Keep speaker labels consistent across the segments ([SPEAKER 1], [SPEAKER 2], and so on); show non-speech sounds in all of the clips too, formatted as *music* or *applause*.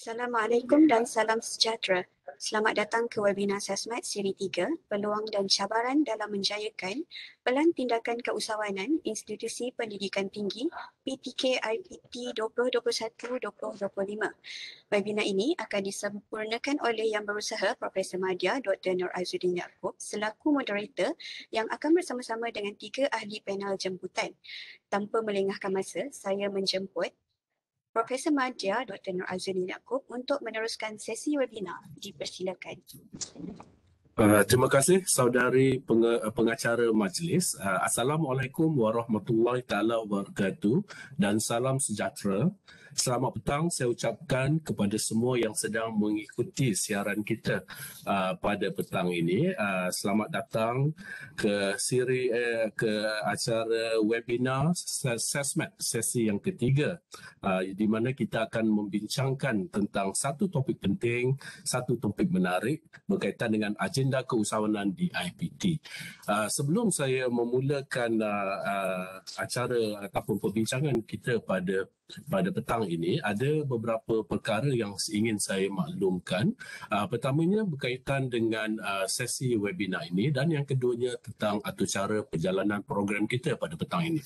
[SPEAKER 1] Assalamualaikum dan salam sejahtera. Selamat datang ke webinar Sesmat Siri 3, Peluang dan Cabaran dalam Menjayakan Pelan Tindakan Keusahawanan Institusi Pendidikan Tinggi (PTK IPT) 2021-2025. Webinar ini akan disempurnakan oleh yang berusaha Profesor Madia Dr. Nur Azuddin Yaakob selaku moderator yang akan bersama-sama dengan tiga ahli panel jemputan. Tanpa melengahkan masa, saya menjemput Profesor Madya Dr. Nur Azrin Yaakob untuk meneruskan sesi webinar. Dipersilakan.
[SPEAKER 2] Uh,
[SPEAKER 3] terima kasih saudari peng, uh, pengacara majlis. Uh, Assalamualaikum warahmatullahi taala wabarakatuh dan salam sejahtera. Selamat petang saya ucapkan kepada semua yang sedang mengikuti siaran kita uh, pada petang ini. Uh, selamat datang ke siri uh, ke acara webinar SESMAT sesi yang ketiga uh, di mana kita akan membincangkan tentang satu topik penting, satu topik menarik berkaitan dengan agenda keusahawanan di IPT. Uh, sebelum saya memulakan uh, uh, acara ataupun perbincangan kita pada pada petang ini ada beberapa perkara yang ingin saya maklumkan. Uh, pertamanya berkaitan dengan uh, sesi webinar ini dan yang keduanya tentang atau cara perjalanan program kita pada petang ini.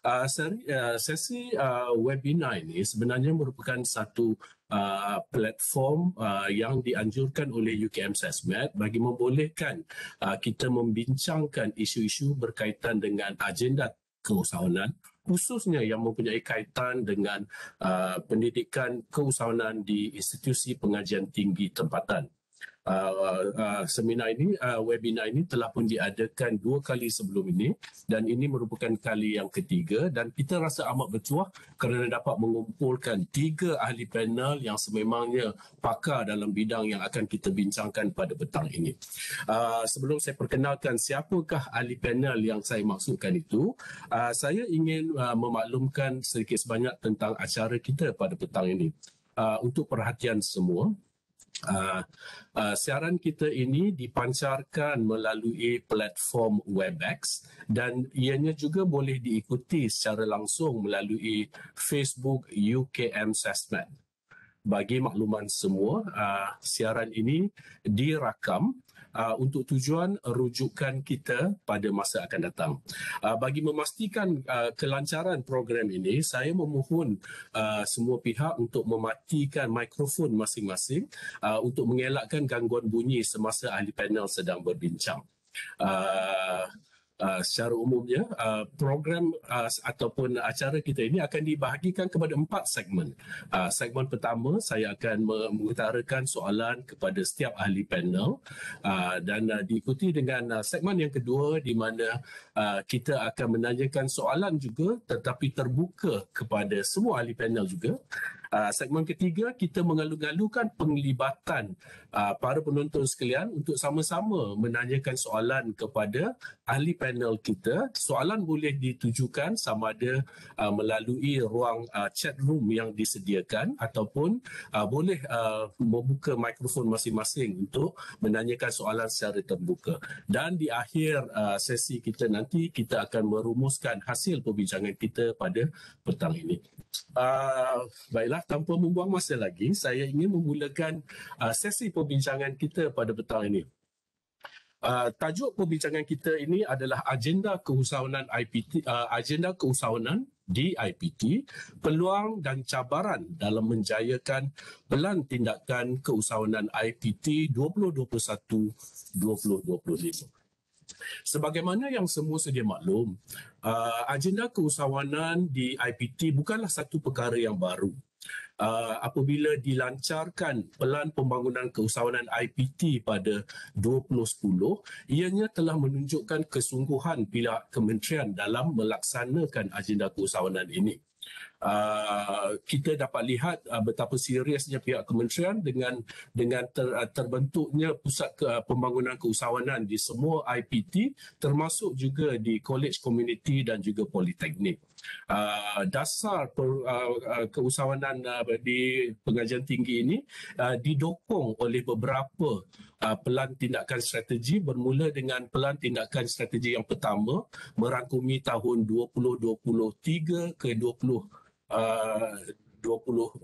[SPEAKER 3] Uh, seri, uh, sesi uh, webinar ini sebenarnya merupakan satu Uh, platform uh, yang dianjurkan oleh UKM SESMED bagi membolehkan uh, kita membincangkan isu-isu berkaitan dengan agenda keusahawanan khususnya yang mempunyai kaitan dengan uh, pendidikan keusahawanan di institusi pengajian tinggi tempatan uh, uh, seminar ini uh, webinar ini telah pun diadakan dua kali sebelum ini dan ini merupakan kali yang ketiga dan kita rasa amat bertuah kerana dapat mengumpulkan tiga ahli panel yang sememangnya pakar dalam bidang yang akan kita bincangkan pada petang ini. Uh, sebelum saya perkenalkan siapakah ahli panel yang saya maksudkan itu, uh, saya ingin uh, memaklumkan sedikit sebanyak tentang acara kita pada petang ini. Uh, untuk perhatian semua, Uh, uh, siaran kita ini dipancarkan melalui platform Webex dan ianya juga boleh diikuti secara langsung melalui Facebook UKM Sesmen. Bagi makluman semua, uh, siaran ini dirakam uh, untuk tujuan rujukan kita pada masa akan datang. Uh, bagi memastikan uh, kelancaran program ini, saya memohon uh, semua pihak untuk mematikan mikrofon masing-masing uh, untuk mengelakkan gangguan bunyi semasa ahli panel sedang berbincang. Uh, uh, secara umumnya uh, program uh, ataupun acara kita ini akan dibahagikan kepada empat segmen. Uh, segmen pertama saya akan mengutarakan soalan kepada setiap ahli panel uh, dan uh, diikuti dengan uh, segmen yang kedua di mana uh, kita akan menanyakan soalan juga tetapi terbuka kepada semua ahli panel juga. Uh, segmen ketiga kita mengalu-alukan penglibatan uh, para penonton sekalian untuk sama-sama menanyakan soalan kepada ahli panel kita. Soalan boleh ditujukan sama ada uh, melalui ruang uh, chat room yang disediakan ataupun uh, boleh uh, membuka mikrofon masing-masing untuk menanyakan soalan secara terbuka. Dan di akhir uh, sesi kita nanti kita akan merumuskan hasil perbincangan kita pada petang ini. Uh, baiklah adalah tanpa membuang masa lagi, saya ingin memulakan uh, sesi perbincangan kita pada petang ini. Uh, tajuk perbincangan kita ini adalah agenda keusahawanan IPT uh, agenda keusahawanan di IPT peluang dan cabaran dalam menjayakan pelan tindakan keusahawanan IPT 2021-2025. Sebagaimana yang semua sedia maklum, uh, agenda keusahawanan di IPT bukanlah satu perkara yang baru uh, apabila dilancarkan pelan pembangunan keusahawanan IPT pada 2010 ianya telah menunjukkan kesungguhan pihak kementerian dalam melaksanakan agenda keusahawanan ini Uh, kita dapat lihat uh, betapa seriusnya pihak kementerian dengan dengan ter, uh, terbentuknya pusat ke, uh, pembangunan keusahawanan di semua IPT termasuk juga di college community dan juga politeknik. Uh, dasar per, uh, uh keusahawanan uh, di pengajian tinggi ini uh, didokong oleh beberapa uh, pelan tindakan strategi bermula dengan pelan tindakan strategi yang pertama merangkumi tahun 2023 ke 20 uh, 2015.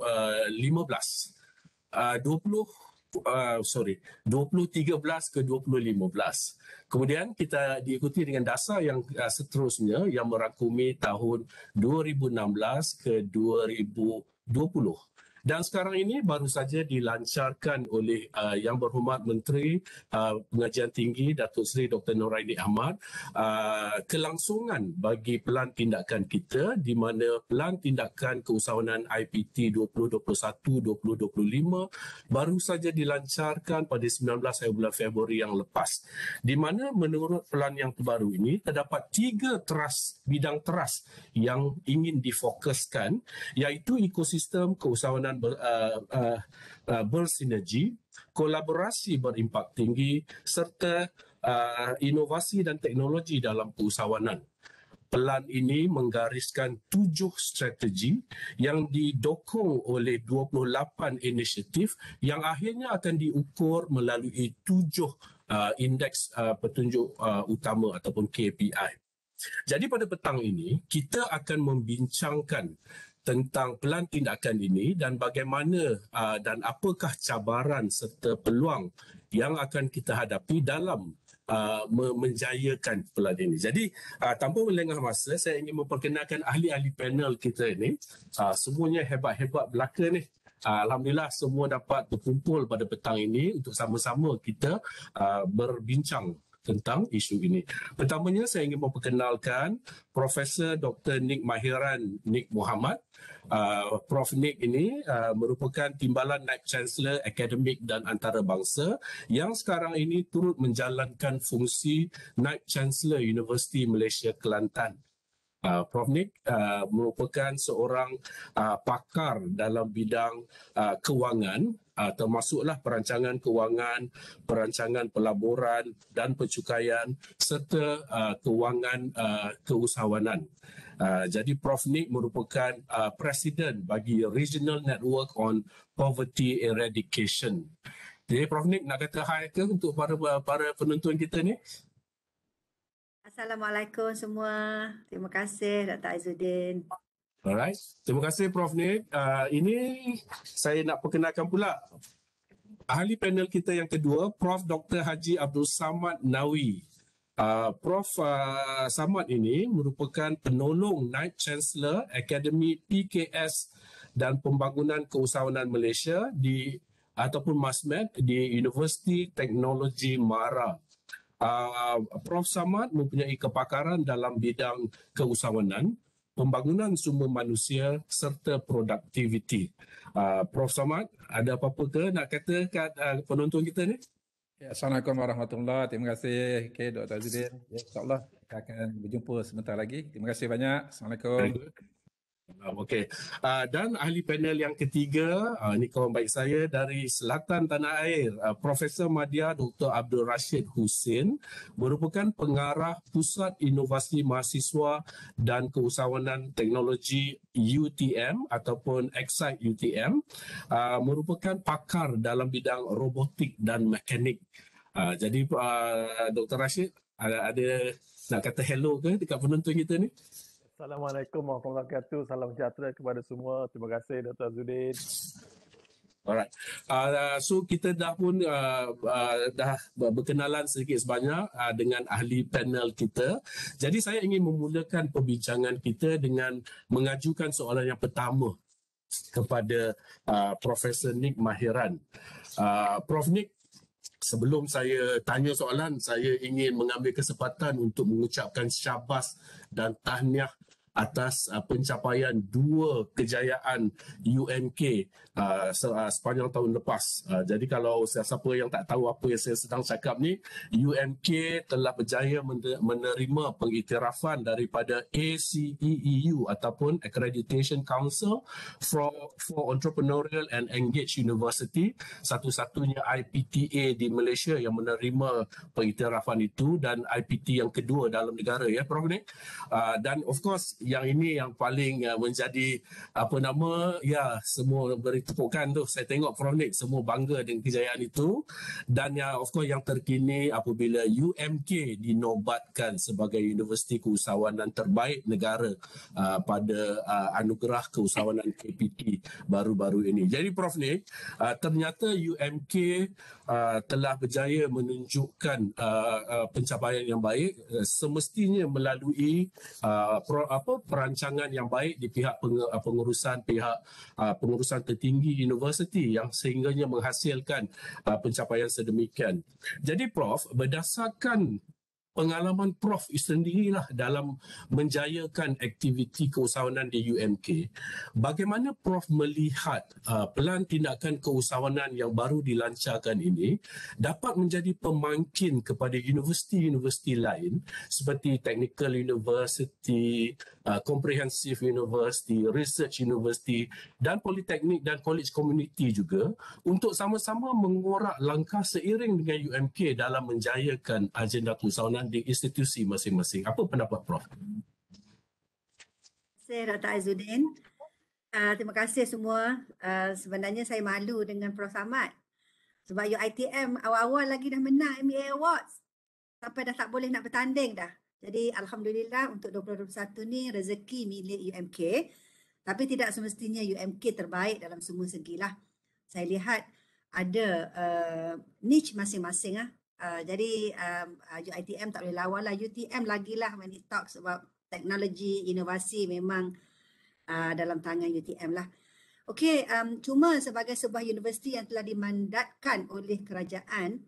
[SPEAKER 3] Uh, 20 uh, uh, sorry, 2013 ke 2015. Kemudian kita diikuti dengan dasar yang uh, seterusnya yang merangkumi tahun 2016 ke 2020. Dan sekarang ini baru saja dilancarkan oleh uh, Yang Berhormat Menteri uh, Pengajian Tinggi Datuk Seri Dr. Noraini Ahmad uh, kelangsungan bagi pelan tindakan kita di mana pelan tindakan keusahawanan IPT 2021-2025 baru saja dilancarkan pada 19 hari bulan Februari yang lepas. Di mana menurut pelan yang terbaru ini terdapat tiga teras, bidang teras yang ingin difokuskan iaitu ekosistem keusahawanan pembangunan ber, uh, uh, uh, bersinergi, kolaborasi berimpak tinggi serta uh, inovasi dan teknologi dalam keusahawanan. Pelan ini menggariskan tujuh strategi yang didokong oleh 28 inisiatif yang akhirnya akan diukur melalui tujuh uh, indeks uh, petunjuk uh, utama ataupun KPI. Jadi pada petang ini kita akan membincangkan tentang pelan tindakan ini dan bagaimana uh, dan apakah cabaran serta peluang yang akan kita hadapi dalam uh, menjayakan pelan ini. Jadi uh, tanpa melengah masa saya ingin memperkenalkan ahli-ahli panel kita ini uh, semuanya hebat-hebat belaka ni. Uh, Alhamdulillah semua dapat berkumpul pada petang ini untuk sama-sama kita uh, berbincang tentang isu ini. Pertamanya saya ingin memperkenalkan Profesor Dr. Nik Mahiran Nik Muhammad. Uh, Prof. Nik ini uh, merupakan timbalan Knight Chancellor Akademik dan Antarabangsa yang sekarang ini turut menjalankan fungsi Knight Chancellor Universiti Malaysia Kelantan. Uh, Prof. Nik uh, merupakan seorang uh, pakar dalam bidang uh, kewangan uh, termasuklah perancangan kewangan, perancangan pelaburan dan pencukaian serta uh, kewangan uh, keusahawanan. Uh, jadi Prof Nick merupakan uh, presiden bagi Regional Network on Poverty Eradication. Jadi Prof Nick nak kata hai ke untuk para para penonton kita ni?
[SPEAKER 4] Assalamualaikum semua. Terima kasih Dr.
[SPEAKER 1] Azudin.
[SPEAKER 3] Alright. Terima kasih Prof Nick. Uh, ini saya nak perkenalkan pula ahli panel kita yang kedua, Prof Dr Haji Abdul Samad Nawawi. Uh, ah, Prof uh, Samad ini merupakan penolong Knight Chancellor Academy PKS dan Pembangunan Keusahawanan Malaysia di ataupun MASMED di Universiti Teknologi Mara. Uh, Prof Samad mempunyai kepakaran dalam bidang keusahawanan pembangunan sumber manusia serta produktiviti. Uh, Prof. Samad, ada
[SPEAKER 2] apa-apa ke nak kata kat uh, ah, penonton kita ni? Ya, Assalamualaikum warahmatullahi Terima kasih okay, Dr. Azudin. Ya, InsyaAllah kita akan berjumpa sebentar lagi. Terima kasih banyak. Assalamualaikum. Baik. Um, Okey. Uh, dan ahli panel yang ketiga, uh, ini kawan baik
[SPEAKER 3] saya dari selatan tanah air, uh, Profesor Madya Dr. Abdul Rashid Hussein, merupakan pengarah Pusat Inovasi Mahasiswa dan Keusahawanan Teknologi UTM ataupun Excite UTM, uh, merupakan pakar dalam bidang robotik dan mekanik. Uh, jadi uh, Dr. Rashid, ada, ada nak kata hello ke dekat penonton kita ni?
[SPEAKER 5] Assalamualaikum warahmatullahi wabarakatuh. Salam sejahtera kepada semua. Terima kasih Dr. Zudin. Alright.
[SPEAKER 3] Uh, uh, so kita dah pun uh, uh, dah berkenalan sedikit sebanyak uh, dengan ahli panel kita. Jadi saya ingin memulakan perbincangan kita dengan mengajukan soalan yang pertama kepada uh, Profesor Nick Mahiran. Uh, Prof Nick Sebelum saya tanya soalan, saya ingin mengambil kesempatan untuk mengucapkan syabas dan tahniah atas uh, pencapaian dua kejayaan UMK uh, uh, sepanjang tahun lepas. Uh, jadi kalau siapa yang tak tahu apa yang saya sedang cakap ni, UMK telah berjaya menerima pengiktirafan daripada ACEEU ataupun Accreditation Council for, for Entrepreneurial and Engaged University, satu-satunya IPTA di Malaysia yang menerima pengiktirafan itu dan IPT yang kedua dalam negara ya Prof ni. Uh, dan of course yang ini yang paling uh, menjadi apa nama ya semua beri tepukan tu saya tengok Fronix semua bangga dengan kejayaan itu dan yang of course yang terkini apabila UMK dinobatkan sebagai universiti keusahawanan terbaik negara uh, pada uh, anugerah keusahawanan KPT baru-baru ini jadi Prof ni uh, ternyata UMK Uh, telah berjaya menunjukkan uh, uh, pencapaian yang baik semestinya melalui apa perancangan yang baik di pihak pengurusan pihak pengurusan tertinggi universiti yang sehingganya menghasilkan pencapaian sedemikian. Jadi prof berdasarkan pengalaman Prof sendirilah dalam menjayakan aktiviti keusahawanan di UMK. Bagaimana Prof melihat uh, pelan tindakan keusahawanan yang baru dilancarkan ini dapat menjadi pemangkin kepada universiti-universiti lain seperti Technical University, Uh, comprehensive university, research university dan politeknik dan college community juga untuk sama-sama mengorak langkah seiring dengan UMK dalam menjayakan agenda keusahawanan di institusi masing-masing. Apa pendapat Prof?
[SPEAKER 4] Saya Dr. Aizuddin. Uh, terima kasih semua. Uh, sebenarnya saya malu dengan Prof. Ahmad sebab UITM awal-awal lagi dah menang MBA Awards. Sampai dah tak boleh nak bertanding dah. Jadi Alhamdulillah untuk 2021 ni rezeki milik UMK tapi tidak semestinya UMK terbaik dalam semua segi lah. Saya lihat ada uh, niche masing-masing lah. Uh, jadi eh, um, UITM tak boleh lawan lah. UTM lagi lah when it talks about teknologi, inovasi memang uh, dalam tangan UTM lah. Okay, um, cuma sebagai sebuah universiti yang telah dimandatkan oleh kerajaan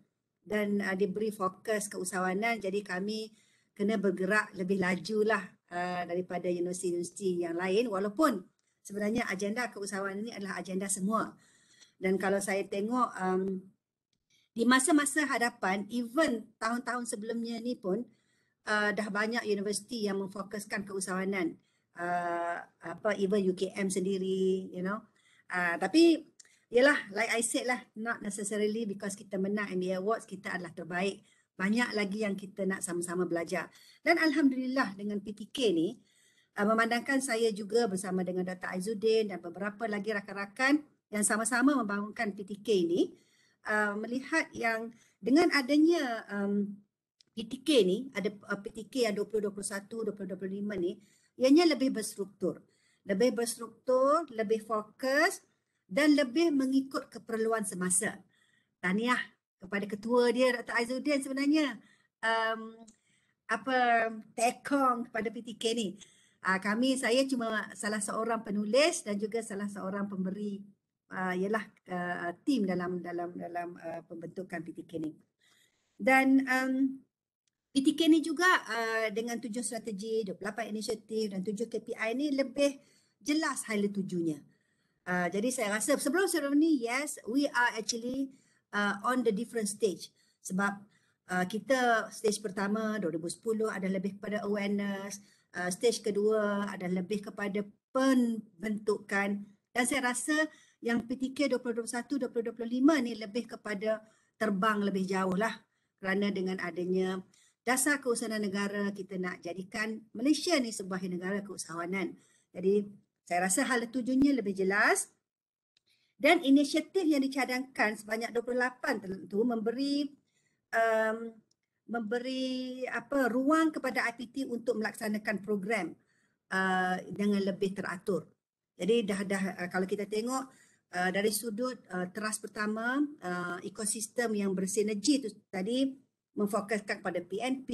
[SPEAKER 4] dan uh, diberi fokus keusahawanan, jadi kami kena bergerak lebih laju lah uh, daripada universiti-universiti yang lain walaupun sebenarnya agenda keusahawanan ini adalah agenda semua. Dan kalau saya tengok um, di masa-masa hadapan, even tahun-tahun sebelumnya ni pun uh, dah banyak universiti yang memfokuskan keusahawanan. Uh, apa even UKM sendiri, you know. Uh, tapi yalah like I said lah, not necessarily because kita menang MBA Awards, kita adalah terbaik banyak lagi yang kita nak sama-sama belajar. Dan Alhamdulillah dengan PTK ni, uh, memandangkan saya juga bersama dengan Dr. Aizuddin dan beberapa lagi rakan-rakan yang sama-sama membangunkan PTK ni uh, melihat yang dengan adanya um, PTK ni, ada uh, PTK yang 2021, 2025 ni, ianya lebih berstruktur. Lebih berstruktur, lebih fokus dan lebih mengikut keperluan semasa. Tahniah kepada ketua dia Dr. Azudin sebenarnya um, apa tekong kepada PTK ni. Uh, kami saya cuma salah seorang penulis dan juga salah seorang pemberi uh, ialah uh, ah, tim dalam dalam dalam uh, pembentukan PTK ni. Dan um, PTK ni juga uh, dengan tujuh strategi, 28 inisiatif dan tujuh KPI ni lebih jelas hal tujuhnya. Uh, jadi saya rasa sebelum sebelum ni yes we are actually uh, on the different stage sebab uh, kita stage pertama 2010 ada lebih kepada awareness uh, stage kedua ada lebih kepada pembentukan dan saya rasa yang PTK 2021 2025 ni lebih kepada terbang lebih jauh lah kerana dengan adanya dasar keusahawanan negara kita nak jadikan Malaysia ni sebuah negara keusahawanan. Jadi saya rasa hal tujuannya lebih jelas dan inisiatif yang dicadangkan sebanyak 28 tentu memberi um, memberi apa ruang kepada IPT untuk melaksanakan program uh, dengan lebih teratur. Jadi dah dah uh, kalau kita tengok uh, dari sudut uh, teras pertama uh, ekosistem yang bersinergi itu tadi memfokuskan kepada PNP,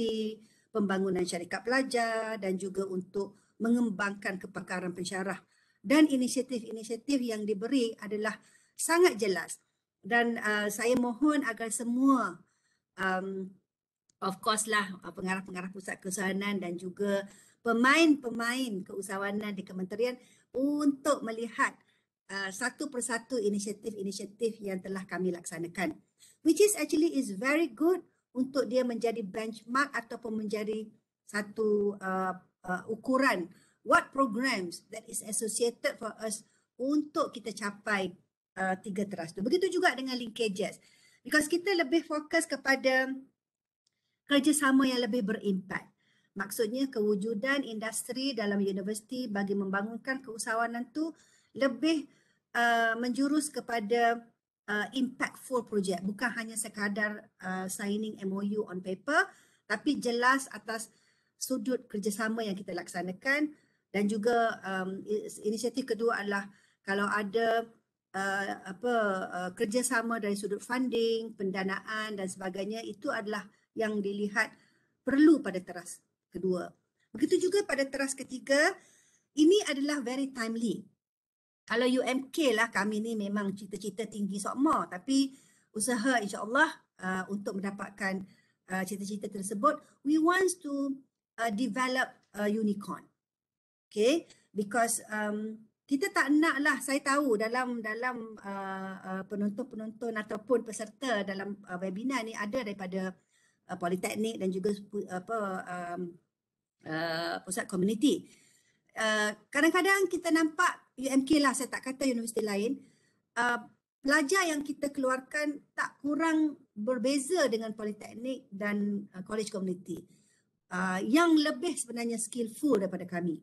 [SPEAKER 4] pembangunan syarikat pelajar dan juga untuk mengembangkan kepakaran pensyarah dan inisiatif-inisiatif yang diberi adalah sangat jelas dan uh, saya mohon agar semua um, of course lah uh, pengarah-pengarah pusat keusahawanan dan juga pemain-pemain keusahawanan di kementerian untuk melihat uh, satu persatu inisiatif-inisiatif yang telah kami laksanakan which is actually is very good untuk dia menjadi benchmark ataupun menjadi satu uh, uh, ukuran what programs that is associated for us untuk kita capai uh, tiga teras tu. Begitu juga dengan linkages. Because kita lebih fokus kepada kerjasama yang lebih berimpak. Maksudnya kewujudan industri dalam universiti bagi membangunkan keusahawanan tu lebih uh, menjurus kepada uh, impactful project. Bukan hanya sekadar uh, signing MOU on paper tapi jelas atas sudut kerjasama yang kita laksanakan dan juga um, inisiatif kedua adalah kalau ada uh, apa uh, kerjasama dari sudut funding, pendanaan dan sebagainya itu adalah yang dilihat perlu pada teras kedua. Begitu juga pada teras ketiga, ini adalah very timely. Kalau UMK lah kami ni memang cita-cita tinggi sokma tapi usaha insya-Allah uh, untuk mendapatkan uh, cita-cita tersebut we wants to uh, develop a unicorn Okay, because um, kita tak nak lah, saya tahu dalam dalam penonton-penonton uh, uh, ataupun peserta dalam uh, webinar ni ada daripada uh, politeknik dan juga apa um, uh, pusat community. Uh, kadang-kadang uh, kita nampak UMK lah, saya tak kata universiti lain, uh, pelajar yang kita keluarkan tak kurang berbeza dengan politeknik dan uh, college community. Uh, yang lebih sebenarnya skillful daripada kami.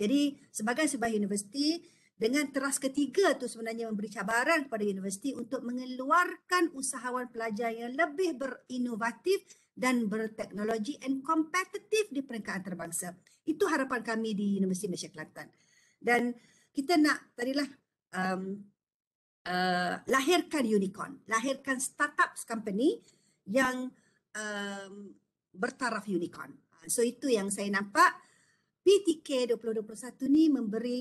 [SPEAKER 4] Jadi sebagai sebuah universiti dengan teras ketiga tu sebenarnya memberi cabaran kepada universiti untuk mengeluarkan usahawan pelajar yang lebih berinovatif dan berteknologi and competitive di peringkat antarabangsa. Itu harapan kami di Universiti Malaysia Kelantan. Dan kita nak tadilah um, uh, lahirkan unicorn, lahirkan startup company yang um, bertaraf unicorn. So itu yang saya nampak. PTK 2021 ni memberi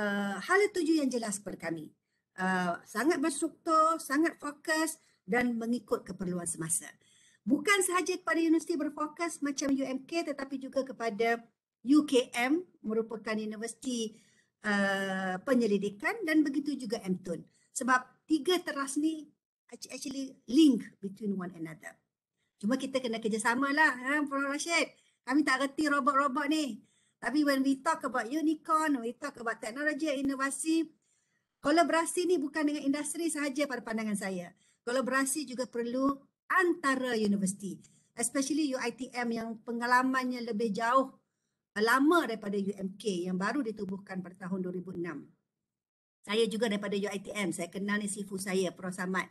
[SPEAKER 4] uh, hala tuju yang jelas kepada kami. Uh, sangat bersyukur, sangat fokus dan mengikut keperluan semasa. Bukan sahaja kepada universiti berfokus macam UMK tetapi juga kepada UKM merupakan universiti uh, penyelidikan dan begitu juga MTUN. Sebab tiga teras ni actually link between one another. Cuma kita kena kerjasamalah, ha, eh, Prof. Kami tak reti robot-robot ni. Tapi when we talk about unicorn, we talk about teknologi dan inovasi, kolaborasi ni bukan dengan industri sahaja pada pandangan saya. Kolaborasi juga perlu antara universiti. Especially UITM yang pengalamannya lebih jauh lama daripada UMK yang baru ditubuhkan pada tahun 2006. Saya juga daripada UITM, saya kenal ni sifu saya, Prof. Samad.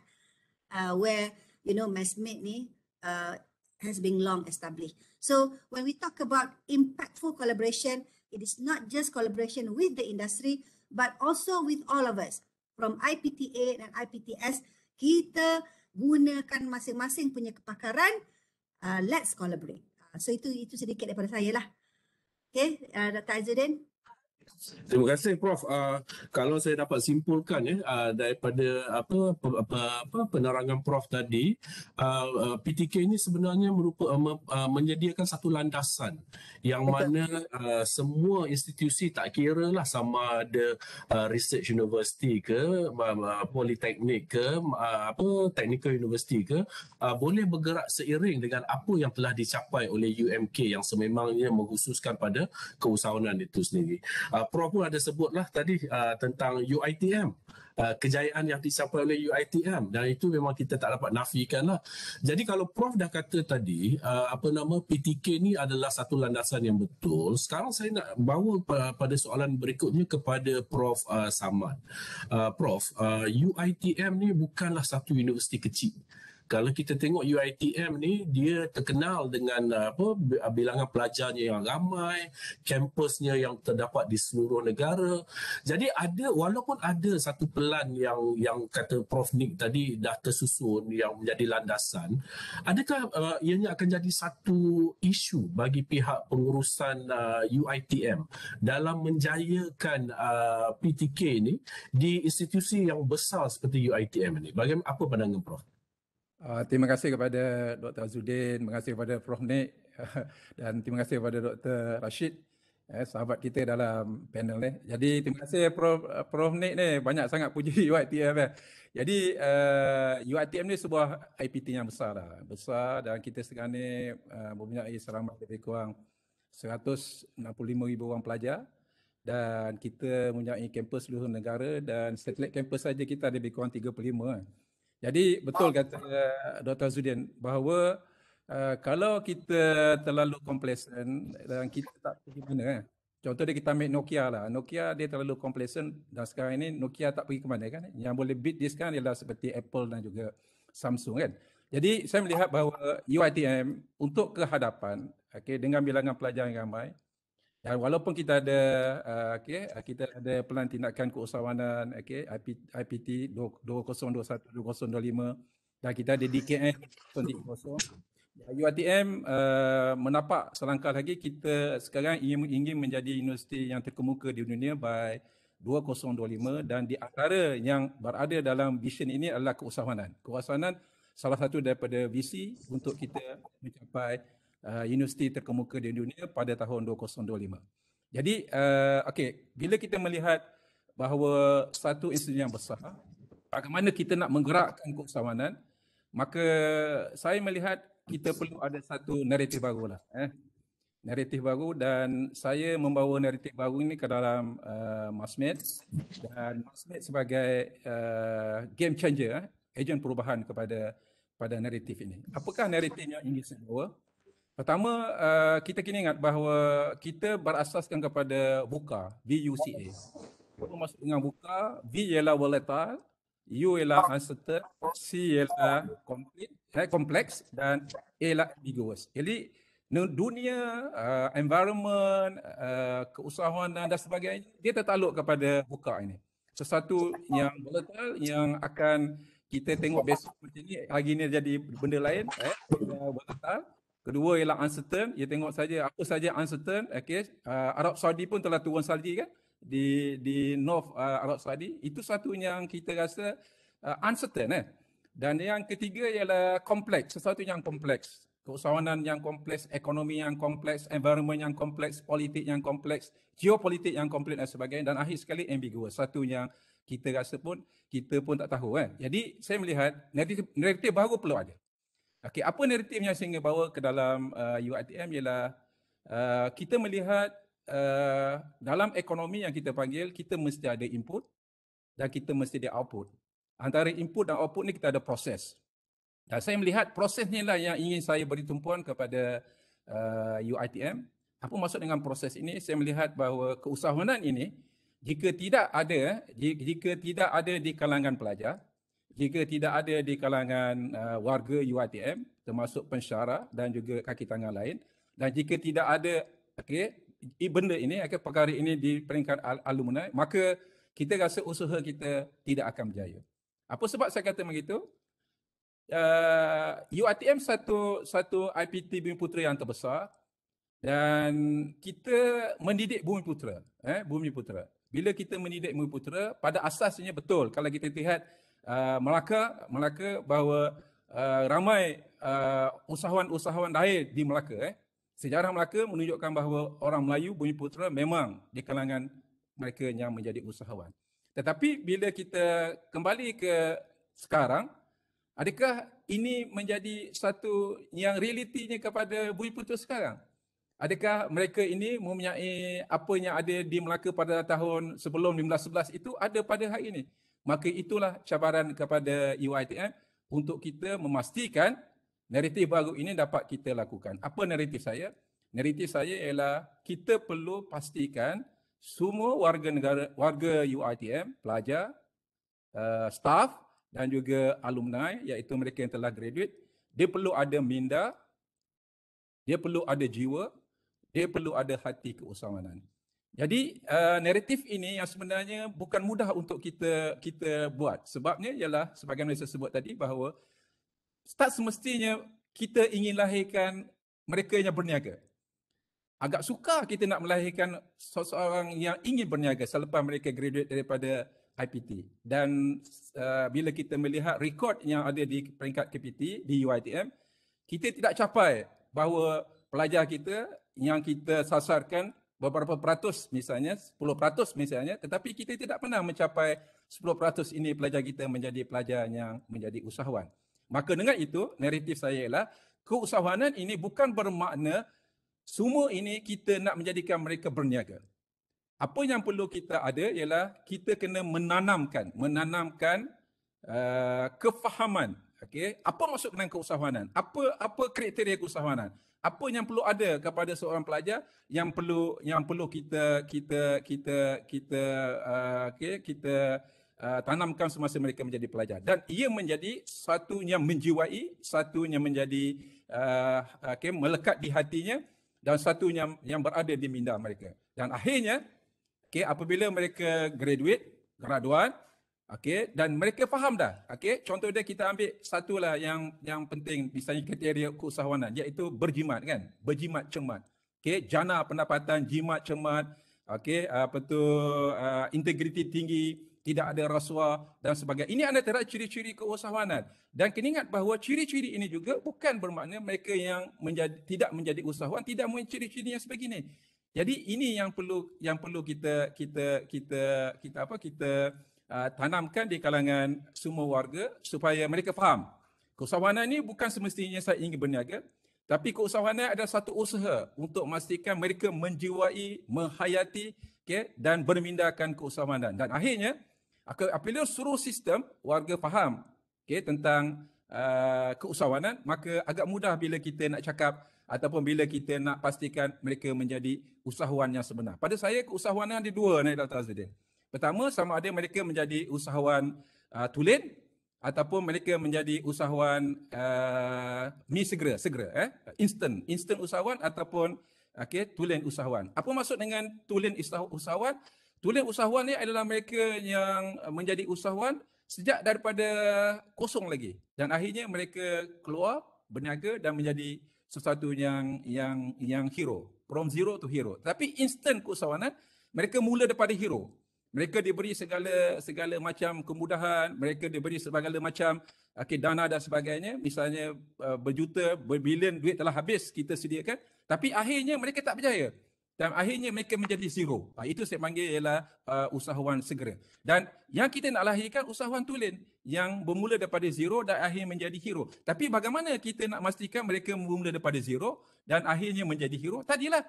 [SPEAKER 4] Uh, where, you know, Mesmit ni ah, has been long established. So when we talk about impactful collaboration, it is not just collaboration with the industry, but also with all of us from IPTA dan IPTS. Kita gunakan masing-masing punya kepakaran. Uh, let's collaborate. Uh, so itu itu sedikit daripada saya lah. Okay, uh, Dr. Azudin,
[SPEAKER 3] Terima kasih Prof. Uh, kalau saya dapat simpulkan ya uh, daripada apa, apa, apa, penerangan Prof tadi, uh, ah, uh, PTK ini sebenarnya merupa, uh, uh, menyediakan satu landasan yang Betul. mana uh, semua institusi tak kira lah sama ada uh, research university ke, uh, politeknik ke, uh, apa technical university ke, uh, boleh bergerak seiring dengan apa yang telah dicapai oleh UMK yang sememangnya menghususkan pada keusahawanan itu sendiri uh, Prof pun ada sebutlah tadi uh, tentang UITM uh, ah, kejayaan yang disampaikan oleh UITM dan itu memang kita tak dapat nafikan lah jadi kalau Prof dah kata tadi uh, apa nama PTK ni adalah satu landasan yang betul sekarang saya nak bawa pada soalan berikutnya kepada Prof uh, Samad uh, Prof uh, UITM ni bukanlah satu universiti kecil kalau kita tengok UiTM ni dia terkenal dengan uh, apa uh, bilangan pelajarnya yang ramai kampusnya yang terdapat di seluruh negara jadi ada walaupun ada satu pelan yang yang kata Prof Nick tadi dah tersusun yang menjadi landasan adakah uh, ianya akan jadi satu isu bagi pihak pengurusan uh, UiTM dalam menjayakan uh, PTK ini di institusi yang besar seperti UiTM ini? bagaimana
[SPEAKER 2] apa pandangan Prof Uh, terima kasih kepada Dr. Azudin, terima kasih kepada Prof. Nik *laughs* dan terima kasih kepada Dr. Rashid, eh, sahabat kita dalam panel ni. Eh. Jadi terima kasih Prof. Prof. Nik ni banyak sangat puji UITM. *laughs* Eh. Jadi uh, eh, UITM ni sebuah IPT yang besar lah. Besar dan kita sekarang ni uh, eh, mempunyai seramai lebih kurang 165 ribu orang pelajar dan kita mempunyai kampus seluruh negara dan satellite kampus saja kita ada lebih kurang 35. Eh. Jadi betul kata eh, Dr. Zudian bahawa uh, kalau kita terlalu complacent dan kita tak pergi mana. Eh? Contoh dia kita ambil Nokia lah. Nokia dia terlalu complacent dan sekarang ini Nokia tak pergi ke mana kan. Yang boleh beat dia sekarang ialah seperti Apple dan juga Samsung kan. Jadi saya melihat bahawa UITM untuk kehadapan okay, dengan bilangan pelajar yang ramai dan walaupun kita ada uh, okay, uh, kita ada pelan tindakan keusahawanan okay, IP, IPT 2021 2025 dan kita ada DKN 2030. UITM uh, menapak selangkah lagi kita sekarang ingin, ingin menjadi universiti yang terkemuka di dunia by 2025 dan di antara yang berada dalam vision ini adalah keusahawanan. Keusahawanan salah satu daripada visi untuk kita mencapai uh, universiti terkemuka di dunia pada tahun 2025. Jadi, uh, okey, bila kita melihat bahawa satu institusi yang besar, bagaimana kita nak menggerakkan keusahawanan, maka saya melihat kita perlu ada satu naratif baru lah. Eh. Naratif baru dan saya membawa naratif baru ini ke dalam uh, Masmed dan Masmed sebagai uh, game changer, eh, ejen perubahan kepada pada naratif ini. Apakah naratif yang ingin saya bawa? Pertama, uh, kita kena ingat bahawa kita berasaskan kepada buka V-U-C-A. Apa maksud dengan buka, B ialah volatile, U ialah uncertain, C ialah complete, eh, complex dan A ialah ambiguous. Jadi dunia, uh, environment, uh, keusahawanan dan sebagainya, dia tertakluk kepada buka ini. Sesuatu yang volatile yang akan kita tengok besok macam ni, hari ni jadi benda lain, eh, volatile Kedua ialah uncertain. Ia tengok saja apa saja uncertain. Okay. Uh, Arab Saudi pun telah turun salji kan di di North uh, Arab Saudi. Itu satu yang kita rasa uh, uncertain. Eh. Dan yang ketiga ialah kompleks. Sesuatu yang kompleks. Keusahawanan yang kompleks, ekonomi yang kompleks, environment yang kompleks, politik yang kompleks, geopolitik yang kompleks dan sebagainya. Dan akhir sekali ambiguous. Satu yang kita rasa pun kita pun tak tahu. kan. Jadi saya melihat negatif, negatif baru perlu ada. Okey, apa naratif yang saya ingin bawa ke dalam uh, UITM ialah uh, kita melihat uh, dalam ekonomi yang kita panggil, kita mesti ada input dan kita mesti ada output. Antara input dan output ni kita ada proses. Dan saya melihat proses ni lah yang ingin saya beri tumpuan kepada uh, UITM. Apa maksud dengan proses ini? Saya melihat bahawa keusahawanan ini jika tidak ada jika tidak ada di kalangan pelajar, jika tidak ada di kalangan uh, warga UiTM termasuk pensyarah dan juga kaki tangan lain dan jika tidak ada okey benda ini okay, perkara ini di peringkat al- alumni maka kita rasa usaha kita tidak akan berjaya apa sebab saya kata begitu uh, UiTM satu satu IPT Bumi Putra yang terbesar dan kita mendidik Bumi Putra eh Bumi Putra bila kita mendidik Bumi Putra pada asasnya betul kalau kita lihat Ah, Melaka Melaka bahawa uh, ramai uh, usahawan-usahawan daya di Melaka eh. Sejarah Melaka menunjukkan bahawa orang Melayu Bumi Putera memang di kalangan mereka yang menjadi usahawan. Tetapi bila kita kembali ke sekarang, adakah ini menjadi satu yang realitinya kepada Bumi Putera sekarang? Adakah mereka ini mempunyai apa yang ada di Melaka pada tahun sebelum 1911 itu ada pada hari ini? maka itulah cabaran kepada UiTM untuk kita memastikan naratif baru ini dapat kita lakukan. Apa naratif saya? Naratif saya ialah kita perlu pastikan semua warga negara warga UiTM, pelajar, uh, staff dan juga alumni iaitu mereka yang telah graduate, dia perlu ada minda, dia perlu ada jiwa, dia perlu ada hati keusahawanan. Jadi uh, naratif ini yang sebenarnya bukan mudah untuk kita kita buat. Sebabnya ialah yang saya sebut tadi bahawa tak semestinya kita ingin lahirkan mereka yang berniaga. Agak suka kita nak melahirkan seseorang yang ingin berniaga selepas mereka graduate daripada IPT. Dan uh, bila kita melihat rekod yang ada di peringkat KPT, di UITM, kita tidak capai bahawa pelajar kita yang kita sasarkan beberapa peratus misalnya, 10 peratus misalnya, tetapi kita tidak pernah mencapai 10 peratus ini pelajar kita menjadi pelajar yang menjadi usahawan. Maka dengan itu, naratif saya ialah keusahawanan ini bukan bermakna semua ini kita nak menjadikan mereka berniaga. Apa yang perlu kita ada ialah kita kena menanamkan, menanamkan uh, kefahaman. Okay? Apa maksud dengan keusahawanan? Apa apa kriteria keusahawanan? apa yang perlu ada kepada seorang pelajar yang perlu yang perlu kita kita kita kita uh, okay, kita uh, tanamkan semasa mereka menjadi pelajar dan ia menjadi satu yang menjiwai satu yang menjadi uh, okay, melekat di hatinya dan satu yang yang berada di minda mereka dan akhirnya okay, apabila mereka graduate graduan Okey, dan mereka faham dah. Okey, contoh dia kita ambil satu lah yang yang penting misalnya kriteria keusahawanan iaitu berjimat kan? Berjimat cermat. Okey, jana pendapatan jimat cermat. Okey, apa tu ah, integriti tinggi, tidak ada rasuah dan sebagainya. Ini antara ciri-ciri keusahawanan. Dan kena ingat bahawa ciri-ciri ini juga bukan bermakna mereka yang menjadi, tidak menjadi usahawan tidak mempunyai ciri-ciri yang sebegini. Jadi ini yang perlu yang perlu kita kita kita, kita apa kita Ah, tanamkan di kalangan semua warga supaya mereka faham keusahawanan ini bukan semestinya saya ingin berniaga tapi keusahawanan ada satu usaha untuk memastikan mereka menjiwai, menghayati okay, dan bermindahkan keusahawanan. Dan akhirnya, apabila suruh sistem warga faham okay, tentang uh, ah, keusahawanan, maka agak mudah bila kita nak cakap ataupun bila kita nak pastikan mereka menjadi usahawan yang sebenar. Pada saya, keusahawanan ada dua, Naik Dato' Azizuddin. Pertama, sama ada mereka menjadi usahawan uh, tulen ataupun mereka menjadi usahawan uh, mi segera, segera, eh? instant, instant usahawan ataupun okay, tulen usahawan. Apa maksud dengan tulen usahawan? Tulen usahawan ni adalah mereka yang menjadi usahawan sejak daripada kosong lagi dan akhirnya mereka keluar berniaga dan menjadi sesuatu yang yang yang hero from zero to hero tapi instant keusahawanan mereka mula daripada hero mereka diberi segala segala macam kemudahan mereka diberi segala macam okay, dana dan sebagainya misalnya uh, berjuta berbilion duit telah habis kita sediakan tapi akhirnya mereka tak berjaya dan akhirnya mereka menjadi zero uh, itu saya panggil ialah uh, usahawan segera dan yang kita nak lahirkan usahawan tulen yang bermula daripada zero dan akhirnya menjadi hero tapi bagaimana kita nak memastikan mereka bermula daripada zero dan akhirnya menjadi hero tadilah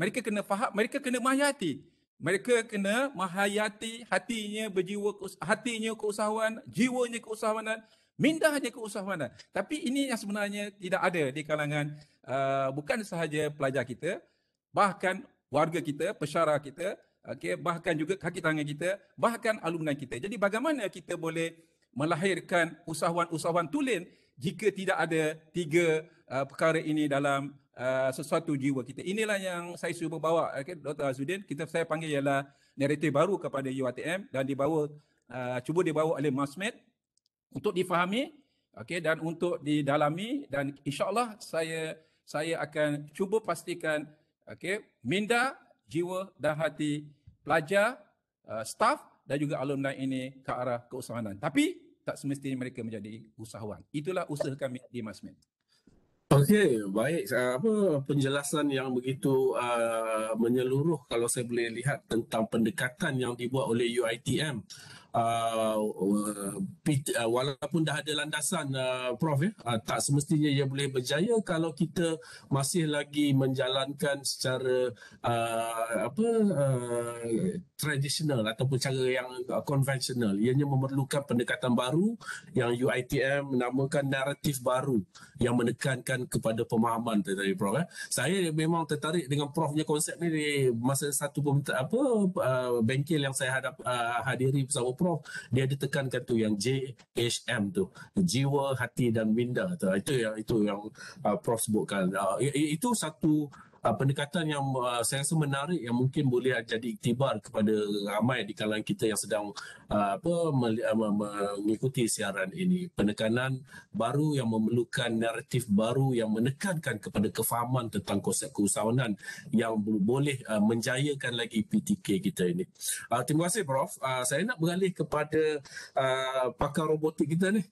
[SPEAKER 2] mereka kena faham mereka kena menghayati mereka kena menghayati hatinya berjiwa hatinya keusahawan, jiwanya keusahawanan, mindahnya keusahawanan. Tapi ini yang sebenarnya tidak ada di kalangan uh, bukan sahaja pelajar kita, bahkan warga kita, pesara kita, okay, bahkan juga kaki tangan kita, bahkan alumni kita. Jadi bagaimana kita boleh melahirkan usahawan-usahawan tulen jika tidak ada tiga uh, perkara ini dalam Uh, sesuatu jiwa kita. Inilah yang saya cuba bawa okay, Dr. Azudin. Kita saya panggil ialah naratif baru kepada UATM dan dibawa uh, cuba dibawa oleh Masmed untuk difahami okay, dan untuk didalami dan insyaAllah saya saya akan cuba pastikan okay, minda, jiwa dan hati pelajar, uh, staff dan juga alumni ini ke arah keusahawanan. Tapi tak semestinya mereka menjadi usahawan. Itulah usaha kami di Masmed.
[SPEAKER 3] Okey, baik. Ah, apa penjelasan yang begitu uh, menyeluruh kalau saya boleh lihat tentang pendekatan yang dibuat oleh UITM Uh, uh, walaupun dah ada landasan uh, prof ya uh, tak semestinya ia boleh berjaya kalau kita masih lagi menjalankan secara uh, apa uh, tradisional ataupun cara yang konvensional uh, ianya memerlukan pendekatan baru yang UiTM menamakan naratif baru yang menekankan kepada pemahaman tadi prof ya saya memang tertarik dengan prof punya konsep ni masa satu apa uh, bengkel yang saya hadap uh, hadiri bersama Prof dia ada tekankan tu yang JHM tu jiwa hati dan minda tu itu yang itu yang uh, Prof sebutkan uh, itu satu uh, pendekatan yang uh, saya rasa menarik yang mungkin boleh jadi iktibar kepada ramai di kalangan kita yang sedang uh, apa mel- uh, mengikuti siaran ini penekanan baru yang memerlukan naratif baru yang menekankan kepada kefahaman tentang konsep keusahawanan yang boleh uh, menjayakan lagi PTK kita ini. Uh, terima kasih prof. Uh, saya nak beralih kepada uh, pakar robotik kita ni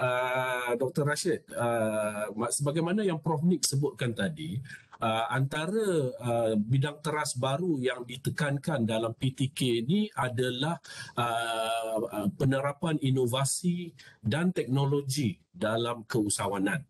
[SPEAKER 3] uh, Dr. Rashid uh, sebagaimana yang prof Nick sebutkan tadi uh, antara uh, bidang teras baru yang ditekankan dalam PTK ini adalah uh, uh, penerapan inovasi dan teknologi dalam keusahawanan.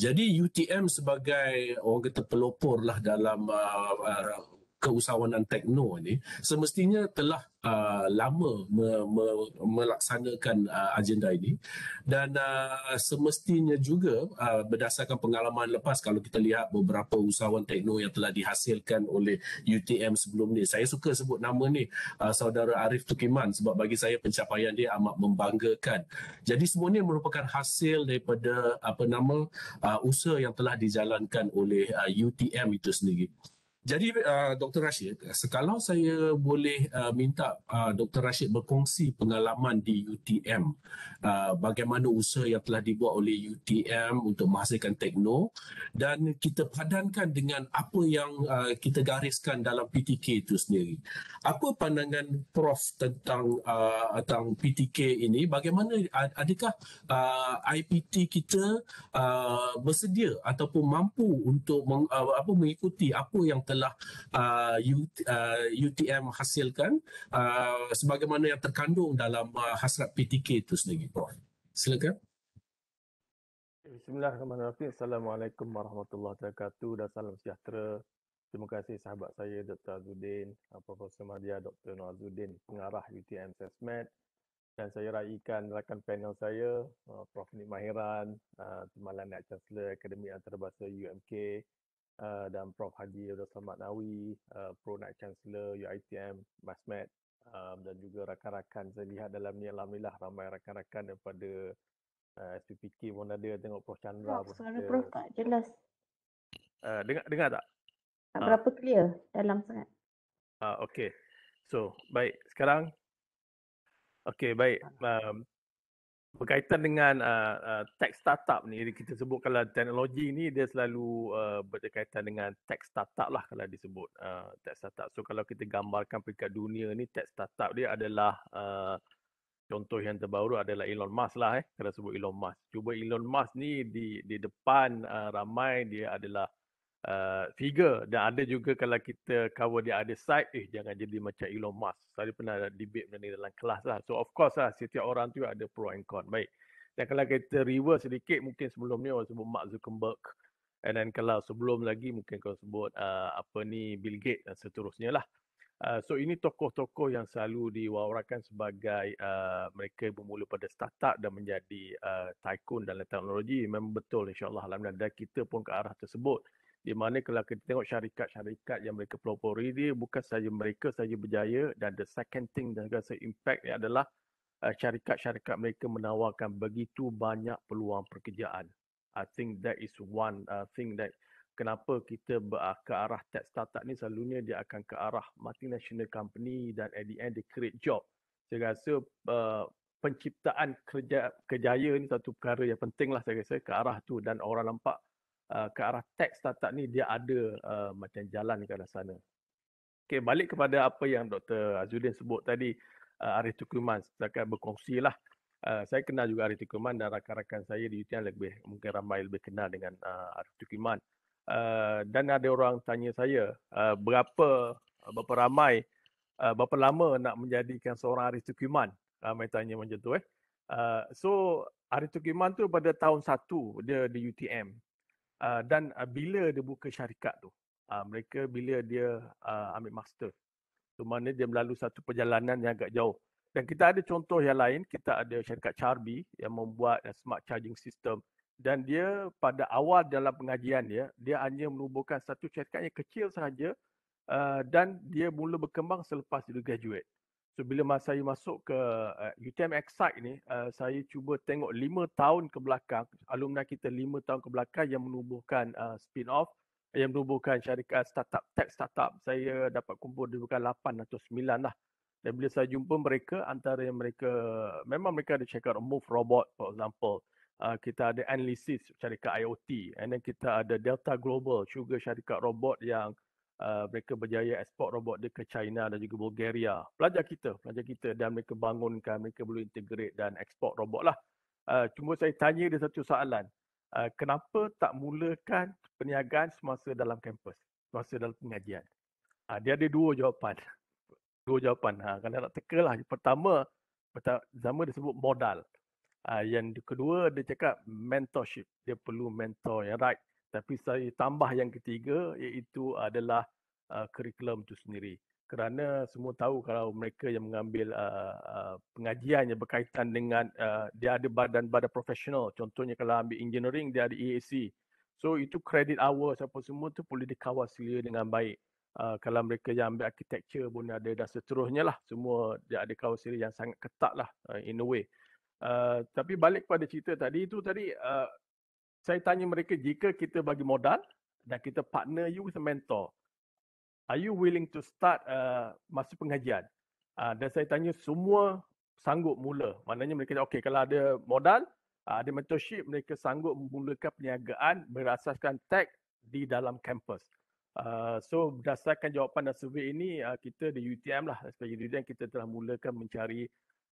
[SPEAKER 3] Jadi UTM sebagai orang kata pelopor lah dalam uh, uh, keusahawanan tekno ini semestinya telah uh, lama me- me- melaksanakan uh, agenda ini dan uh, semestinya juga uh, berdasarkan pengalaman lepas kalau kita lihat beberapa usahawan tekno yang telah dihasilkan oleh UTM sebelum ni saya suka sebut nama ni uh, saudara Arif Tukiman sebab bagi saya pencapaian dia amat membanggakan jadi semua ini merupakan hasil daripada apa nama uh, usaha yang telah dijalankan oleh uh, UTM itu sendiri jadi uh, Dr Rashid, sekalau saya boleh uh, minta uh, Dr Rashid berkongsi pengalaman di UTM, uh, bagaimana usaha yang telah dibuat oleh UTM untuk menghasilkan Tekno dan kita padankan dengan apa yang uh, kita gariskan dalam PTK itu sendiri. Apa pandangan Prof tentang uh, tentang PTK ini? Bagaimana adakah uh, IPT kita uh, bersedia ataupun mampu untuk meng, uh, apa mengikuti apa yang telah telah uh, UT, uh, UTM hasilkan uh, sebagaimana yang terkandung dalam uh, hasrat PTK itu sendiri. Silakan.
[SPEAKER 5] Bismillahirrahmanirrahim. Assalamualaikum warahmatullahi wabarakatuh dan salam sejahtera. Terima kasih sahabat saya Dr. Azuddin, uh, Prof. Madia Dr. Noor Azuddin, pengarah UTM Sesmed dan saya raikan rakan panel saya uh, Prof. Nik Mahiran, uh, Timbalan Chancellor Akademi Antarabangsa UMK Uh, dan Prof Hadi Abdul Selamat Nawawi, uh, Pro Night Chancellor UiTM, Mas um, dan juga rakan-rakan saya lihat dalam ni alhamdulillah ramai rakan-rakan daripada uh, SPPK pun ada tengok Prof Chandra Prof, pun suara ada. Prof tak jelas. Uh, dengar dengar tak?
[SPEAKER 1] Tak ah. berapa uh. clear dalam sangat.
[SPEAKER 5] Ah uh, okey. So, baik. Sekarang Okey, baik. Ah. Um, berkaitan dengan uh, uh, tech startup ni kita sebut kalau teknologi ni dia selalu uh, berkaitan dengan tech startup lah kalau disebut uh, tech startup. So kalau kita gambarkan peringkat dunia ni tech startup dia adalah uh, contoh yang terbaru adalah Elon Musk lah eh kalau sebut Elon Musk. Cuba Elon Musk ni di di depan uh, ramai dia adalah uh, figure dan ada juga kalau kita cover dia ada side eh jangan jadi macam Elon Musk saya pernah debate benda ni dalam kelas lah so of course lah setiap orang tu ada pro and con baik dan kalau kita reverse sedikit mungkin sebelum ni orang sebut Mark Zuckerberg and then kalau sebelum lagi mungkin kau sebut uh, apa ni Bill Gates dan seterusnya lah Uh, so ini tokoh-tokoh yang selalu diwawarkan sebagai uh, mereka bermula pada startup dan menjadi uh, tycoon dalam teknologi. Memang betul insyaAllah. Alhamdulillah. Dan kita pun ke arah tersebut. Uh, di mana kalau kita tengok syarikat-syarikat yang mereka pelopori dia bukan saja mereka saja berjaya dan the second thing dan rasa impact dia adalah uh, syarikat-syarikat mereka menawarkan begitu banyak peluang pekerjaan. I think that is one uh, thing that kenapa kita ber, uh, ke arah tech startup ni selalunya dia akan ke arah multinational company dan at the end they create job. Saya rasa uh, penciptaan kerja kejayaan ni satu perkara yang penting lah saya rasa ke arah tu dan orang nampak Uh, ke arah tech startup ni dia ada uh, macam jalan ke arah sana. Okay, balik kepada apa yang Dr. Azudin sebut tadi, uh, Arif Tukuman, saya berkongsi lah. Uh, saya kenal juga Arif Tukuman dan rakan-rakan saya di UTM lebih, mungkin ramai lebih kenal dengan uh, Arif Tukuman. Uh, dan ada orang tanya saya, uh, berapa, uh, berapa ramai, uh, berapa lama nak menjadikan seorang Arif Tukuman? Ramai tanya macam tu eh. Uh, so, Arif Tukiman tu pada tahun satu dia di UTM. Ah, dan uh, bila dia buka syarikat tu, uh, mereka bila dia uh, ambil master, tu mana dia melalui satu perjalanan yang agak jauh. Dan kita ada contoh yang lain, kita ada syarikat Charbi yang membuat uh, smart charging system dan dia pada awal dalam pengajian dia, dia hanya menubuhkan satu syarikat yang kecil sahaja uh, dan dia mula berkembang selepas dia graduate. So bila masa saya masuk ke uh, eh, UTM Excite ni, uh, saya cuba tengok 5 tahun ke belakang, alumni kita 5 tahun ke belakang yang menubuhkan uh, spin-off, yang menubuhkan syarikat startup, tech startup. Saya dapat kumpul di bukan 8 atau 9 lah. Dan bila saya jumpa mereka, antara yang mereka, memang mereka ada check out Move Robot for example. Uh, kita ada Analysis syarikat IoT. And then kita ada Delta Global, juga syarikat robot yang Uh, mereka berjaya ekspor robot dia ke China dan juga Bulgaria. Pelajar kita, pelajar kita dan mereka bangunkan, mereka boleh integrate dan ekspor robot lah. Uh, cuma saya tanya dia satu soalan. Uh, kenapa tak mulakan perniagaan semasa dalam kampus, semasa dalam pengajian? Uh, dia ada dua jawapan. *laughs* Dua jawapan. Ha, kalau nak teka lah. Pertama, pertama dia sebut modal. Uh, yang kedua dia cakap mentorship. Dia perlu mentor yang right. Tapi saya tambah yang ketiga iaitu adalah uh, kurikulum itu sendiri. Kerana semua tahu kalau mereka yang mengambil uh, uh, pengajian yang berkaitan dengan uh, dia ada badan-badan profesional. Contohnya kalau ambil engineering dia ada EAC. So itu credit hour, siapa semua tu boleh dikawal sila dengan baik. Uh, kalau mereka yang ambil architecture pun ada dan seterusnya lah. Semua dia ada kawal sila yang sangat ketat lah uh, in a way. Uh, tapi balik pada cerita tadi itu tadi uh, saya tanya mereka jika kita bagi modal dan kita partner you with a mentor are you willing to start uh, masa pengajian uh, dan saya tanya semua sanggup mula maknanya mereka kata okay, kalau ada modal uh, ada mentorship mereka sanggup memulakan perniagaan berasaskan tech di dalam kampus Uh, ah, so berdasarkan jawapan dan survey ini uh, kita di UTM lah sebagai UTM kita telah mulakan mencari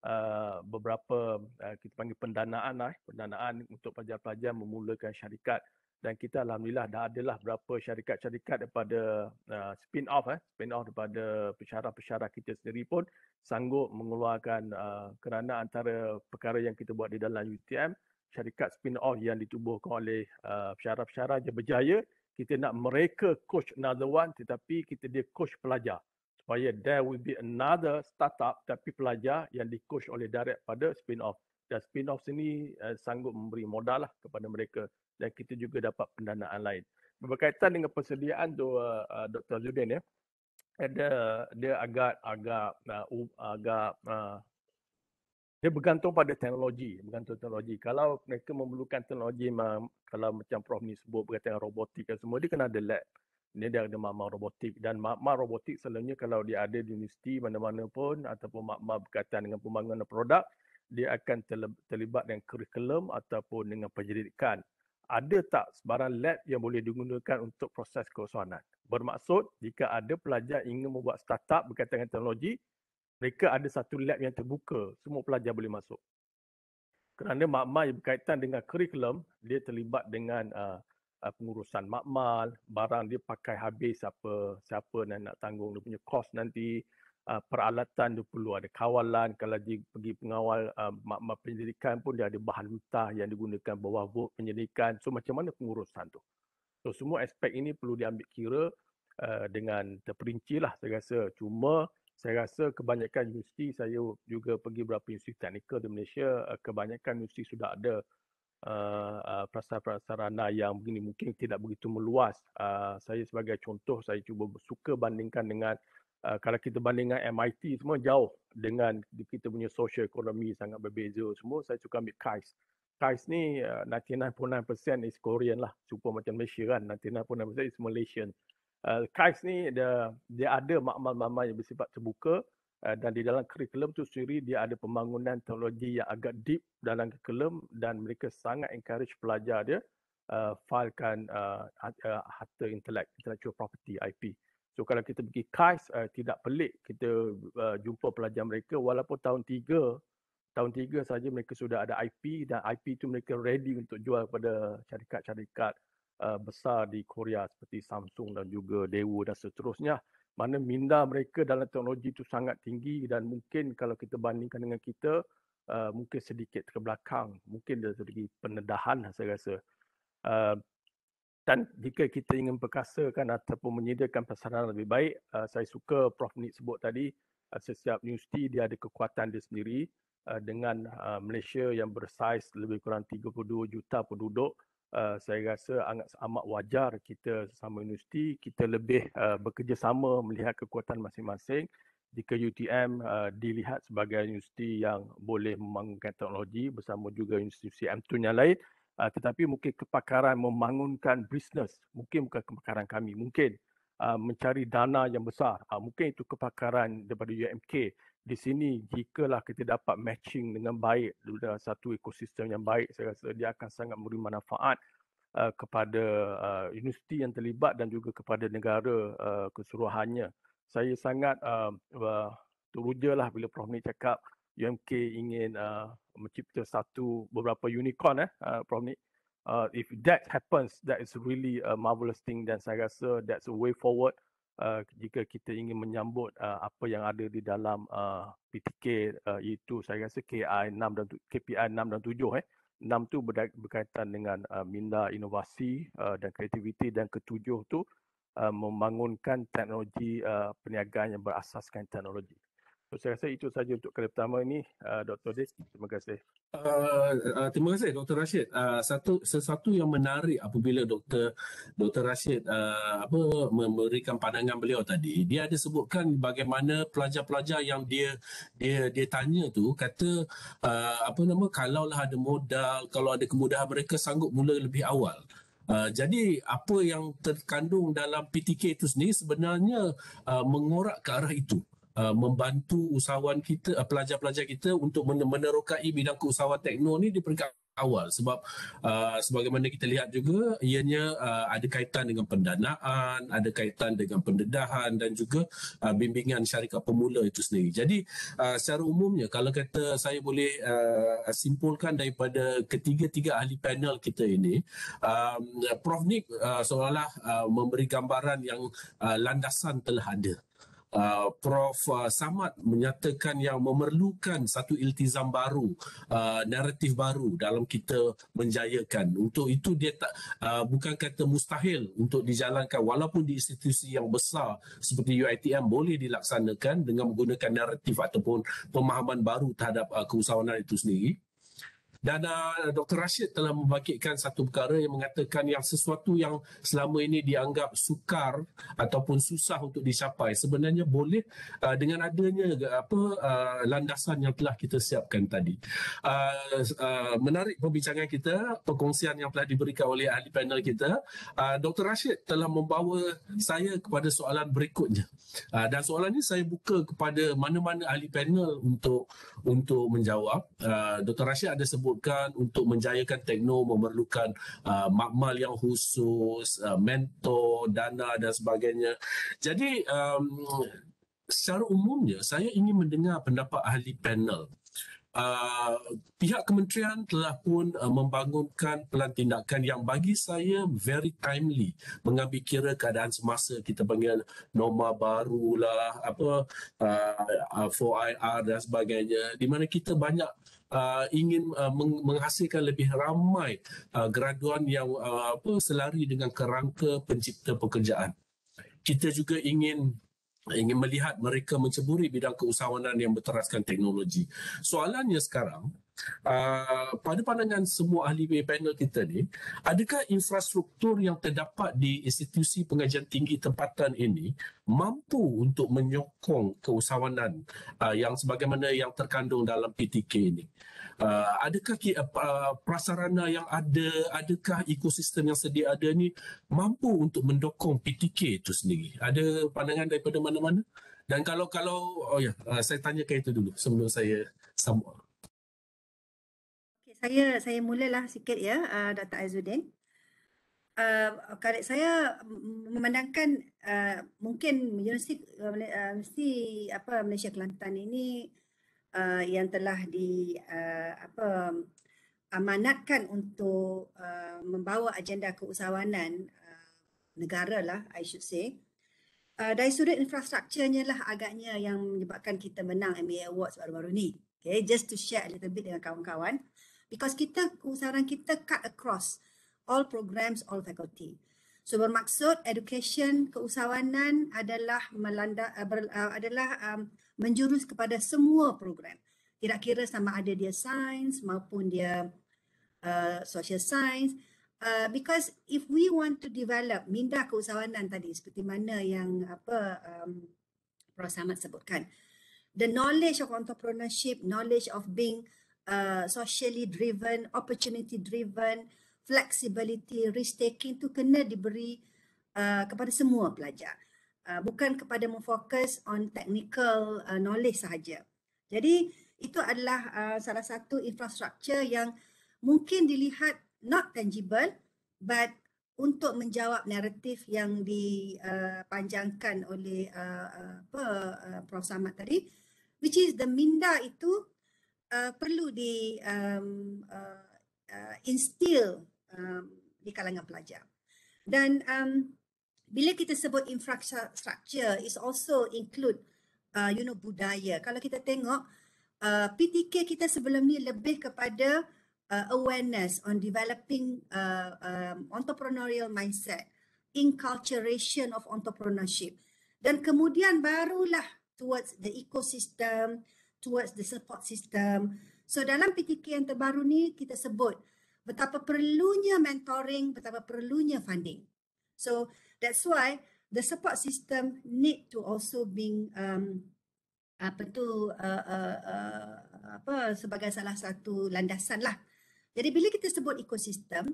[SPEAKER 5] Uh, beberapa uh, kita panggil pendanaan lah, eh. pendanaan untuk pelajar-pelajar memulakan syarikat dan kita alhamdulillah dah ada lah beberapa syarikat-syarikat daripada uh, spin off eh spin off daripada pesara-pesara kita sendiri pun sanggup mengeluarkan uh, kerana antara perkara yang kita buat di dalam UTM syarikat spin off yang ditubuhkan oleh uh, pesara-pesara je berjaya kita nak mereka coach another one tetapi kita dia coach pelajar supaya there will be another startup tapi pelajar yang di coach oleh direct pada spin off dan spin off sini uh, sanggup memberi modal lah kepada mereka dan kita juga dapat pendanaan lain berkaitan dengan persediaan tu uh, eh, uh, eh, Dr Zudin ya ada dia agak agak uh, agak uh, dia bergantung pada teknologi bergantung teknologi kalau mereka memerlukan teknologi kalau macam prof ni sebut berkaitan robotik dan semua dia kena ada lab ini dia ada makmal robotik dan makmal robotik selalunya kalau dia ada di universiti mana-mana pun ataupun makmal berkaitan dengan pembangunan produk, dia akan terlibat dengan kurikulum ataupun dengan penyelidikan. Ada tak sebarang lab yang boleh digunakan untuk proses kekosongan? Bermaksud jika ada pelajar ingin membuat startup berkaitan dengan teknologi, mereka ada satu lab yang terbuka, semua pelajar boleh masuk. Kerana makmal yang berkaitan dengan kurikulum, dia terlibat dengan uh, uh, pengurusan makmal, barang dia pakai habis siapa siapa nak, nak tanggung dia punya kos nanti, uh, peralatan dia perlu ada kawalan, kalau dia pergi pengawal uh, makmal penyelidikan pun dia ada bahan lutah yang digunakan bawah vote penyelidikan. So macam mana pengurusan tu? So semua aspek ini perlu diambil kira uh, dengan terperinci lah saya rasa. Cuma saya rasa kebanyakan universiti, saya juga pergi beberapa universiti teknikal di Malaysia, uh, kebanyakan universiti sudah ada Eh, eh, prasarana-prasarana uh, yang begini mungkin tidak begitu meluas. Uh, saya sebagai contoh saya cuba suka bandingkan dengan uh, kalau kita bandingkan MIT semua jauh dengan kita punya social ekonomi sangat berbeza semua. Saya suka ambil KAIS. KAIS ni uh, 99% is Korean lah. Cuma macam Malaysia kan. 99% is Malaysian. Uh, KAIS ni dia, dia ada makmal-makmal yang bersifat terbuka. Eh, dan di dalam kurikulum tu sendiri dia ada pembangunan teknologi yang agak deep dalam kurikulum dan mereka sangat encourage pelajar dia uh, eh, filekan uh, eh, harta intellect, intellectual property IP. So kalau kita pergi KAIS uh, tidak pelik kita uh, jumpa pelajar mereka walaupun tahun tiga, tahun tiga saja mereka sudah ada IP dan IP itu mereka ready untuk jual kepada syarikat-syarikat uh, besar di Korea seperti Samsung dan juga Daewoo dan seterusnya mana minda mereka dalam teknologi itu sangat tinggi dan mungkin kalau kita bandingkan dengan kita uh, mungkin sedikit ke belakang mungkin dari segi pendedahan lah saya rasa uh, dan jika kita ingin perkasakan ataupun menyediakan pasaran lebih baik uh, saya suka prof Nick sebut tadi uh, setiap universiti dia ada kekuatan dia sendiri uh, dengan uh, Malaysia yang bersaiz lebih kurang 32 juta penduduk Eh, saya rasa amat, amat wajar kita sesama universiti kita lebih uh, bekerjasama melihat kekuatan masing-masing jika UTM uh, eh, dilihat sebagai universiti yang boleh membangunkan teknologi bersama juga universiti MTU yang lain uh, tetapi mungkin kepakaran membangunkan bisnes mungkin bukan kepakaran kami mungkin Uh, mencari dana yang besar. Uh, mungkin itu kepakaran daripada UMK. Di sini, jika lah kita dapat matching dengan baik dalam satu ekosistem yang baik, saya rasa dia akan sangat memberi manfaat uh, kepada uh, universiti yang terlibat dan juga kepada negara uh, keseluruhannya. Saya sangat uh, uh, teruja lah bila Prof. Nik cakap UMK ingin uh, mencipta satu beberapa unicorn, eh, uh, Prof. Nik uh, if that happens, that is really a marvelous thing dan saya rasa that's a way forward uh, jika kita ingin menyambut uh, apa yang ada di dalam uh, PTK uh, iaitu saya rasa KI 6 dan KPI 6 dan 7 eh. 6 tu berkaitan dengan uh, minda inovasi uh, dan kreativiti dan ketujuh tu uh, membangunkan teknologi uh, perniagaan yang berasaskan teknologi. So, saya rasa itu sahaja untuk kali pertama ini, uh, ah, Dr. Des. Terima kasih.
[SPEAKER 2] Uh, uh, terima kasih Dr.
[SPEAKER 3] Rashid. Uh, satu sesuatu yang menarik apabila Dr. Dr. Rashid uh, apa memberikan pandangan beliau tadi, dia ada sebutkan bagaimana pelajar-pelajar yang dia dia dia tanya tu kata uh, apa nama kalau lah ada modal, kalau ada kemudahan mereka sanggup mula lebih awal. Uh, jadi apa yang terkandung dalam PTK itu sendiri sebenarnya uh, mengorak ke arah itu. Uh, membantu usahawan kita, uh, pelajar-pelajar kita untuk menerokai bidang keusahawan tekno ni di peringkat awal sebab uh, sebagaimana kita lihat juga ianya uh, ada kaitan dengan pendanaan, ada kaitan dengan pendedahan dan juga uh, bimbingan syarikat pemula itu sendiri. Jadi uh, secara umumnya kalau kata saya boleh uh, simpulkan daripada ketiga-tiga ahli panel kita ini, um, Prof Nik uh, seolah-olah uh, memberi gambaran yang uh, landasan telah ada. Uh, Prof uh, Samad menyatakan yang memerlukan satu iltizam baru uh, naratif baru dalam kita menjayakan untuk itu dia tak uh, bukan kata mustahil untuk dijalankan walaupun di institusi yang besar seperti UiTM boleh dilaksanakan dengan menggunakan naratif ataupun pemahaman baru terhadap uh, keusahawanan itu sendiri dan uh, Dr. Rashid telah membangkitkan satu perkara yang mengatakan yang sesuatu yang selama ini dianggap sukar ataupun susah untuk dicapai sebenarnya boleh uh, dengan adanya apa uh, landasan yang telah kita siapkan tadi. Uh, uh, menarik perbincangan kita, perkongsian yang telah diberikan oleh ahli panel kita. Uh, Dr. Rashid telah membawa saya kepada soalan berikutnya. Uh, dan soalan ini saya buka kepada mana-mana ahli panel untuk untuk menjawab. Uh, Dr. Rashid ada sebuah disebutkan untuk menjayakan tekno memerlukan uh, makmal yang khusus, uh, mentor, dana dan sebagainya. Jadi um, secara umumnya saya ingin mendengar pendapat ahli panel. Uh, pihak kementerian telah pun uh, membangunkan pelan tindakan yang bagi saya very timely mengambil kira keadaan semasa kita panggil norma barulah apa uh, 4IR uh, dan sebagainya di mana kita banyak uh, ingin uh, meng- menghasilkan lebih ramai uh, graduan yang uh, apa selari dengan kerangka pencipta pekerjaan. Kita juga ingin ingin melihat mereka menceburi bidang keusahawanan yang berteraskan teknologi. Soalannya sekarang, uh, pada pandangan semua ahli panel kita ni, adakah infrastruktur yang terdapat di institusi pengajian tinggi tempatan ini mampu untuk menyokong keusahawanan uh, yang sebagaimana yang terkandung dalam PTK ini? Uh, adakah uh, prasarana yang ada, adakah ekosistem yang sedia ada ni mampu untuk mendukung PTK itu sendiri? Ada pandangan daripada mana-mana? Dan kalau kalau oh ya yeah, uh, saya tanya ke itu dulu sebelum saya sambung
[SPEAKER 4] saya saya mulalah sikit ya uh, ah, Dr. Azudin. Uh, ah, kalau saya memandangkan uh, mungkin universiti uh, mesti apa Malaysia Kelantan ini uh, yang telah di uh, apa amanatkan untuk uh, membawa agenda keusahawanan uh, negara lah I should say uh, dari sudut infrastrukturnya lah agaknya yang menyebabkan kita menang MBA Awards baru-baru ni okay just to share a little bit dengan kawan-kawan uh, because kita usaha kita cut across all programs all faculty so bermaksud education keusahawanan adalah melanda uh, ber, uh, adalah um, menjurus kepada semua program tidak kira sama ada dia science maupun dia uh, social science Uh, because if we want to develop minda keusahawanan tadi seperti mana yang apa um, Prof. Samad sebutkan the knowledge of entrepreneurship knowledge of being Uh, socially driven, opportunity driven, flexibility, risk taking tu kena diberi uh, kepada semua pelajar. Uh, bukan kepada memfokus on technical uh, knowledge sahaja. Jadi itu adalah uh, salah satu infrastruktur yang mungkin dilihat not tangible but untuk menjawab naratif yang dipanjangkan uh, oleh uh, uh, apa uh, Prof Samad tadi which is the minda itu uh, perlu di um, uh, uh, instil um, di kalangan pelajar. Dan um, bila kita sebut infrastructure, is also include uh, you know budaya. Kalau kita tengok uh, PTK kita sebelum ni lebih kepada uh, awareness on developing uh, um, entrepreneurial mindset, inculturation of entrepreneurship, dan kemudian barulah towards the ecosystem, towards the support system. So dalam PTK yang terbaru ni kita sebut betapa perlunya mentoring, betapa perlunya funding. So that's why the support system need to also being um, apa tu uh, uh, uh, apa sebagai salah satu landasan lah. Jadi bila kita sebut ekosistem,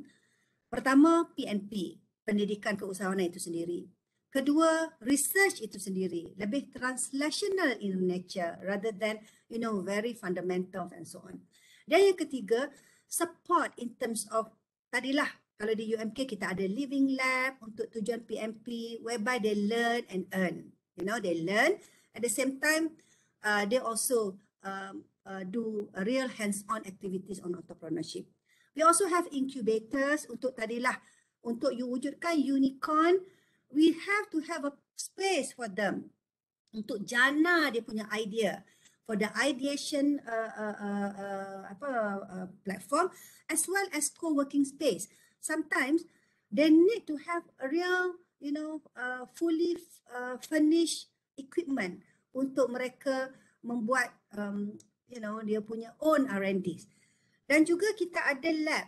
[SPEAKER 4] pertama PNP pendidikan keusahawanan itu sendiri. Kedua, research itu sendiri lebih translational in nature rather than you know very fundamental and so on dan yang ketiga support in terms of tadilah kalau di UMK kita ada living lab untuk tujuan PMP whereby they learn and earn you know they learn at the same time uh, they also um, uh, do real hands on activities on entrepreneurship we also have incubators untuk tadilah untuk you wujudkan unicorn we have to have a space for them untuk jana dia punya idea for the ideation uh, uh, uh, uh, apa uh, platform as well as co-working space sometimes they need to have a real you know uh, fully uh, furnished equipment untuk mereka membuat um, you know dia punya own R&D dan juga kita ada lab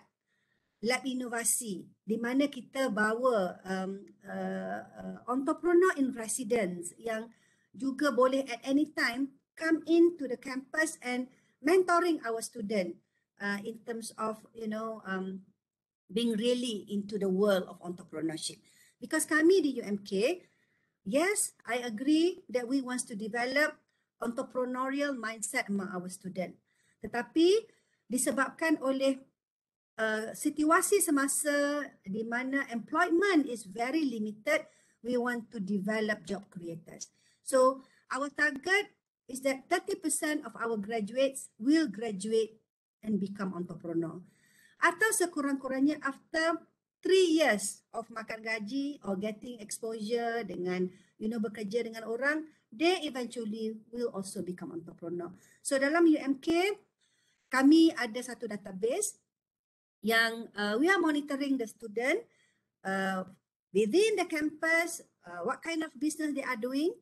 [SPEAKER 4] lab inovasi di mana kita bawa um, uh, uh entrepreneur in residence yang juga boleh at any time come into the campus and mentoring our student uh, in terms of you know um, being really into the world of entrepreneurship. Because kami di UMK, yes, I agree that we want to develop entrepreneurial mindset among our student. Tetapi disebabkan oleh uh, situasi semasa di mana employment is very limited, we want to develop job creators. So our target is that 30% of our graduates will graduate and become entrepreneur. Atau sekurang-kurangnya after three years of makan gaji or getting exposure dengan you know bekerja dengan orang, they eventually will also become entrepreneur. So dalam UMK, kami ada satu database yang uh, we are monitoring the student uh, within the campus, uh, what kind of business they are doing.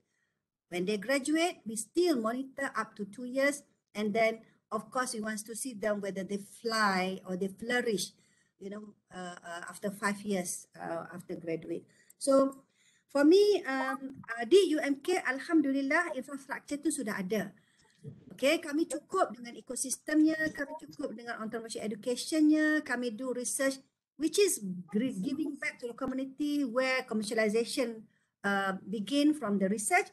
[SPEAKER 4] When they graduate, we still monitor up to two years. And then, of course, we want to see them whether they fly or they flourish, you know, uh, uh, after five years uh, after graduate. So, for me, um, uh, di UMK, Alhamdulillah, infrastructure itu sudah ada. Okay, kami cukup dengan ekosistemnya, kami cukup dengan entrepreneurship educationnya, kami do research which is giving back to the community where commercialization uh, begin from the research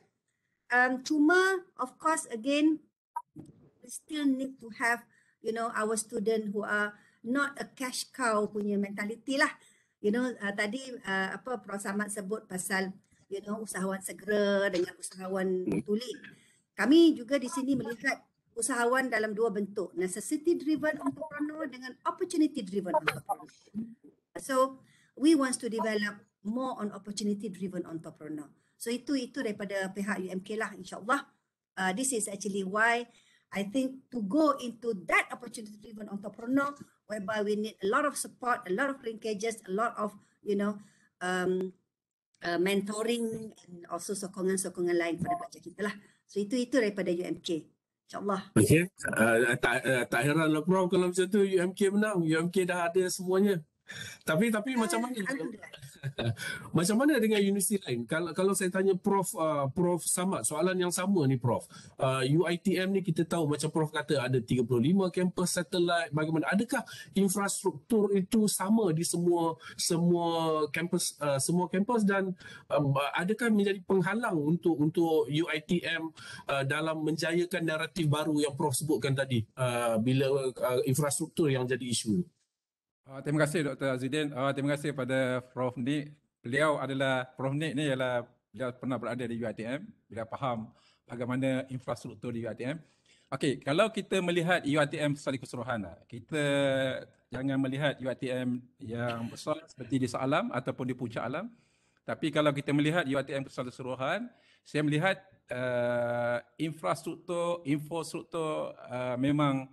[SPEAKER 4] um, cuma of course again we still need to have you know our student who are not a cash cow punya mentality lah you know uh, tadi uh, apa Prof Samad sebut pasal you know usahawan segera dengan usahawan hmm. tuli kami juga di sini melihat usahawan dalam dua bentuk necessity driven entrepreneur dengan opportunity driven entrepreneur so we wants to develop more on opportunity driven entrepreneur So itu itu daripada pihak UMK lah insyaAllah. Uh, this is actually why I think to go into that opportunity driven entrepreneur whereby we need a lot of support, a lot of linkages, a lot of you know um, uh, mentoring and also sokongan-sokongan lain pada pelajar kita lah. So itu itu daripada UMK. InsyaAllah.
[SPEAKER 3] Okay. Uh, tak, uh, tak heran lah Prof kalau macam tu UMK menang. UMK dah ada semuanya. Tapi tapi uh, macam mana? *laughs* Macam mana dengan universiti lain? Kalau kalau saya tanya Prof uh, Prof sama soalan yang sama ni Prof. Uh, UITM ni kita tahu macam Prof kata ada 35 kampus satellite bagaimana adakah infrastruktur itu sama di semua semua kampus uh, semua kampus dan um, adakah menjadi penghalang untuk untuk UITM uh, dalam menjayakan naratif baru yang Prof sebutkan tadi uh, bila uh, infrastruktur yang jadi isu ni?
[SPEAKER 2] Ah, terima kasih Dr. Azidin. Uh, terima kasih kepada Prof. Nick. Beliau adalah, Prof. Nick ni ialah beliau pernah berada di UITM. Beliau faham bagaimana infrastruktur di UITM. Okey, kalau kita melihat UITM secara keseluruhan, ah, kita jangan melihat UITM yang besar seperti di sealam ataupun di puncak alam. Tapi kalau kita melihat UITM secara keseluruhan, saya melihat uh, infrastruktur, infrastruktur uh, memang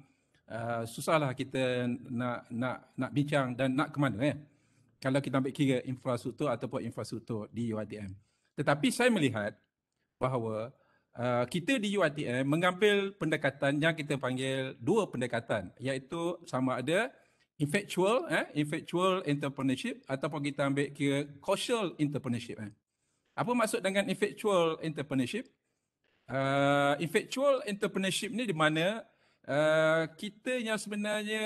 [SPEAKER 2] Ah, susahlah kita nak nak nak bincang dan nak ke mana ya. Kalau kita ambil kira infrastruktur ataupun infrastruktur di UITM. Tetapi saya melihat bahawa uh, kita di UITM mengambil pendekatan yang kita panggil dua pendekatan iaitu sama ada effectual eh effectual entrepreneurship ataupun kita ambil kira causal entrepreneurship eh. Apa maksud dengan effectual entrepreneurship? Uh, ah, effectual entrepreneurship ni di mana uh, kita yang sebenarnya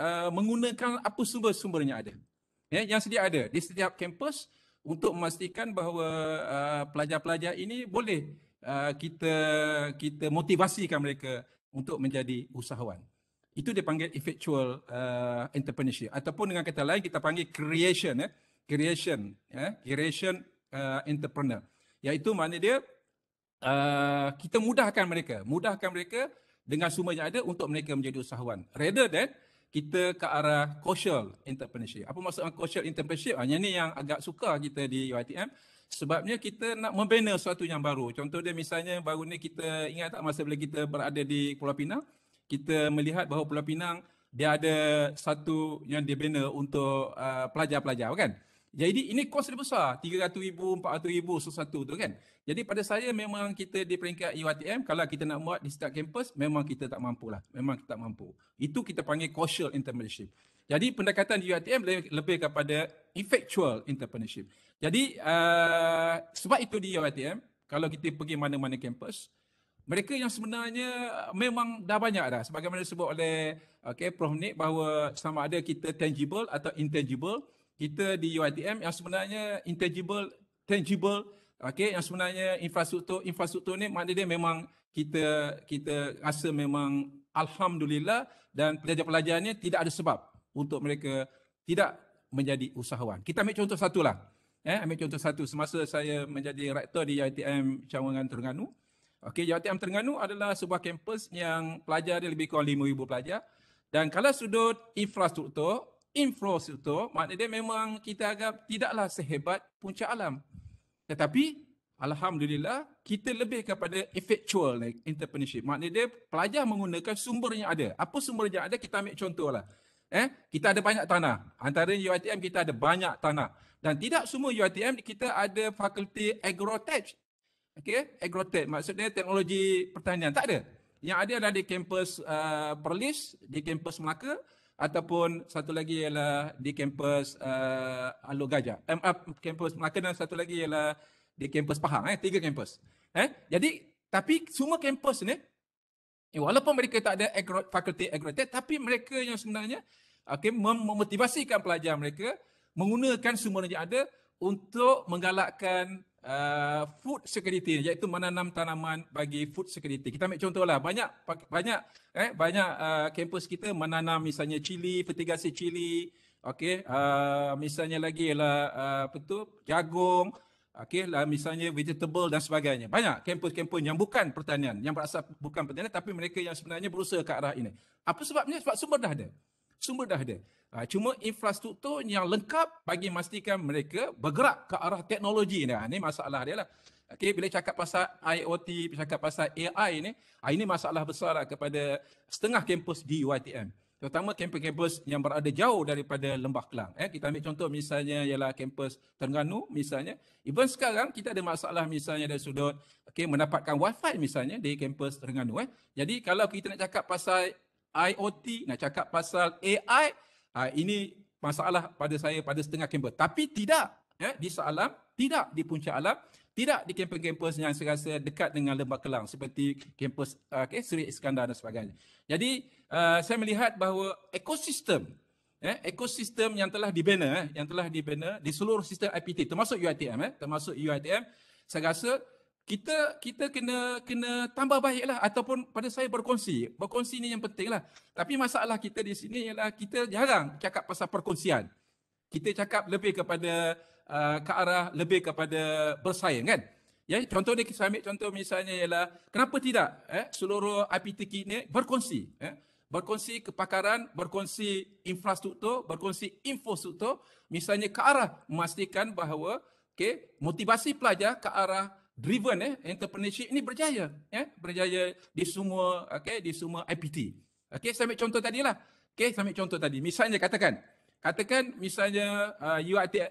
[SPEAKER 2] uh, menggunakan apa sumber-sumber yang ada ya yang sedia ada di setiap kampus untuk memastikan bahawa uh, pelajar-pelajar ini boleh uh, kita kita motivasikan mereka untuk menjadi usahawan itu dipanggil effectual uh, entrepreneurship ataupun dengan kata lain kita panggil creation ya creation ya creation uh, entrepreneur yaitu makna dia uh, kita mudahkan mereka mudahkan mereka dengan semua yang ada untuk mereka menjadi usahawan. Rather than kita ke arah social entrepreneurship. Apa maksud social entrepreneurship? Hanya ah, ini yang agak suka kita di UITM. Sebabnya kita nak membina sesuatu yang baru. Contoh dia misalnya baru ni kita ingat tak masa bila kita berada di Pulau Pinang, kita melihat bahawa Pulau Pinang dia ada satu yang dibina untuk uh, pelajar-pelajar kan? Jadi ini kos dia besar, RM300,000, RM400,000 sesuatu tu kan. Jadi pada saya memang kita di peringkat UITM, e kalau kita nak buat di setiap kampus, memang kita tak mampu lah. Memang kita tak mampu. Itu kita panggil causal entrepreneurship. Jadi pendekatan di UITM e lebih, kepada effectual entrepreneurship. Jadi uh, sebab itu di UITM, e kalau kita pergi mana-mana kampus, mereka yang sebenarnya memang dah banyak dah. Sebagaimana disebut oleh okay, Prof. Nick bahawa sama ada kita tangible atau intangible, kita di UITM yang sebenarnya intangible, tangible, okay, yang sebenarnya infrastruktur, infrastruktur ni maknanya dia memang kita kita rasa memang alhamdulillah dan pelajar-pelajarnya tidak ada sebab untuk mereka tidak menjadi usahawan. Kita ambil contoh satu lah. Eh, ambil contoh satu. Semasa saya menjadi rektor di UITM Cawangan Terengganu. Okey, UITM Terengganu adalah sebuah kampus yang pelajar dia lebih kurang 5,000 pelajar. Dan kalau sudut infrastruktur, infrastruktur maknanya memang kita agak tidaklah sehebat puncak alam tetapi alhamdulillah kita lebih kepada effectual like, entrepreneurship maknanya dia pelajar menggunakan sumber yang ada apa sumber yang ada kita ambil contoh lah. eh kita ada banyak tanah antara UiTM kita ada banyak tanah dan tidak semua UiTM kita ada fakulti agrotech okey agrotech maksudnya teknologi pertanian tak ada yang ada adalah di kampus uh, Perlis di kampus Melaka ataupun satu lagi ialah di kampus uh, eh, Alu Gajah, uh, kampus Melaka dan satu lagi ialah di kampus Pahang, eh, tiga kampus. Eh, jadi tapi semua kampus ni eh, walaupun mereka tak ada agro, fakulti agrotech tapi mereka yang sebenarnya okay, mem- memotivasikan pelajar mereka menggunakan semua yang ada untuk menggalakkan Uh, food security iaitu menanam tanaman bagi food security. Kita ambil contohlah banyak banyak eh banyak uh, kampus kita menanam misalnya cili, fertigasi cili, okey, uh, misalnya lagi ialah uh, tu jagung, okey, lah misalnya vegetable dan sebagainya. Banyak kampus-kampus yang bukan pertanian, yang berasal bukan pertanian tapi mereka yang sebenarnya berusaha ke arah ini. Apa sebabnya? Sebab sumber dah ada. Sumber dah ada. Ha, cuma infrastruktur yang lengkap bagi memastikan mereka bergerak ke arah teknologi ni. ini ha, masalah dia lah. Okay, bila cakap pasal IoT, cakap pasal AI ni, ha, ini masalah besar lah kepada setengah kampus di UITM. Terutama kampus-kampus yang berada jauh daripada Lembah Kelang. Eh, kita ambil contoh misalnya ialah kampus Terengganu misalnya. Even sekarang kita ada masalah misalnya dari sudut okay, mendapatkan wifi misalnya di kampus Terengganu. Eh. Jadi kalau kita nak cakap pasal IOT, nak cakap pasal AI, ha, ini masalah pada saya pada setengah kampus. Tapi tidak eh, di sealam, tidak di puncak alam, tidak di kampus-kampus yang saya rasa dekat dengan lembah kelang seperti kampus ha, okay, Seri Iskandar dan sebagainya. Jadi uh, saya melihat bahawa ekosistem eh, ekosistem yang telah dibina, ya, yang telah dibina di seluruh sistem IPT termasuk UITM, eh, termasuk UITM saya rasa kita kita kena kena tambah baiklah ataupun pada saya berkongsi. Berkongsi ni yang pentinglah. Tapi masalah kita di sini ialah kita jarang cakap pasal perkongsian. Kita cakap lebih kepada uh, ke arah lebih kepada bersaing kan. Ya, contoh ni saya ambil contoh misalnya ialah kenapa tidak eh seluruh IPT ni berkongsi eh berkongsi kepakaran, berkongsi infrastruktur, berkongsi infrastruktur misalnya ke arah memastikan bahawa okay motivasi pelajar ke arah driven eh entrepreneurship ni berjaya ya eh? berjaya di semua okey di semua IPT okey saya ambil contoh tadilah okey saya ambil contoh tadi misalnya katakan katakan misalnya uh,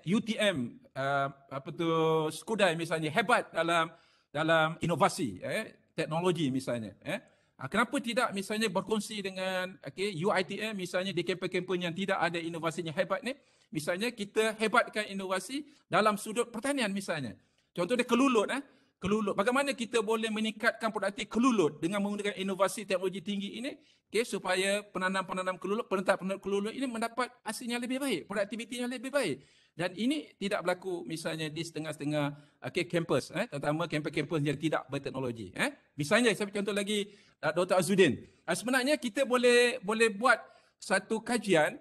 [SPEAKER 2] UTM uh, apa tu Skudai misalnya hebat dalam dalam inovasi eh teknologi misalnya eh ah, kenapa tidak misalnya berkongsi dengan okey UiTM misalnya di kempen-kempen yang tidak ada inovasinya hebat ni misalnya kita hebatkan inovasi dalam sudut pertanian misalnya Contoh dia kelulut eh. Kelulut. Bagaimana kita boleh meningkatkan produktif kelulut dengan menggunakan inovasi teknologi tinggi ini okay, supaya penanam-penanam kelulut, penetap-penetap kelulut ini mendapat hasil yang lebih baik, produktiviti yang lebih baik. Dan ini tidak berlaku misalnya di setengah-setengah okay, kampus, eh, terutama kampus-kampus yang tidak berteknologi. Eh. Misalnya, saya contoh lagi eh, Dr. Azudin. Eh, sebenarnya kita boleh boleh buat satu kajian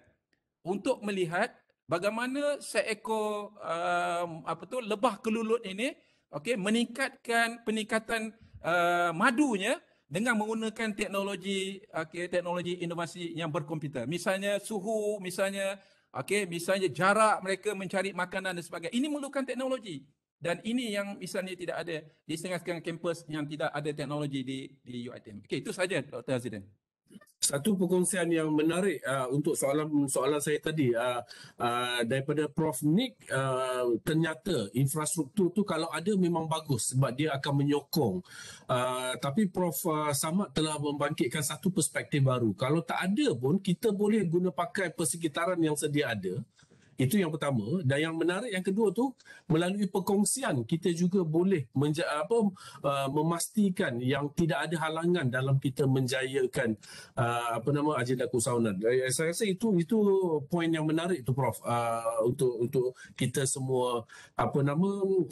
[SPEAKER 2] untuk melihat bagaimana seekor um, apa tu lebah kelulut ini okey meningkatkan peningkatan uh, madunya dengan menggunakan teknologi okey teknologi inovasi yang berkomputer misalnya suhu misalnya okey misalnya jarak mereka mencari makanan dan sebagainya ini memerlukan teknologi dan ini yang misalnya tidak ada di setengah-setengah kampus yang tidak ada teknologi di di UiTM okey itu saja Dr Aziden
[SPEAKER 3] satu perkongsian yang menarik uh, untuk soalan-soalan saya tadi uh, uh, daripada Prof Nick uh, ternyata infrastruktur tu kalau ada memang bagus sebab dia akan menyokong uh, tapi Prof uh, Samad telah membangkitkan satu perspektif baru kalau tak ada pun kita boleh guna pakai persekitaran yang sedia ada uh, itu yang pertama dan yang menarik yang kedua tu melalui perkongsian kita juga boleh menja- apa uh, memastikan yang tidak ada halangan dalam kita menjayakan uh, apa nama agenda keusahawanan. Eh, eh, saya rasa itu itu poin yang menarik tu prof uh, untuk untuk kita semua apa nama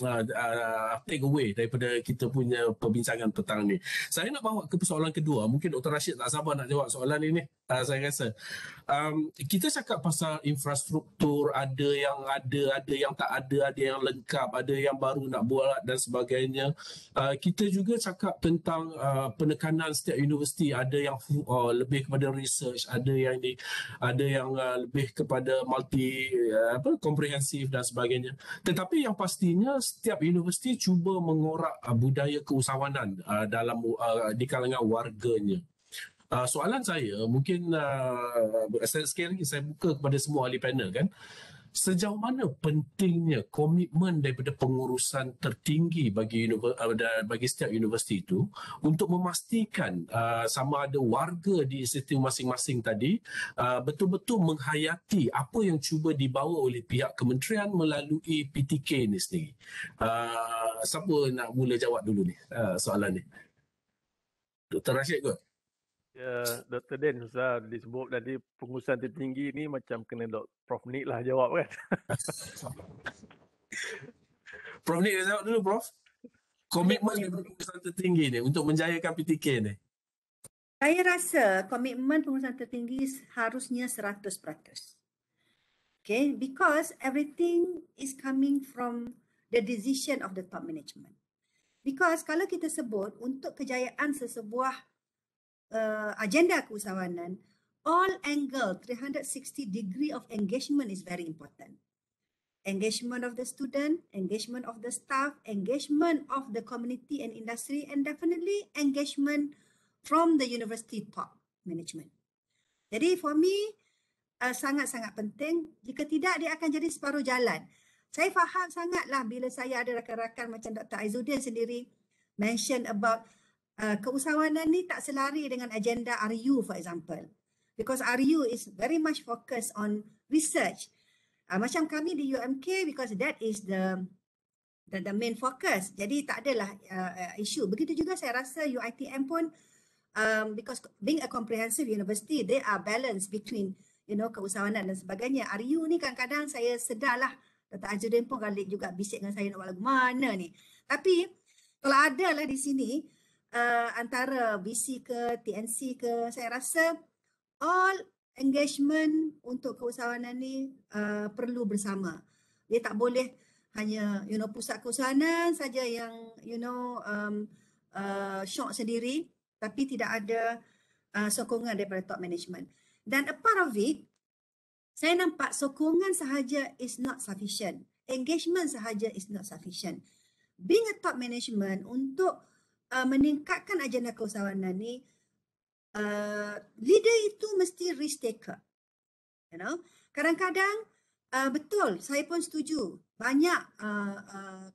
[SPEAKER 3] uh, uh, take away daripada kita punya perbincangan petang ni. Saya nak bawa ke persoalan kedua. Mungkin Dr Rashid tak sabar nak jawab soalan ini. Uh, saya rasa um, kita cakap pasal infrastruktur ada yang ada ada yang tak ada ada yang lengkap ada yang baru nak buat dan sebagainya uh, kita juga cakap tentang uh, penekanan setiap universiti ada yang uh, lebih kepada research ada yang ni ada yang uh, lebih kepada multi uh, apa komprehensif dan sebagainya tetapi yang pastinya setiap universiti cuba mengorak uh, budaya keusahawanan uh, dalam uh, di kalangan warganya Uh, soalan saya mungkin uh, ah, sekali lagi saya buka kepada semua ahli panel kan. Sejauh mana pentingnya komitmen daripada pengurusan tertinggi bagi ah, bagi setiap universiti itu untuk memastikan sama ada warga di institusi masing-masing tadi betul-betul menghayati apa yang cuba dibawa oleh pihak kementerian melalui PTK ini sendiri. siapa nak mula jawab dulu ni soalan ni? Dr. Rashid kot?
[SPEAKER 5] uh, eh, Dr. Dan Ustaz disebut tadi pengurusan tertinggi ni macam kena Dr. Prof Nick lah jawab kan. *laughs* Prof Nick jawab dulu Prof.
[SPEAKER 3] Komitmen pengurusan tertinggi ni untuk menjayakan PTK ni.
[SPEAKER 4] Saya rasa komitmen pengurusan tertinggi harusnya 100%. Okay, because everything is coming from the decision of the top management. Because kalau kita sebut untuk kejayaan sesebuah uh, agenda keusahawanan, all angle 360 degree of engagement is very important. Engagement of the student, engagement of the staff, engagement of the community and industry, and definitely engagement from the university top management. Jadi for me, uh, sangat-sangat uh, penting. Jika tidak, dia akan jadi separuh jalan. Saya faham sangatlah bila saya ada rakan-rakan macam Dr. Aizuddin sendiri mention about Ah, keusahawanan ni tak selari dengan agenda RU for example. Because RU is very much focused on research. Uh, macam kami di UMK because that is the the, the main focus. Jadi tak adalah uh, issue. Begitu juga saya rasa UITM pun um, because being a comprehensive university, they are balanced between you know keusahawanan dan sebagainya. RU ni kadang-kadang saya sedarlah Dr. Azudin pun kali juga bisik dengan saya nak buat lagu mana ni. Tapi kalau ada lah di sini, uh, antara VC ke TNC ke saya rasa all engagement untuk keusahawanan ni uh, perlu bersama. Dia tak boleh hanya you know pusat keusahawanan saja yang you know um uh, shock sendiri tapi tidak ada uh, sokongan daripada top management. Dan a part of it saya nampak sokongan sahaja is not sufficient. Engagement sahaja is not sufficient. Being a top management untuk uh, meningkatkan agenda keusahawanan ni uh, leader itu mesti risk taker you know kadang-kadang uh, betul saya pun setuju banyak uh, uh,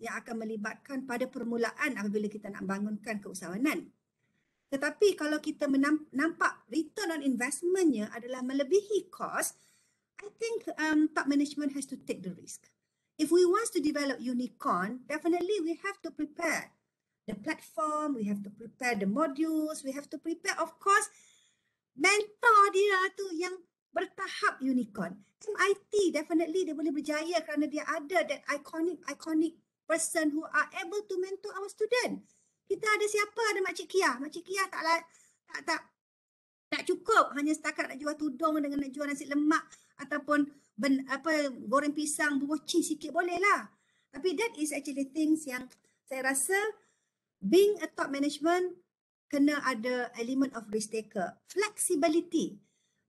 [SPEAKER 4] yang akan melibatkan pada permulaan apabila kita nak bangunkan keusahawanan tetapi kalau kita nampak return on investmentnya adalah melebihi kos, i think um top management has to take the risk if we want to develop unicorn definitely we have to prepare the platform, we have to prepare the modules, we have to prepare, of course, mentor dia tu yang bertahap unicorn. IT definitely dia boleh berjaya kerana dia ada that iconic, iconic person who are able to mentor our student. Kita ada siapa? Ada Makcik Kia. Makcik Kia tak, tak, tak, tak cukup hanya setakat nak jual tudung dengan nak jual nasi lemak ataupun ben, apa goreng pisang, buah cheese sikit bolehlah. Tapi that is actually things yang saya rasa being a top management kena ada element of risk taker flexibility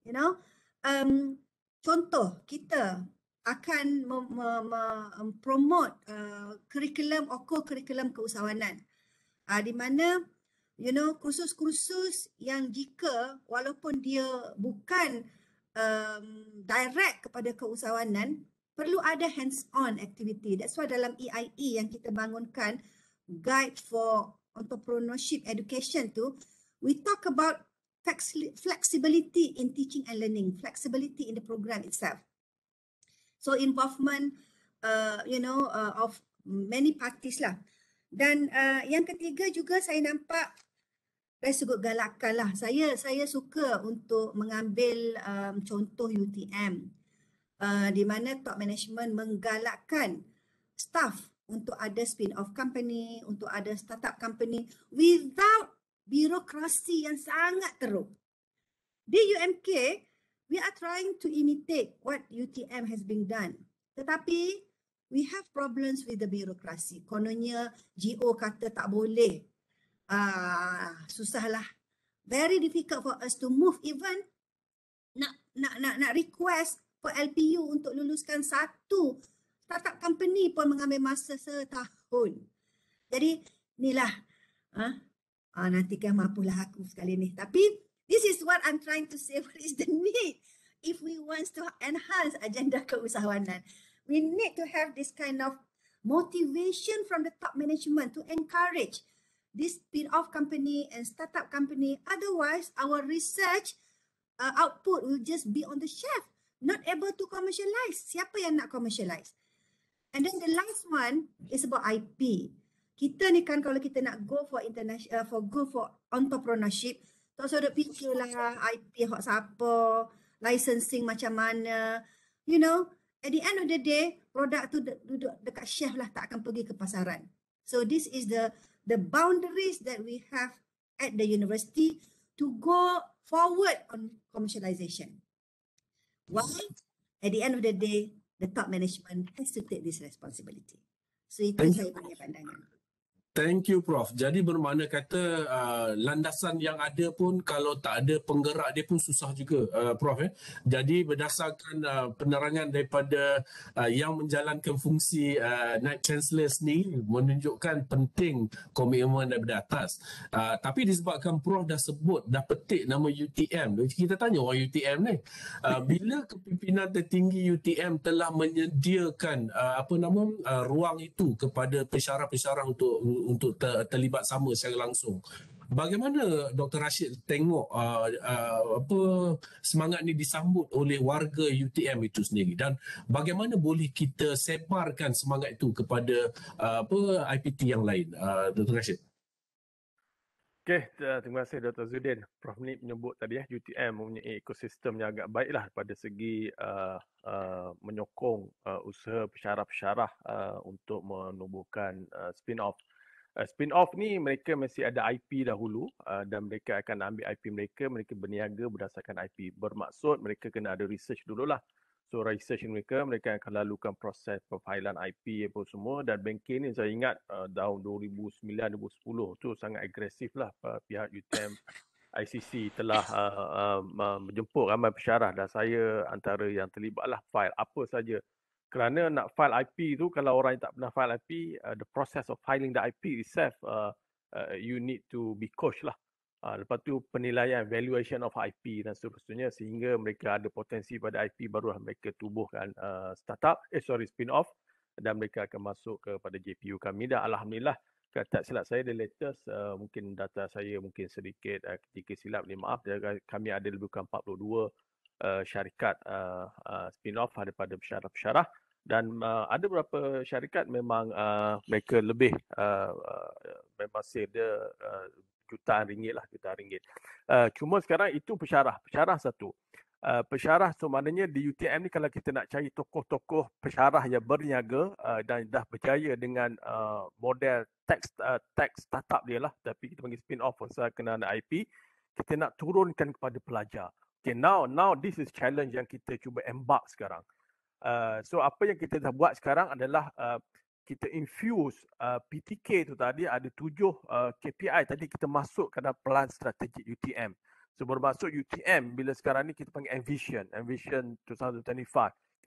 [SPEAKER 4] you know um contoh kita akan mem- mem- um, promote uh, curriculum or co-curriculum keusahawanan uh, di mana you know kursus-kursus yang jika walaupun dia bukan um, direct kepada keusahawanan perlu ada hands on activity that's why dalam EIE e yang kita bangunkan guide for entrepreneurship education tu we talk about flexibility in teaching and learning flexibility in the program itself so involvement uh, you know uh, of many parties lah dan uh, yang ketiga juga saya nampak saya sebut galakan lah. Saya, saya suka untuk mengambil um, contoh UTM uh, di mana top management menggalakkan staff untuk ada spin off company, untuk ada startup company without birokrasi yang sangat teruk. Di UMK, we are trying to imitate what UTM has been done. Tetapi we have problems with the birokrasi. Kononnya GO kata tak boleh. Ah, susahlah. Very difficult for us to move even nak nak nak nak request for LPU untuk luluskan satu startup company pun mengambil masa setahun. Jadi inilah ha? ha nantikan mampulah aku sekali ni. Tapi this is what I'm trying to say *laughs* what is the need if we want to enhance agenda keusahawanan. We need to have this kind of motivation from the top management to encourage this spin-off company and startup company. Otherwise, our research uh, output will just be on the shelf, not able to commercialize. Siapa yang nak commercialize? And then the last one is about IP. Kita ni kan kalau kita nak go for international uh, for go for entrepreneurship, tak usah duk lah IP hak siapa, licensing macam mana. You know, at the end of the day, produk tu duduk dekat chef lah tak akan pergi ke pasaran. So this is the the boundaries that we have at the university to go forward on commercialization. Why? At the end of the day, the top management has to take this responsibility. So itu saya punya pandangan.
[SPEAKER 3] Thank you Prof. Jadi bermakna kata uh, landasan yang ada pun kalau tak ada penggerak dia pun susah juga uh, Prof. Eh? Jadi berdasarkan uh, penerangan daripada uh, yang menjalankan fungsi uh, Night Chancellor ni menunjukkan penting komitmen daripada atas. Uh, tapi disebabkan Prof dah sebut, dah petik nama UTM. Kita tanya orang UTM ni. Uh, *laughs* bila kepimpinan tertinggi UTM telah menyediakan uh, apa nama uh, ruang itu kepada pesara-pesara untuk untuk ter, terlibat sama secara langsung. Bagaimana Dr. Rashid tengok uh, uh, apa semangat ini disambut oleh warga UTM itu sendiri dan bagaimana boleh kita sebarkan semangat itu kepada uh, apa IPT yang lain uh, Dr. Rashid?
[SPEAKER 5] Okay, uh, terima kasih Dr. Zudin. Prof Nip menyebut tadi ya eh, UTM mempunyai ekosistem yang agak baiklah pada segi uh, uh, menyokong uh, usaha pesyarah-pesyarah uh, untuk menubuhkan uh, spin-off Uh, spin off ni mereka mesti ada IP dahulu uh, dan mereka akan ambil IP mereka mereka berniaga berdasarkan IP bermaksud mereka kena ada research dululah so research mereka mereka akan lalukan proses perfailan IP apa semua dan banking ni saya ingat uh, tahun uh, 2009 2010 tu sangat agresif lah uh, pihak UTM ICC telah uh, uh, menjemput ramai pesyarah dan saya antara yang terlibatlah file apa saja kerana nak file IP tu kalau orang tak pernah file IP uh, the process of filing the IP itself uh, uh, you need to be coach lah uh, lepas tu penilaian valuation of IP dan seterusnya sehingga mereka ada potensi pada IP baru lah mereka tubuhkan uh, startup eh sorry spin off dan mereka akan masuk kepada JPU kami dan alhamdulillah kalau tak silap saya the latest uh, mungkin data saya mungkin sedikit uh, ketika silap ni maaf kami ada lebih kurang 42 Uh, syarikat uh, uh, spin off daripada pesyarah syarah uh, dan uh, ada beberapa syarikat memang uh, mereka lebih uh, uh, masih dia uh, jutaan ringgit lah jutaan ringgit. Uh, cuma sekarang itu pesyarah, pesyarah satu. Uh, pesyarah tu maknanya di UTM ni kalau kita nak cari tokoh-tokoh pesyarah yang berniaga uh, dan dah berjaya dengan uh, model tax uh, tax startup dia lah tapi kita panggil spin off pasal kena ada IP kita nak turunkan kepada pelajar okay now now this is challenge yang kita cuba embark sekarang Uh, so apa yang kita dah buat sekarang adalah uh, kita infuse uh, PTK tu tadi ada tujuh uh, KPI tadi kita masukkan dalam plan strategik UTM. So bermaksud UTM bila sekarang ni kita panggil Envision, Envision 2025.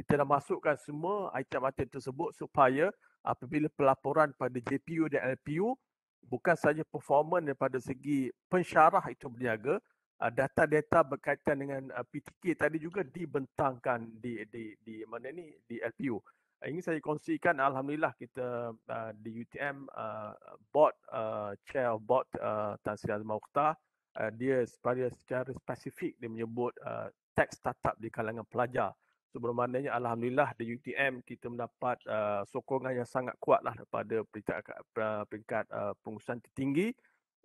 [SPEAKER 5] Kita dah masukkan semua item-item tersebut supaya apabila pelaporan pada JPU dan LPU bukan saja performance daripada segi pensyarah itu berniaga data-data ah, berkaitan dengan ah, PTK tadi juga dibentangkan di di di mana ni di LPU. Ah, ini saya kongsikan alhamdulillah kita di UTM board chair of board uh, Tan Sri Azmar Mukhtar dia secara, secara spesifik dia menyebut uh, tech startup di kalangan pelajar. So bermaknanya alhamdulillah di UTM kita mendapat sokongan yang sangat kuatlah daripada peringkat, peringkat pengurusan tertinggi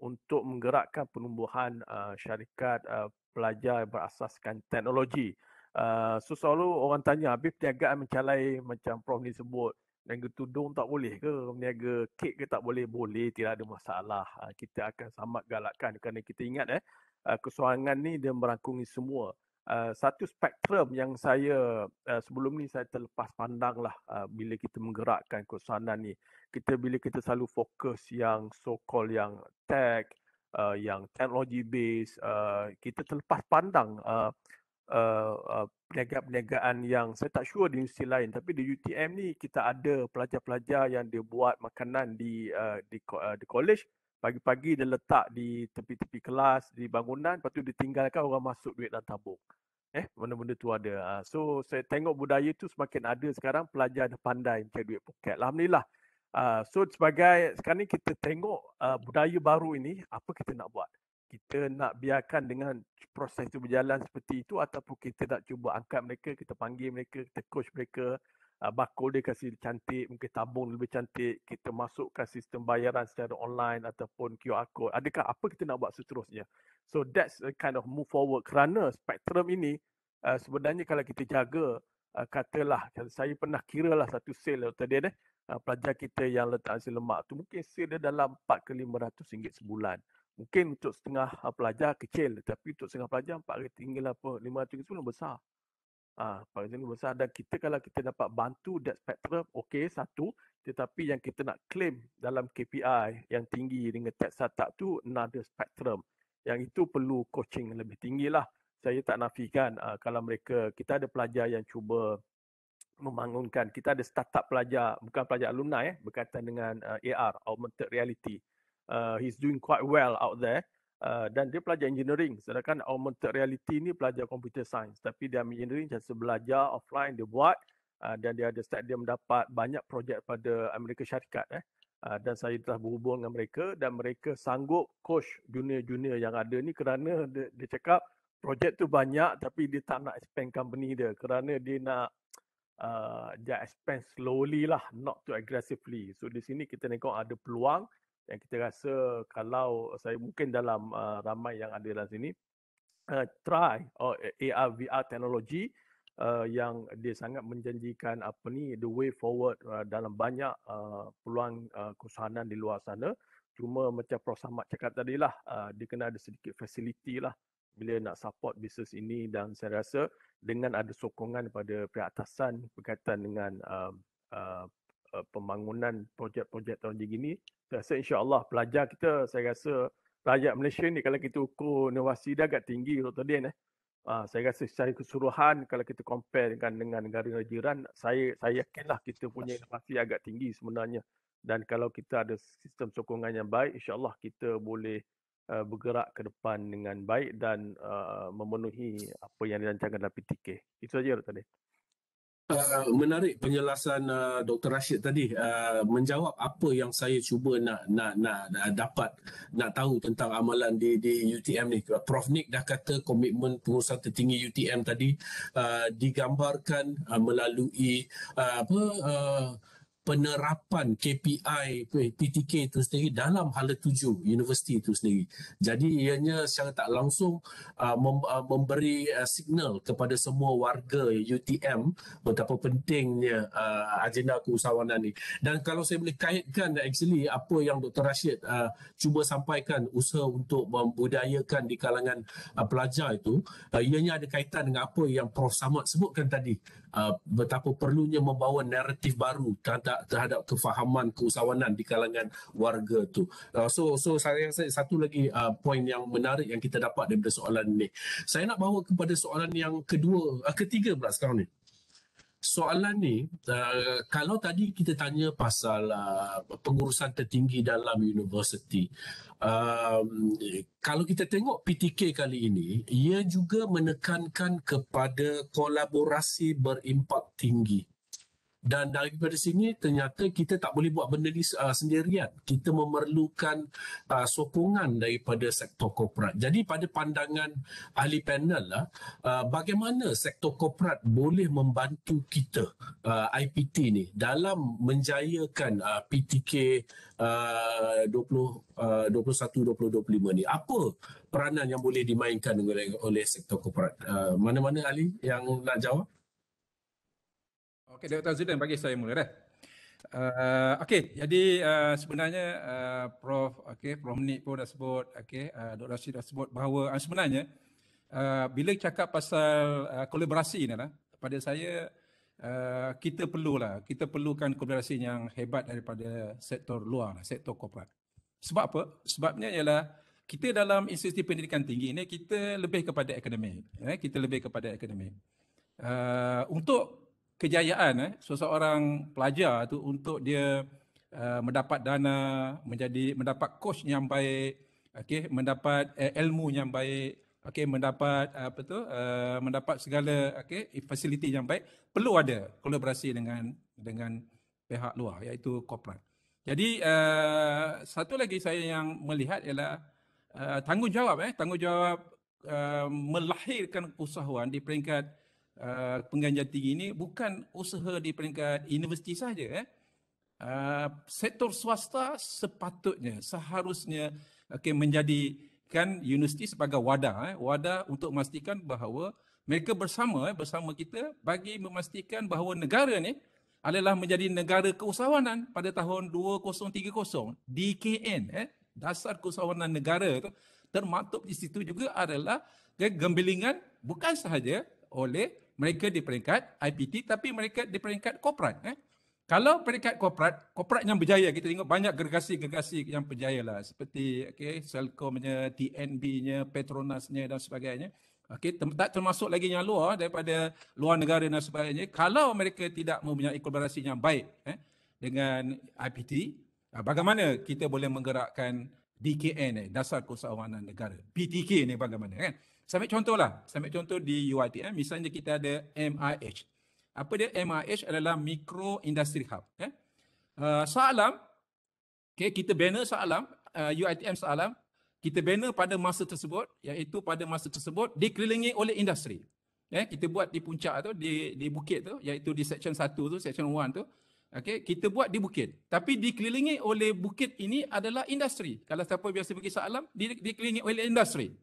[SPEAKER 5] untuk menggerakkan penumbuhan uh, syarikat uh, pelajar berasaskan teknologi. Uh, so selalu orang tanya, habis perniagaan mencalai macam Prof ni sebut, niaga tudung tak boleh ke? Meniaga kek ke tak boleh? Boleh, tidak ada masalah. Uh, kita akan sama galakkan kerana kita ingat eh, uh, kesuangan ni dia merangkumi semua. Uh, satu spektrum yang saya uh, sebelum ni saya terlepas pandang lah uh, bila kita menggerakkan kosanan ni. Kita bila kita selalu fokus yang so-called yang tech, uh, yang technology based, uh, kita terlepas pandang uh, Uh, uh, perniagaan-perniagaan yang saya tak sure di universiti lain tapi di UTM ni kita ada pelajar-pelajar yang dia buat makanan di uh, di uh, di college pagi-pagi dia letak di tepi-tepi kelas, di bangunan, lepas tu dia orang masuk duit dalam tabung. Eh, benda-benda tu ada. Ah, so, saya tengok budaya tu semakin ada sekarang, pelajar dah pandai cari duit poket. Alhamdulillah. Ah, so, sebagai sekarang ni kita tengok ah, budaya baru ini, apa kita nak buat? Kita nak biarkan dengan proses itu berjalan seperti itu ataupun kita nak cuba angkat mereka, kita panggil mereka, kita coach mereka, uh, bakul dia kasi cantik, mungkin tabung lebih cantik, kita masukkan sistem bayaran secara online ataupun QR code. Adakah apa kita nak buat seterusnya? So that's a kind of move forward kerana spectrum ini uh, sebenarnya kalau kita jaga uh, katalah saya pernah kira lah satu sale Dr. Dan eh, uh, pelajar kita yang letak hasil lemak tu mungkin sale dia dalam 4 ke 500 ringgit sebulan. Mungkin untuk setengah pelajar kecil tetapi untuk setengah pelajar 4 ke 3 apa 500 ringgit sebulan besar. Uh, Pak Zainul besar dan kita kalau kita dapat bantu that spectrum, okay satu. Tetapi yang kita nak claim dalam KPI yang tinggi dengan tax startup tu another spectrum. Yang itu perlu coaching yang lebih tinggi lah. Saya tak nafikan uh, kalau mereka, kita ada pelajar yang cuba membangunkan, kita ada startup pelajar, bukan pelajar alumni eh, berkaitan dengan uh, ah, AR, augmented reality. Uh, he's doing quite well out there. Uh, dan dia pelajar engineering. Sedangkan augmented reality ni pelajar computer science. Tapi dia engineering dan belajar offline dia buat. Uh, dan dia ada start dia mendapat banyak projek pada Amerika Syarikat. Eh. Uh, dan saya telah berhubung dengan mereka dan mereka sanggup coach junior-junior yang ada ni kerana dia, dia cakap projek tu banyak tapi dia tak nak expand company dia kerana dia nak uh, dia expand slowly lah, not too aggressively. So di sini kita tengok ada peluang yang kita rasa kalau saya mungkin dalam uh, ramai yang ada dalam sini uh, try uh, oh, AR VR teknologi uh, yang dia sangat menjanjikan apa ni the way forward uh, dalam banyak uh, peluang uh, kesusahanan di luar sana cuma macam Prof Samad cakap tadi lah uh, dia kena ada sedikit facility lah bila nak support bisnes ini dan saya rasa dengan ada sokongan daripada pihak atasan berkaitan dengan um, uh, uh, uh, pembangunan projek-projek teknologi gini saya rasa Allah pelajar kita saya rasa pelajar Malaysia ni kalau kita ukur inovasi dia agak tinggi Dr. Din eh uh, saya rasa secara keseluruhan kalau kita compare dengan dengan negara-negara jiran saya saya yakinlah kita punya inovasi agak tinggi sebenarnya dan kalau kita ada sistem sokongan yang baik Allah kita boleh eh, bergerak ke depan dengan baik dan uh, memenuhi apa yang dirancangkan dalam PTK itu saja Dr. Din Uh,
[SPEAKER 3] menarik penjelasan uh, Dr Rashid tadi uh, menjawab apa yang saya cuba nak nak nak dapat nak tahu tentang amalan di di UTM ni uh, Prof Nick dah kata komitmen pengurusan tertinggi UTM tadi uh, digambarkan uh, melalui uh, apa uh, penerapan KPI eh, PTK itu sendiri dalam hala tuju universiti itu sendiri. Jadi ianya secara tak langsung uh, uh, memberi uh, signal kepada semua warga UTM betapa pentingnya agenda keusahawanan ini. Dan kalau saya boleh kaitkan actually apa yang Dr. Rashid cuba sampaikan usaha untuk membudayakan di kalangan pelajar itu, uh, ianya ada kaitan dengan apa yang Prof. Samad sebutkan tadi Uh, betapa perlunya membawa naratif baru terhadap, terhadap kefahaman keusahawanan di kalangan warga tu. Uh, so so saya rasa satu lagi uh, poin yang menarik yang kita dapat daripada soalan ni. Saya nak bawa kepada soalan yang kedua, uh, ketiga pula sekarang ni soalan ni uh, kalau tadi kita tanya pasal uh, pengurusan tertinggi dalam universiti um, kalau kita tengok PTK kali ini ia juga menekankan kepada kolaborasi berimpak tinggi uh, dan daripada sini ternyata kita tak boleh buat benda ni uh, sendirian kita memerlukan uh, sokongan daripada sektor korporat jadi pada pandangan ahli panel lah uh, bagaimana sektor korporat boleh membantu kita uh, IPT ni dalam menjayakan uh, PTK uh, 20 uh, 21 2025 ni apa peranan yang boleh dimainkan oleh oleh sektor
[SPEAKER 2] korporat uh, mana-mana ahli yang nak jawab Okey, Dr. Zidan bagi saya mula dah. Uh, okey, jadi uh, sebenarnya uh, Prof okay, Prof Nik pun dah sebut, okay, uh, Dr. Rashid dah sebut bahawa uh, sebenarnya uh, bila cakap pasal uh, kolaborasi ni lah, pada saya uh, kita perlulah, kita perlukan kolaborasi yang hebat daripada sektor luar, lah, sektor korporat. Sebab apa? Sebabnya ialah kita dalam institusi pendidikan tinggi ini kita lebih kepada akademik. Eh? Kita lebih kepada akademik. Uh, untuk kejayaan eh, seseorang pelajar tu untuk dia uh, mendapat dana, menjadi mendapat coach yang baik, okey, mendapat uh, ilmu yang baik, okey, mendapat uh, apa tu, uh, mendapat segala okay facility yang baik, perlu ada kolaborasi dengan dengan pihak luar iaitu korporat. Jadi uh, satu lagi saya yang melihat ialah uh, tanggungjawab eh, tanggungjawab uh, melahirkan usahawan di peringkat uh, eh, pengganjian tinggi ini bukan usaha di peringkat universiti saja. Eh. Uh, sektor swasta sepatutnya, seharusnya okay, menjadikan universiti sebagai wadah, eh, wadah untuk memastikan bahawa mereka bersama, eh, bersama kita bagi memastikan bahawa negara ni adalah menjadi negara keusahawanan pada tahun 2030, DKN, eh, dasar keusahawanan negara itu termaktub di situ juga adalah kegembilingan bukan sahaja oleh mereka di peringkat IPT tapi mereka di peringkat korporat. Eh. Kalau peringkat korporat, korporat yang berjaya kita tengok banyak gergasi-gergasi yang berjaya lah seperti okay, selkomnya, tnb Petronasnya dan sebagainya. Okey, tak termasuk lagi yang luar eh, daripada luar negara dan sebagainya. Kalau mereka tidak mempunyai kolaborasi yang baik eh, dengan IPT, ah, bagaimana kita boleh menggerakkan DKN, eh, Dasar Keusahawanan Negara, PTK ni bagaimana kan? Eh? Saya ambil contoh lah. Saya ambil contoh di UITM. Eh. Misalnya kita ada MIH. Apa dia? MIH adalah Micro Industry Hub. Okay. Eh. Uh, Sa'alam, okay, kita banner Sa'alam, uh, UITM Sa'alam, kita banner pada masa tersebut, iaitu pada masa tersebut dikelilingi oleh industri. Okay. Eh, kita buat di puncak tu, di, di bukit tu, iaitu di section 1 tu, section 1 tu. Okay, kita buat di bukit. Tapi dikelilingi oleh bukit ini adalah industri. Kalau siapa biasa pergi Sa'alam, dikelilingi oleh industri.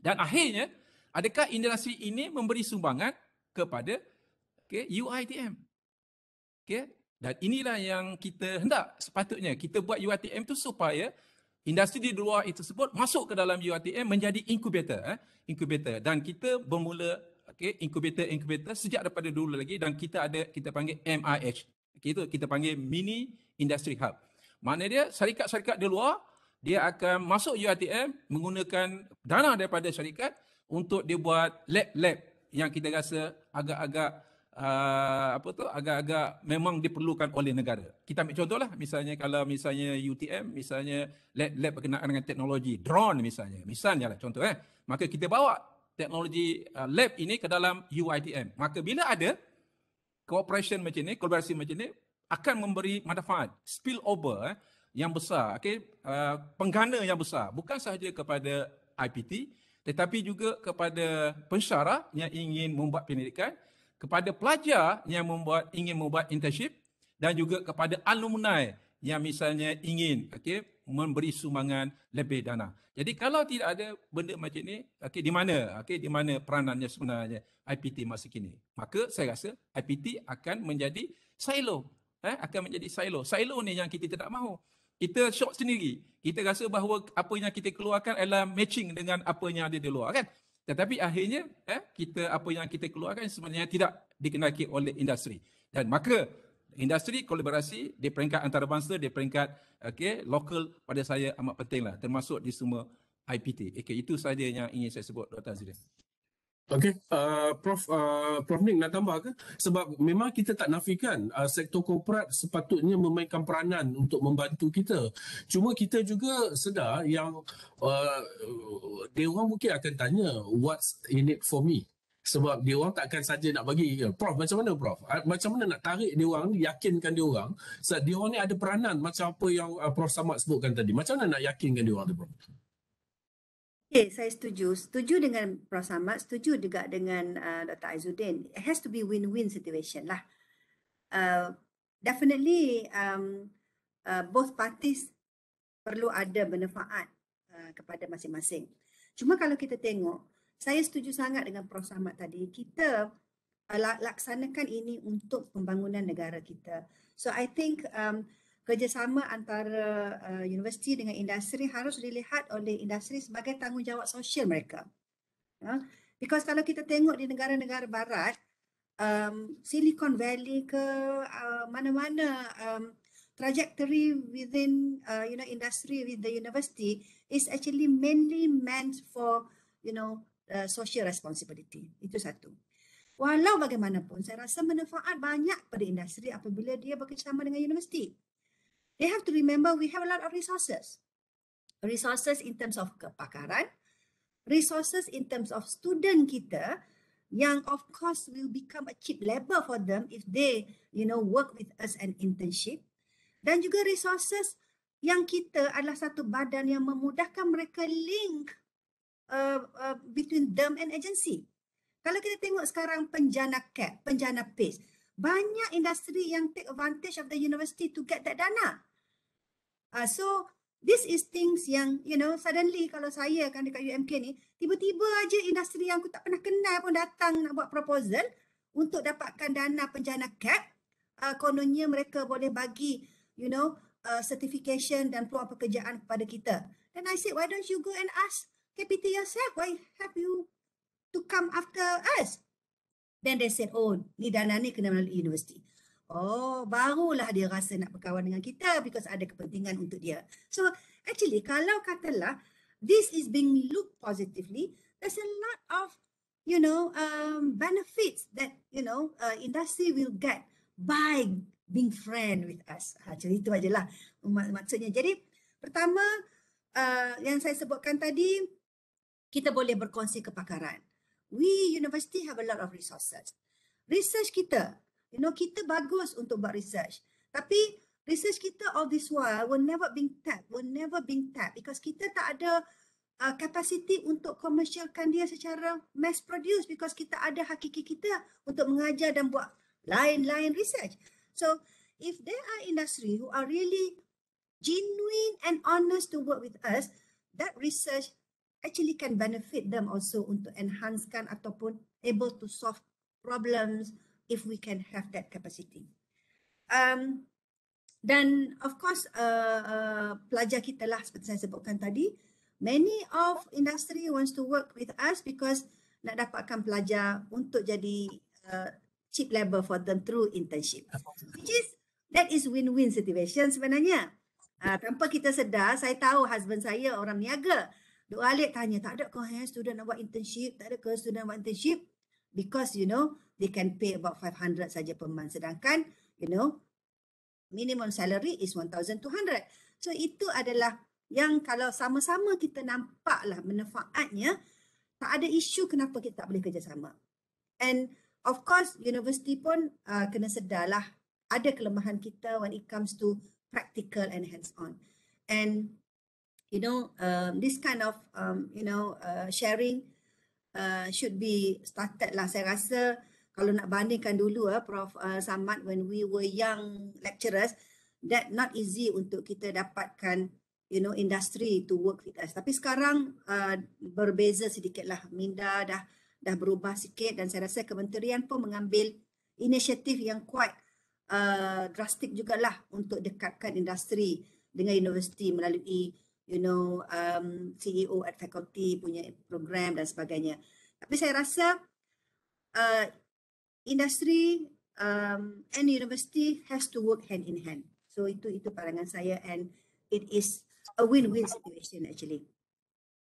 [SPEAKER 2] Dan akhirnya, adakah industri ini memberi sumbangan kepada okay, UITM? Okay? Dan inilah yang kita hendak sepatutnya. Kita buat UITM tu supaya industri di luar itu sebut masuk ke dalam UITM menjadi incubator. Eh? incubator. Dan kita bermula okay, incubator-incubator sejak daripada dulu lagi dan kita ada kita panggil MIH. Okay, itu kita panggil Mini Industry Hub. Maknanya syarikat-syarikat di luar dia akan masuk UiTM menggunakan dana daripada syarikat untuk dia buat lab-lab yang kita rasa agak-agak uh, apa tu agak-agak memang diperlukan oleh negara. Kita ambil contohlah misalnya kalau misalnya UTM misalnya lab lab berkenaan dengan teknologi drone misalnya. Misalnya lah contoh eh. Maka kita bawa teknologi uh, lab ini ke dalam UiTM. Maka bila ada cooperation macam ni, kolaborasi macam ni akan memberi manfaat spill over eh yang besar, okay, uh, penggana yang besar, bukan sahaja kepada IPT tetapi juga kepada pensyarah yang ingin membuat pendidikan, kepada pelajar yang membuat ingin membuat internship dan juga kepada alumni yang misalnya ingin okay, memberi sumbangan lebih dana. Jadi kalau tidak ada benda macam ini, okay, di mana okay, di mana peranannya sebenarnya IPT masa kini? Maka saya rasa IPT akan menjadi silo. Eh, akan menjadi silo. Silo ni yang kita tidak mahu kita shock sendiri. Kita rasa bahawa apa yang kita keluarkan adalah matching dengan apa yang ada di luar kan. Tetapi akhirnya eh, kita apa yang kita keluarkan sebenarnya tidak dikenaki oleh industri. Dan maka industri kolaborasi di peringkat antarabangsa, di peringkat okay, lokal pada saya amat pentinglah termasuk di semua IPT. Okay, itu sahaja yang ingin saya sebut Dr. Azri. Okey, uh, Prof. Uh, Prof. Nick nak tambah ke? Sebab memang kita
[SPEAKER 3] tak nafikan uh, sektor korporat sepatutnya memainkan peranan untuk membantu kita. Cuma kita juga sedar yang uh, dia orang mungkin akan tanya, what's in it for me? Sebab dia orang takkan saja nak bagi. Prof, macam mana Prof? Ah, macam mana nak tarik dia orang, yakinkan dia orang? Sebab dia orang ni ada peranan macam apa yang uh, Prof. Samad sebutkan tadi. Macam mana nak yakinkan dia orang tu, Prof?
[SPEAKER 4] Okay, saya setuju. Setuju dengan Prof. Samad, setuju juga dengan uh, Dr. Aizuddin. It has to be win-win situation lah. Uh, definitely, um, uh, both parties perlu ada manfaat uh, kepada masing-masing. Cuma kalau kita tengok, saya setuju sangat dengan Prof. Samad tadi. Kita uh, laksanakan ini untuk pembangunan negara kita. So, I think um, kerjasama antara uh, universiti dengan industri harus dilihat oleh industri sebagai tanggungjawab sosial mereka. Ya? Because kalau kita tengok di negara-negara barat, um, Silicon Valley ke uh, mana-mana um, trajectory within uh, you know industry with the university is actually mainly meant for you know uh, social responsibility. Itu satu. Walau bagaimanapun, saya rasa manfaat banyak pada industri apabila dia bekerjasama dengan universiti they have to remember we have a lot of resources resources in terms of kepakaran resources in terms of student kita yang of course will become a cheap labor for them if they you know work with us an internship dan juga resources yang kita adalah satu badan yang memudahkan mereka link uh, uh, between them and agency kalau kita tengok sekarang penjana cap penjana pace banyak industri yang take advantage of the university to get that dana Uh, so this is things yang you know suddenly kalau saya kan dekat UMK ni tiba-tiba aja industri yang aku tak pernah kenal pun datang nak buat proposal untuk dapatkan dana penjana cap uh, kononnya mereka boleh bagi you know uh, certification dan peluang pekerjaan kepada kita then i said why don't you go and ask KPT yourself why have you to come after us then they said oh ni dana ni kena melalui universiti Oh, barulah dia rasa nak berkawan dengan kita because ada kepentingan untuk dia. So, actually kalau katalah this is being looked positively, there's a lot of you know, um benefits that you know, uh, industry will get by being friend with us. Ha, jadi itu lah maksudnya. Jadi pertama uh, yang saya sebutkan tadi kita boleh berkongsi kepakaran. We university have a lot of resources. Research kita You know, kita bagus untuk buat research. Tapi research kita all this while will never be tapped, will never be tapped because kita tak ada kapasiti uh, untuk commercialkan dia secara mass produce because kita ada hakiki kita untuk mengajar dan buat lain-lain research. So, if there are industry who are really genuine and honest to work with us, that research actually can benefit them also untuk enhancekan ataupun able to solve problems, if we can have that capacity. Um, dan of course uh, uh, pelajar kita lah seperti saya sebutkan tadi, many of industry wants to work with us because nak dapatkan pelajar untuk jadi uh, cheap labor for them through internship. Which is that is win-win situation sebenarnya. Uh, tanpa kita sedar, saya tahu husband saya orang niaga. Dua alik tanya, tak ada ke student nak buat internship? Tak ada ke student nak buat internship? because you know they can pay about 500 saja per month sedangkan you know minimum salary is 1200 so itu adalah yang kalau sama-sama kita nampaklah manfaatnya tak ada isu kenapa kita tak boleh kerjasama and of course university pun uh, kena sedarlah ada kelemahan kita when it comes to practical and hands on and you know um, this kind of um, you know uh, sharing uh, should be started lah. Saya rasa kalau nak bandingkan dulu uh, Prof uh, Samad when we were young lecturers, that not easy untuk kita dapatkan you know industry to work with us. Tapi sekarang uh, berbeza sedikit lah. Minda dah dah berubah sikit dan saya rasa kementerian pun mengambil inisiatif yang kuat uh, drastik jugalah untuk dekatkan industri dengan universiti melalui you know um, CEO at faculty punya program dan sebagainya. Tapi saya rasa uh, industri um, and university has to work hand in hand. So itu itu pandangan saya and it is a win-win situation actually.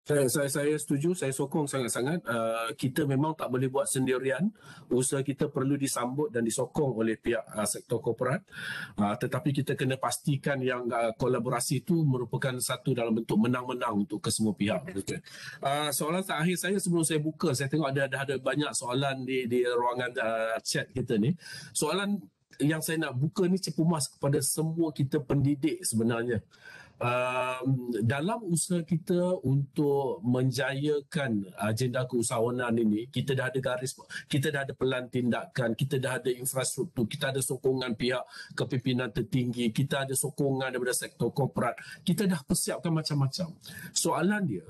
[SPEAKER 3] Saya, saya, saya setuju, saya sokong sangat-sangat. Uh, kita memang tak boleh buat sendirian. Usaha kita perlu disambut dan disokong oleh pihak uh, sektor korporat. Uh, tetapi kita kena pastikan yang uh, kolaborasi itu merupakan satu dalam bentuk menang-menang untuk kesemua pihak. Okay. Uh, soalan terakhir saya sebelum saya buka, saya tengok ada ada, ada banyak soalan di, di ruangan uh, chat kita ni. Soalan yang saya nak buka ni cepumas kepada semua kita pendidik sebenarnya um, dalam usaha kita untuk menjayakan agenda keusahawanan ini kita dah ada garis kita dah ada pelan tindakan kita dah ada infrastruktur kita ada sokongan pihak kepimpinan tertinggi kita ada sokongan daripada sektor korporat kita dah persiapkan macam-macam soalan dia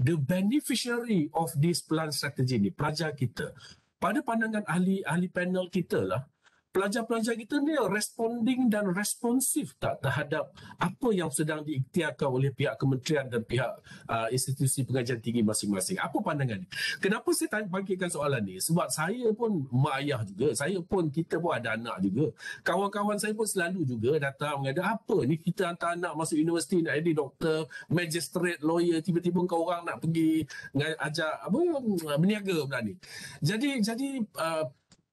[SPEAKER 3] the beneficiary of this plan strategy ni pelajar kita pada pandangan ahli ahli panel kita lah pelajar-pelajar kita ni responding dan responsif tak terhadap apa yang sedang diiktiarkan oleh pihak kementerian dan pihak uh, institusi pengajian tinggi masing-masing. Apa pandangan ni? Kenapa saya tanya, bangkitkan soalan ni? Sebab saya pun mak ayah juga. Saya pun, kita pun ada anak juga. Kawan-kawan saya pun selalu juga datang mengada apa ni kita hantar anak masuk universiti nak jadi doktor, magistrate, lawyer, tiba-tiba kau orang nak pergi ajar apa, meniaga pula ni. Jadi, jadi uh,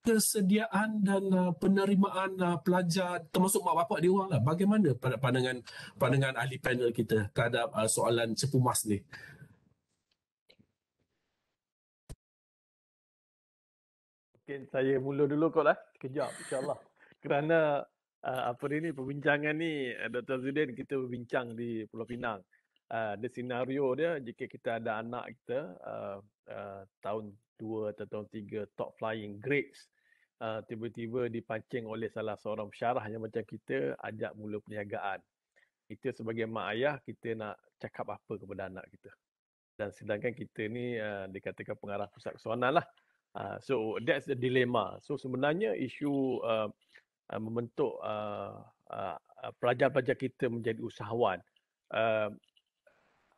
[SPEAKER 3] kesediaan dan uh, penerimaan uh, pelajar termasuk mak bapak dia lah. bagaimana pandangan pandangan ahli panel kita terhadap uh, soalan cepu mas ni
[SPEAKER 5] Mungkin saya mula dulu kot lah. Kejap insyaAllah. Kerana uh, apa ini perbincangan ni uh, Dr. Zudin kita berbincang di Pulau Pinang. Uh, ada uh, senario dia jika kita ada anak kita uh, uh, tahun dua atau tahun tiga top flying grades uh, tiba-tiba dipancing oleh salah seorang syarah yang macam kita ajak mula perniagaan. Kita sebagai mak ayah, kita nak cakap apa kepada anak kita. Dan sedangkan kita ni uh, dikatakan pengarah pusat kesuanan lah. Uh, so that's the dilemma. So sebenarnya isu uh, uh, membentuk uh, uh, uh pelajar-pelajar kita menjadi usahawan. Uh,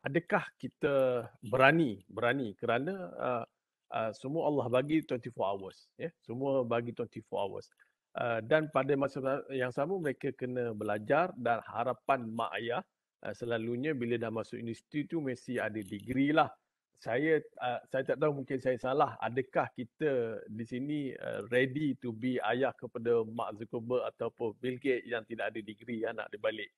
[SPEAKER 5] adakah kita berani? Berani kerana uh, uh, semua Allah bagi 24 hours ya yeah? semua bagi 24 hours uh, dan pada masa yang sama mereka kena belajar dan harapan mak ayah uh, selalunya bila dah masuk universiti tu mesti ada degree lah saya uh, saya tak tahu mungkin saya salah adakah kita di sini uh, ready to be ayah kepada Mark Zuckerberg ataupun Bill Gates yang tidak ada degree anak dia balik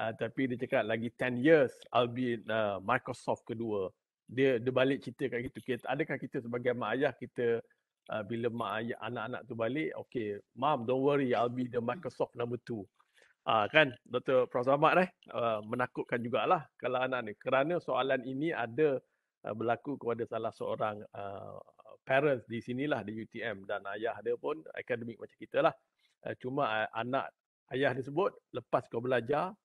[SPEAKER 5] uh, tapi dia cakap lagi 10 years I'll be uh, Microsoft kedua dia dia balik cerita kat kita. kita adakah kita sebagai mak ayah kita uh, bila mak ayah anak-anak tu balik, okay, mom don't worry, I'll be the hmm. Microsoft number two. Uh, kan, Dr. Prof. Ahmad eh, uh, menakutkan jugalah kalau anak ni. Kerana soalan ini ada uh, berlaku kepada salah seorang uh, parents di sinilah di UTM dan ayah dia pun akademik macam kita lah. Uh, cuma uh, anak ayah dia sebut, lepas kau belajar,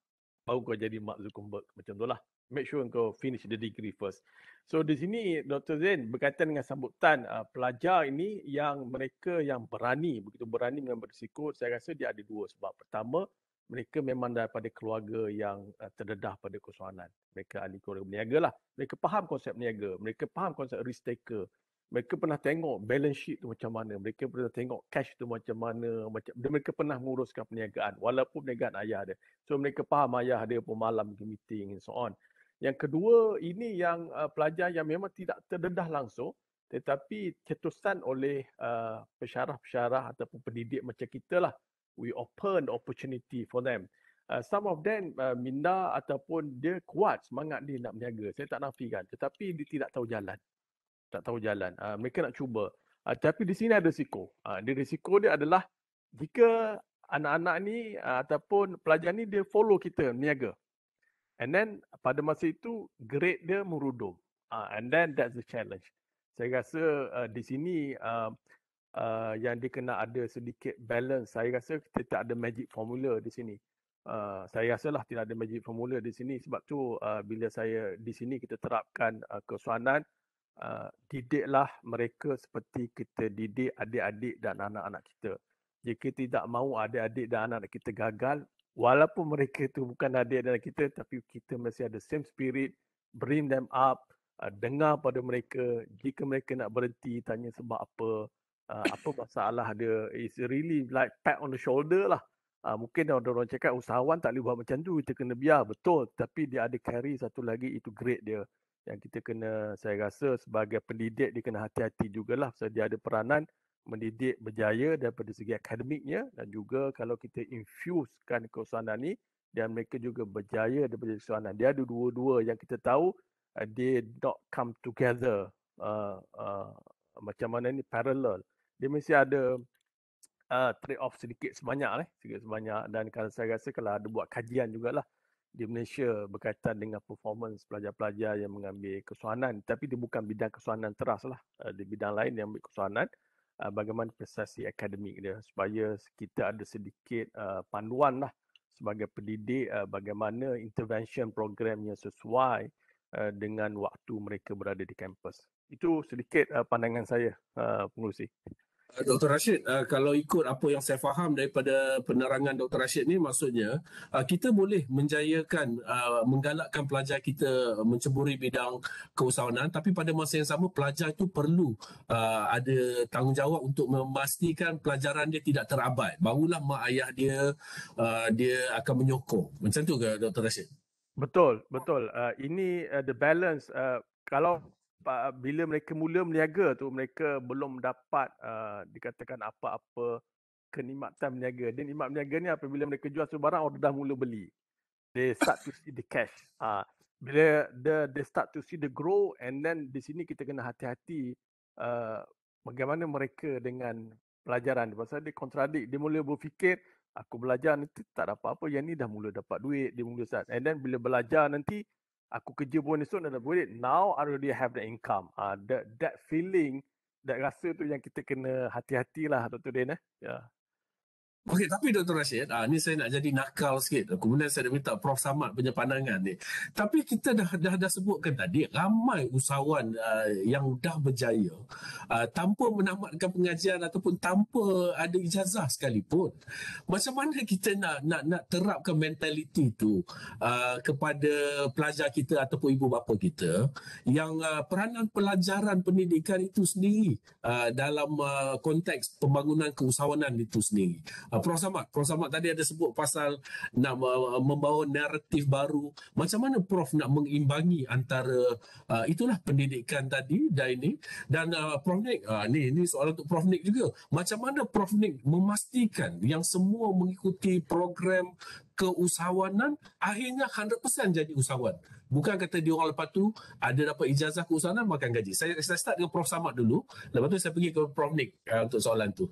[SPEAKER 5] baru kau jadi Mark Zuckerberg. Macam tu lah. Make sure kau finish the degree first. So di sini Dr. Zain berkaitan dengan sambutan uh, pelajar ini yang mereka yang berani, begitu berani dengan berisiko, saya rasa dia ada dua sebab. Pertama, mereka memang daripada keluarga yang uh, terdedah pada kesuanan. Mereka ahli keluarga berniaga lah. Mereka faham konsep berniaga. Mereka faham konsep risk taker. Mereka pernah tengok balance sheet tu macam mana. Mereka pernah tengok cash tu macam mana. Macam, dan mereka pernah menguruskan perniagaan. Walaupun perniagaan ayah dia. So mereka faham ayah dia pun malam meeting and so on. Yang kedua, ini yang uh, pelajar yang memang tidak terdedah langsung tetapi cetusan oleh uh, pesyarah-pesyarah ataupun pendidik macam kita lah. We open opportunity for them. Uh, some of them uh, minda ataupun dia kuat semangat dia nak berniaga. Saya tak nafikan. Tetapi dia tidak tahu jalan. Tak tahu jalan. Uh, mereka nak cuba. Uh, tapi di sini ada risiko. Uh, dia risiko dia adalah jika anak-anak ni uh, ataupun pelajar ni dia follow kita berniaga. And then pada masa itu grade dia merudum. Uh, and then that's the challenge. Saya rasa uh, di sini uh, uh, yang dia kena ada sedikit balance. Saya rasa kita tak ada magic formula di sini. Uh, saya lah tidak ada magic formula di sini sebab tu uh, bila saya di sini kita terapkan uh, kesuanan uh, didiklah mereka seperti kita didik adik-adik dan anak-anak kita. Jika tidak mahu adik-adik dan anak-anak kita gagal, walaupun mereka itu bukan adik dalam kita tapi kita masih ada same spirit bring them up uh, dengar pada mereka jika mereka nak berhenti tanya sebab apa uh, apa *coughs* masalah ada. is really like pat on the shoulder lah uh, mungkin orang orang cakap usahawan tak boleh buat macam tu kita kena biar betul tapi dia ada carry satu lagi itu great dia yang kita kena saya rasa sebagai pendidik dia kena hati-hati jugalah sebab dia ada peranan mendidik berjaya daripada segi akademiknya dan juga kalau kita infusekan keusahanan ni dan mereka juga berjaya daripada keusahanan. Dia ada dua-dua yang kita tahu uh, they not come together uh, uh, macam mana ni parallel. Dia mesti ada uh, trade-off sedikit sebanyak lah, eh, sedikit sebanyak dan kalau saya rasa kalau ada buat kajian jugalah di Malaysia berkaitan dengan performance pelajar-pelajar yang mengambil kesuanan tapi dia bukan bidang kesuanan teras lah uh, di bidang lain yang ambil kesuanan uh, uh, bagaimana prestasi akademik dia supaya kita ada sedikit uh, panduan lah sebagai pendidik uh, bagaimana intervention programnya sesuai uh, dengan waktu mereka berada di kampus. Itu sedikit uh, pandangan saya uh, pengurusi.
[SPEAKER 3] Dr. Rashid, uh, kalau ikut apa yang saya faham daripada penerangan Dr. Rashid ni maksudnya uh, kita boleh menjayakan, uh, menggalakkan pelajar kita menceburi bidang keusahawanan tapi pada masa yang sama pelajar itu perlu uh, ada tanggungjawab untuk memastikan pelajaran dia tidak terabai. Barulah mak ayah dia, uh, dia akan menyokong. Macam tu ke Dr. Rashid?
[SPEAKER 5] Betul, betul. Uh, ini uh, the balance. Uh, kalau bila mereka mula meniaga tu mereka belum dapat uh, dikatakan apa-apa kenikmatan meniaga. Dan nikmat meniaga ni apabila mereka jual sesuatu barang orang oh, dah mula beli. They start to see the cash. Uh, bila the they start to see the grow and then di sini kita kena hati-hati uh, bagaimana mereka dengan pelajaran. Pasal dia kontradik, Dia mula berfikir aku belajar nanti tak dapat apa. Yang ni dah mula dapat duit. Dia mula start. And then bila belajar nanti aku kerja pun esok dah boleh now i already have the income ah uh, that that feeling that rasa tu yang kita kena hati-hatilah tu tu din eh ya yeah. Okey, tapi
[SPEAKER 3] Dr. Rashid, ah, ni saya nak jadi nakal sikit. Kemudian saya nak minta Prof. Samad punya pandangan ni. Tapi kita dah dah, dah sebutkan tadi, ramai usahawan uh, yang dah berjaya uh, tanpa menamatkan pengajian ataupun tanpa ada ijazah sekalipun. Macam mana kita nak nak, nak terapkan mentaliti itu uh, ah, kepada pelajar kita ataupun ibu bapa kita yang uh, peranan pelajaran pendidikan itu sendiri uh, dalam uh, konteks pembangunan keusahawanan itu sendiri. Uh, Prof. Samad, Prof. Samad tadi ada sebut pasal nak uh, membawa naratif baru. Macam mana Prof. nak mengimbangi antara uh, itulah pendidikan tadi, dan ini Dan uh, Prof. Nick, uh, ni, ini soalan untuk Prof. Nick juga. Macam mana Prof. Nick memastikan yang semua mengikuti program keusahawanan akhirnya 100% jadi usahawan. Bukan kata dia orang lepas tu ada dapat ijazah keusahawanan makan gaji. Saya, saya start dengan Prof. Samad dulu. Lepas tu saya pergi ke Prof. Nick uh, untuk soalan tu.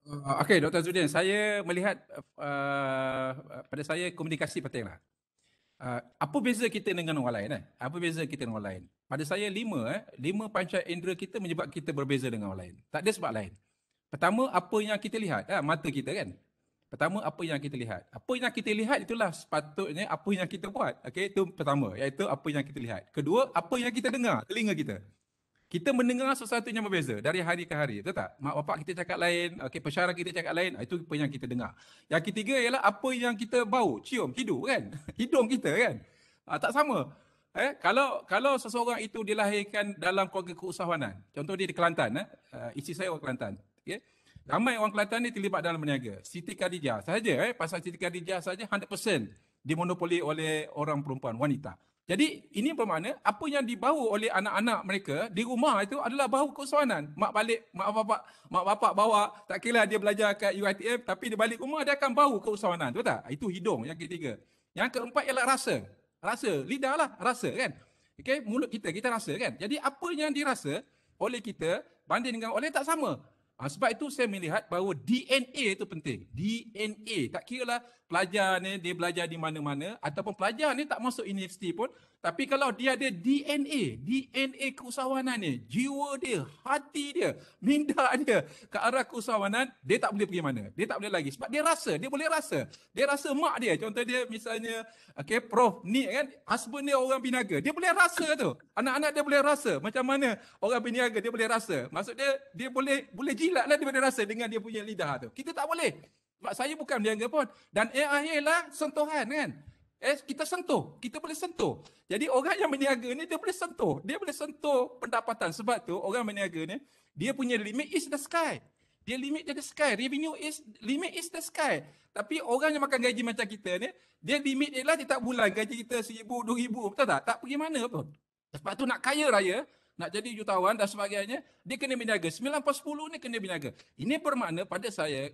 [SPEAKER 2] Eh, okey, Dr. Zudin, saya melihat uh, pada saya komunikasi pentinglah. Uh, eh, apa beza kita dengan orang lain? Eh? Apa beza kita dengan orang lain? Pada saya lima, eh, lima panca indera kita menyebabkan kita berbeza dengan orang lain. Tak ada sebab lain. Pertama, apa yang kita lihat? Eh, mata kita kan? Pertama, apa yang kita lihat? Apa yang kita lihat itulah sepatutnya apa yang kita buat. Okay, itu pertama. Iaitu apa yang kita lihat. Kedua, apa yang kita dengar? Telinga kita kita mendengar sesuatu yang berbeza dari hari ke hari betul tak mak bapak kita cakap lain okey pensyarah kita cakap lain itu apa yang kita dengar yang ketiga ialah apa yang kita bau cium hidung kan *laughs* hidung kita kan ha, tak sama eh kalau kalau seseorang itu dilahirkan dalam keluarga keusahawanan contoh dia di Kelantan eh ah, isteri saya orang Kelantan okey ramai orang Kelantan ni terlibat dalam berniaga Siti Khadijah saja eh pasal Siti Khadijah saja 100% dimonopoli oleh orang perempuan wanita jadi ini bermakna apa yang dibawa oleh anak-anak mereka di rumah itu adalah bau kesuanan. Mak balik, mak bapak, mak bapak bawa, tak kira dia belajar kat UITM tapi dia balik rumah dia akan bau kesuanan. Betul tak? Itu hidung yang ketiga. Yang keempat ialah rasa. Rasa, lidah lah rasa kan. Okay, mulut kita, kita rasa kan. Jadi apa yang dirasa oleh kita banding dengan oleh tak sama. Ha, sebab itu saya melihat bahawa DNA itu penting. DNA, tak kira lah pelajar ni dia belajar di mana-mana ataupun pelajar ni tak masuk universiti pun tapi kalau dia ada DNA, DNA keusahawanan ni, jiwa dia, hati dia, minda dia ke arah keusahawanan, dia tak boleh pergi mana. Dia tak boleh lagi sebab dia rasa, dia boleh rasa. Dia rasa mak dia, contoh dia misalnya, okay, prof ni kan, husband dia orang biniaga. Dia boleh rasa tu. Anak-anak dia boleh rasa. Macam mana orang biniaga dia boleh rasa. Maksud dia, dia boleh boleh jilat lah dia boleh rasa dengan dia punya lidah tu. Kita tak boleh. Sebab saya bukan berniaga pun. Dan AI ialah sentuhan kan. Eh, kita sentuh. Kita boleh sentuh. Jadi orang yang berniaga ni dia boleh sentuh. Dia boleh sentuh pendapatan. Sebab tu orang berniaga ni dia punya limit is the sky. Dia limit dia the sky. Revenue is limit is the sky. Tapi orang yang makan gaji macam kita ni dia limit ialah tiap bulan gaji kita seribu, dua ribu. Betul tak? Tak pergi mana pun. Sebab tu nak kaya raya nak jadi jutawan dan sebagainya, dia kena berniaga. 9 per 10 ni kena berniaga. Ini bermakna pada saya,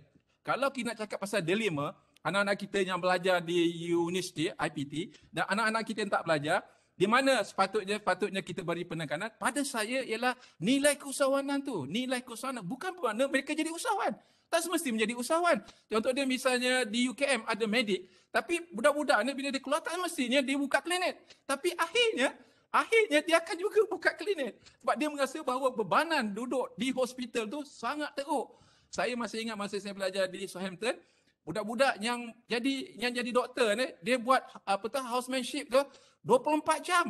[SPEAKER 2] kalau kita nak cakap pasal dilema, anak-anak kita yang belajar di universiti IPT dan anak-anak kita yang tak belajar, di mana sepatutnya patutnya kita beri penekanan? Pada saya ialah nilai keusahawanan tu. Nilai keusahawanan bukan bermakna mereka jadi usahawan. Tak semestinya menjadi usahawan. Contoh dia misalnya di UKM ada medik. Tapi budak-budak ni bila dia keluar tak semestinya dia buka klinik. Tapi akhirnya Akhirnya dia akan juga buka klinik sebab dia merasa bahawa bebanan duduk di hospital tu sangat teruk. Saya masih ingat masa saya belajar di Southampton, budak-budak yang jadi yang jadi doktor ni, dia buat apa tu housemanship tu 24 jam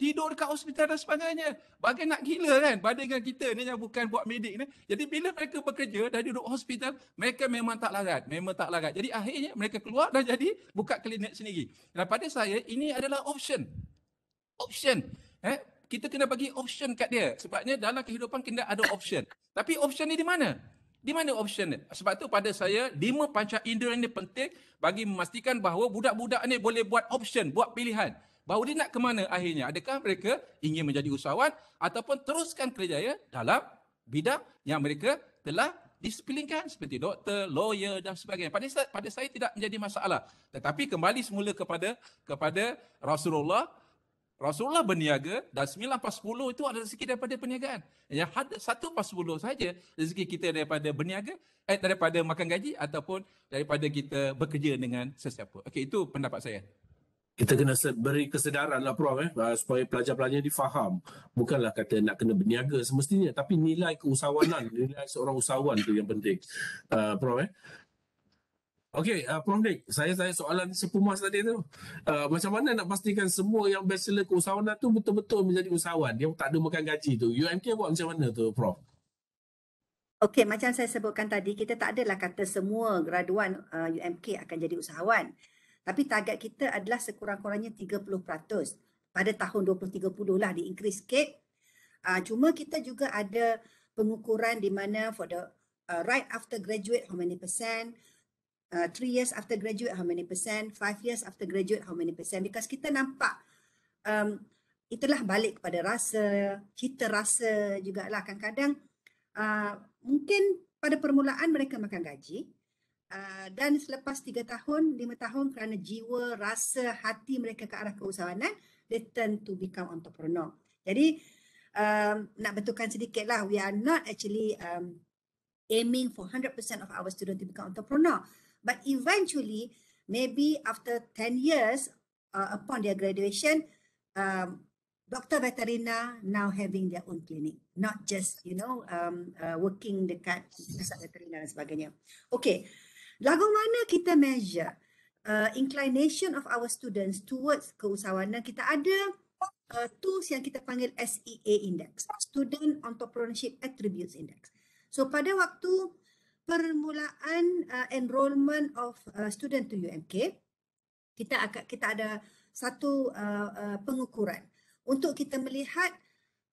[SPEAKER 2] tidur dekat hospital dan sebagainya. Bagai nak gila kan bandingkan kita ni yang bukan buat medik ni. Jadi bila mereka bekerja dan duduk hospital, mereka memang tak larat. Memang tak larat. Jadi akhirnya mereka keluar dan jadi buka klinik sendiri. Dan pada saya, ini adalah option. Option. Eh? Kita kena bagi option kat dia. Sebabnya dalam kehidupan kita ada option. Tapi option ni di mana? Di mana option ni? Sebab tu pada saya, lima panca indera ni penting bagi memastikan bahawa budak-budak ni boleh buat option, buat pilihan. Bahawa dia nak ke mana akhirnya? Adakah mereka ingin menjadi usahawan ataupun teruskan kerjaya dalam bidang yang mereka telah disiplinkan seperti doktor, lawyer dan sebagainya. Pada saya, pada saya tidak menjadi masalah. Tetapi kembali semula kepada kepada Rasulullah Rasulullah berniaga dan 9 pas 10 itu adalah rezeki daripada perniagaan. Ya, satu pas 10 saja rezeki kita daripada berniaga, eh, daripada makan gaji ataupun daripada kita bekerja dengan sesiapa. Okey, itu pendapat saya. Kita kena
[SPEAKER 3] beri kesedaran lah Prof eh, ah, supaya pelajar-pelajar difaham. Bukanlah kata nak kena berniaga semestinya tapi nilai keusahawanan, nilai seorang usahawan itu yang penting. Uh, Prof eh. Okey, uh, Prof. Dik, saya saya soalan sepumas tadi tu. Uh, macam mana nak pastikan semua yang bachelor keusahawanan tu betul-betul menjadi usahawan? Dia tak ada makan gaji tu. UMK buat macam mana tu, Prof?
[SPEAKER 4] Okey, macam saya sebutkan tadi, kita tak adalah kata semua graduan uh, UMK akan jadi usahawan. Tapi target kita adalah sekurang-kurangnya 30% pada tahun 2030 lah di-increase sikit. Uh, cuma kita juga ada pengukuran di mana for the uh, right after graduate how many percent, uh, three years after graduate how many percent five years after graduate how many percent because kita nampak um, itulah balik kepada rasa kita rasa juga lah kadang-kadang uh, mungkin pada permulaan mereka makan gaji uh, dan selepas tiga tahun lima tahun kerana jiwa rasa hati mereka ke arah keusahawanan they tend to become entrepreneur jadi um, nak betulkan sedikit lah we are not actually um, aiming for 100% of our student to become entrepreneur But eventually, maybe after 10 years uh, upon their graduation, um, Dr. Veterina now having their own clinic, not just, you know, um, uh, working dekat pusat veterina dan sebagainya. Okay, lagu mana kita measure? Uh, inclination of our students towards keusahawanan kita ada uh, tools yang kita panggil SEA index, Student Entrepreneurship Attributes Index. So pada waktu permulaan uh, enrollment of uh, student to UMK kita akan kita ada satu uh, uh, pengukuran untuk kita melihat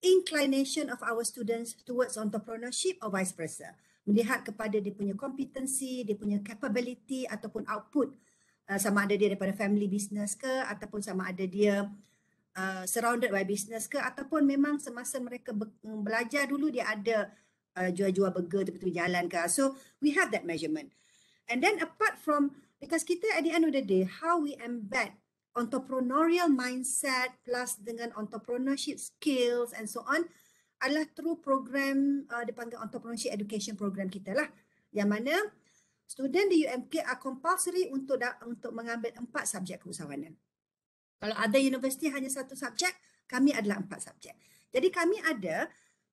[SPEAKER 4] inclination of our students towards entrepreneurship or vice versa melihat kepada dia punya kompetensi dia punya capability ataupun output uh, sama ada dia daripada family business ke ataupun sama ada dia uh, surrounded by business ke ataupun memang semasa mereka be mm, belajar dulu dia ada Uh, jual-jual burger tepi tepi jalan ke. So we have that measurement. And then apart from because kita at the end of the day, how we embed entrepreneurial mindset plus dengan entrepreneurship skills and so on adalah through program uh, dipanggil entrepreneurship education program kita lah. Yang mana student di UMK are compulsory untuk da- untuk mengambil empat subjek keusahawanan. Kalau ada universiti hanya satu subjek, kami adalah empat subjek. Jadi kami ada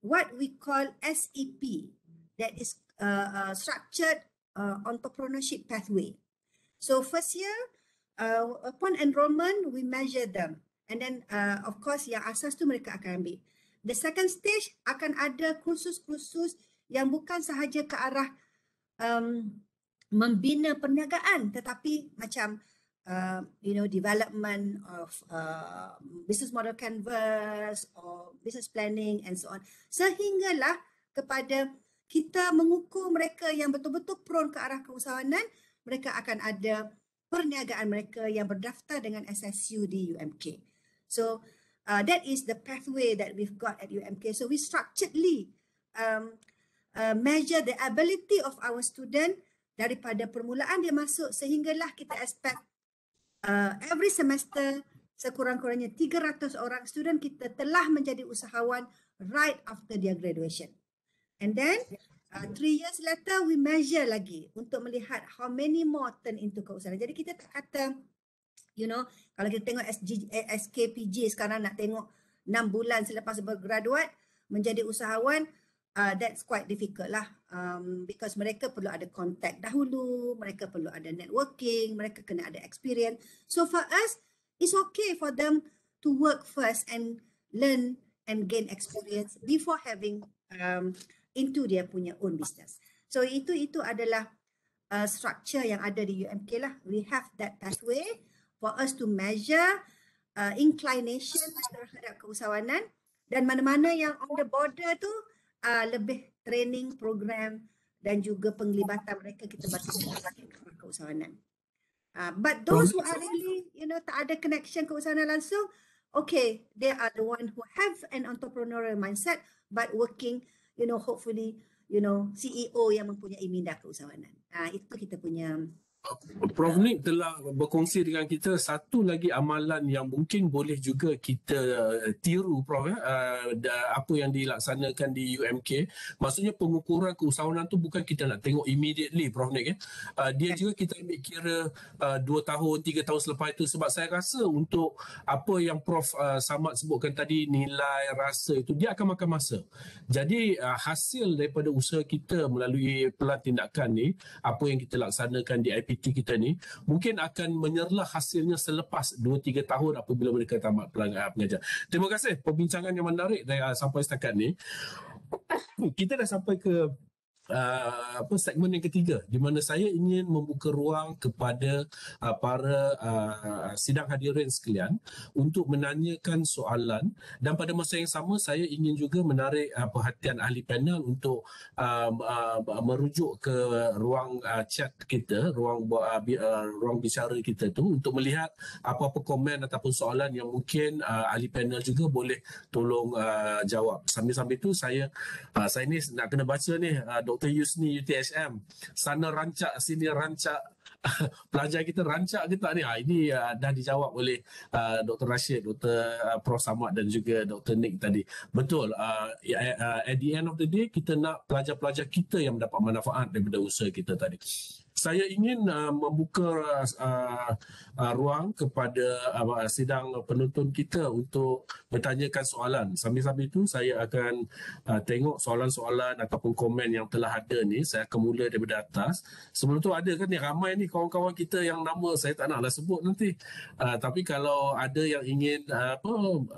[SPEAKER 4] what we call SEP, that is uh, uh, structured uh, entrepreneurship pathway. So first year, uh, upon enrollment, we measure them. And then, uh, of course, yang asas tu mereka akan ambil. The second stage akan ada kursus-kursus yang bukan sahaja ke arah um, membina perniagaan, tetapi macam uh, you know, development of uh, business model canvas or business planning and so on. Sehinggalah kepada kita mengukur mereka yang betul-betul prone ke arah keusahawanan, mereka akan ada perniagaan mereka yang berdaftar dengan SSU di UMK. So uh, that is the pathway that we've got at UMK. So we structuredly um, uh, measure the ability of our student daripada permulaan dia masuk sehinggalah kita expect uh, every semester sekurang-kurangnya 300 orang student kita telah menjadi usahawan right after their graduation. And then uh, three years later we measure lagi untuk melihat how many more turn into keusahawan. Jadi kita tak kata you know kalau kita tengok SG, eh, SKPG sekarang nak tengok 6 bulan selepas bergraduate menjadi usahawan uh, that's quite difficult lah um, because mereka perlu ada contact dahulu, mereka perlu ada networking, mereka kena ada experience. So for us, it's okay for them to work first and learn and gain experience before having um, into dia punya own business. So itu itu adalah uh, structure yang ada di UMK lah. We have that pathway for us to measure uh, inclination terhadap keusahawanan dan mana-mana yang on the border tu uh, lebih training program dan juga penglibatan mereka kita bagi kepada keusahawanan. Uh, but those who are really, you know, tak ada connection keusahawanan langsung, okay, they are the one who have an entrepreneurial mindset but working, you know, hopefully, you know, CEO yang mempunyai minda keusahawanan. Uh, itu kita punya
[SPEAKER 3] Prof Nick telah berkongsi dengan kita satu lagi amalan yang mungkin boleh juga kita eh, tiru Prof eh, eh apa yang dilaksanakan di UMK maksudnya pengukuran keusahawanan tu bukan kita nak tengok immediately Prof Nick eh. eh dia juga kita ambil kira 2 tahun 3 tahun selepas itu sebab saya rasa untuk apa yang Prof Samad sebutkan tadi nilai rasa itu dia akan makan masa jadi hasil daripada usaha kita melalui pelan tindakan ni apa yang kita laksanakan di IP PKP kita ni mungkin akan menyerlah hasilnya selepas 2-3 tahun apabila mereka tamat ah, pengajar. Terima kasih perbincangan yang menarik dari, eh, sampai setakat ni. *coughs* kita dah sampai ke uh, apa segmen yang ketiga di mana saya ingin membuka ruang kepada uh, para uh, sidang hadirin sekalian untuk menanyakan soalan dan pada masa yang sama saya ingin juga menarik uh, perhatian ahli panel untuk uh, uh, merujuk ke ruang uh, chat kita ruang uh, uh, ruang bicara kita tu untuk melihat apa-apa komen ataupun soalan yang mungkin uh, ahli panel juga boleh tolong uh, jawab sambil-sambil tu saya uh, saya ni nak kena baca ni uh, Dr. Yusni UTSM sana rancak sini rancak *laughs* pelajar kita rancak ke tak ni ha, ini uh, dah dijawab oleh uh, Dr. Rashid Dr. Uh, Prof. Samad dan juga Dr. Nick tadi betul uh, eh, uh, at the end of the day kita nak pelajar-pelajar kita yang mendapat manfaat daripada usaha kita tadi saya ingin uh, membuka uh, uh, ruang kepada uh, sidang penonton kita untuk bertanyakan soalan. Sambil-sambil itu saya akan uh, tengok soalan-soalan ataupun komen yang telah ada ni. Saya akan mula daripada atas. Sebelum tu ada kan ni ramai ni kawan-kawan kita yang nama saya tak naklah sebut nanti. Uh, tapi kalau ada yang ingin uh, apa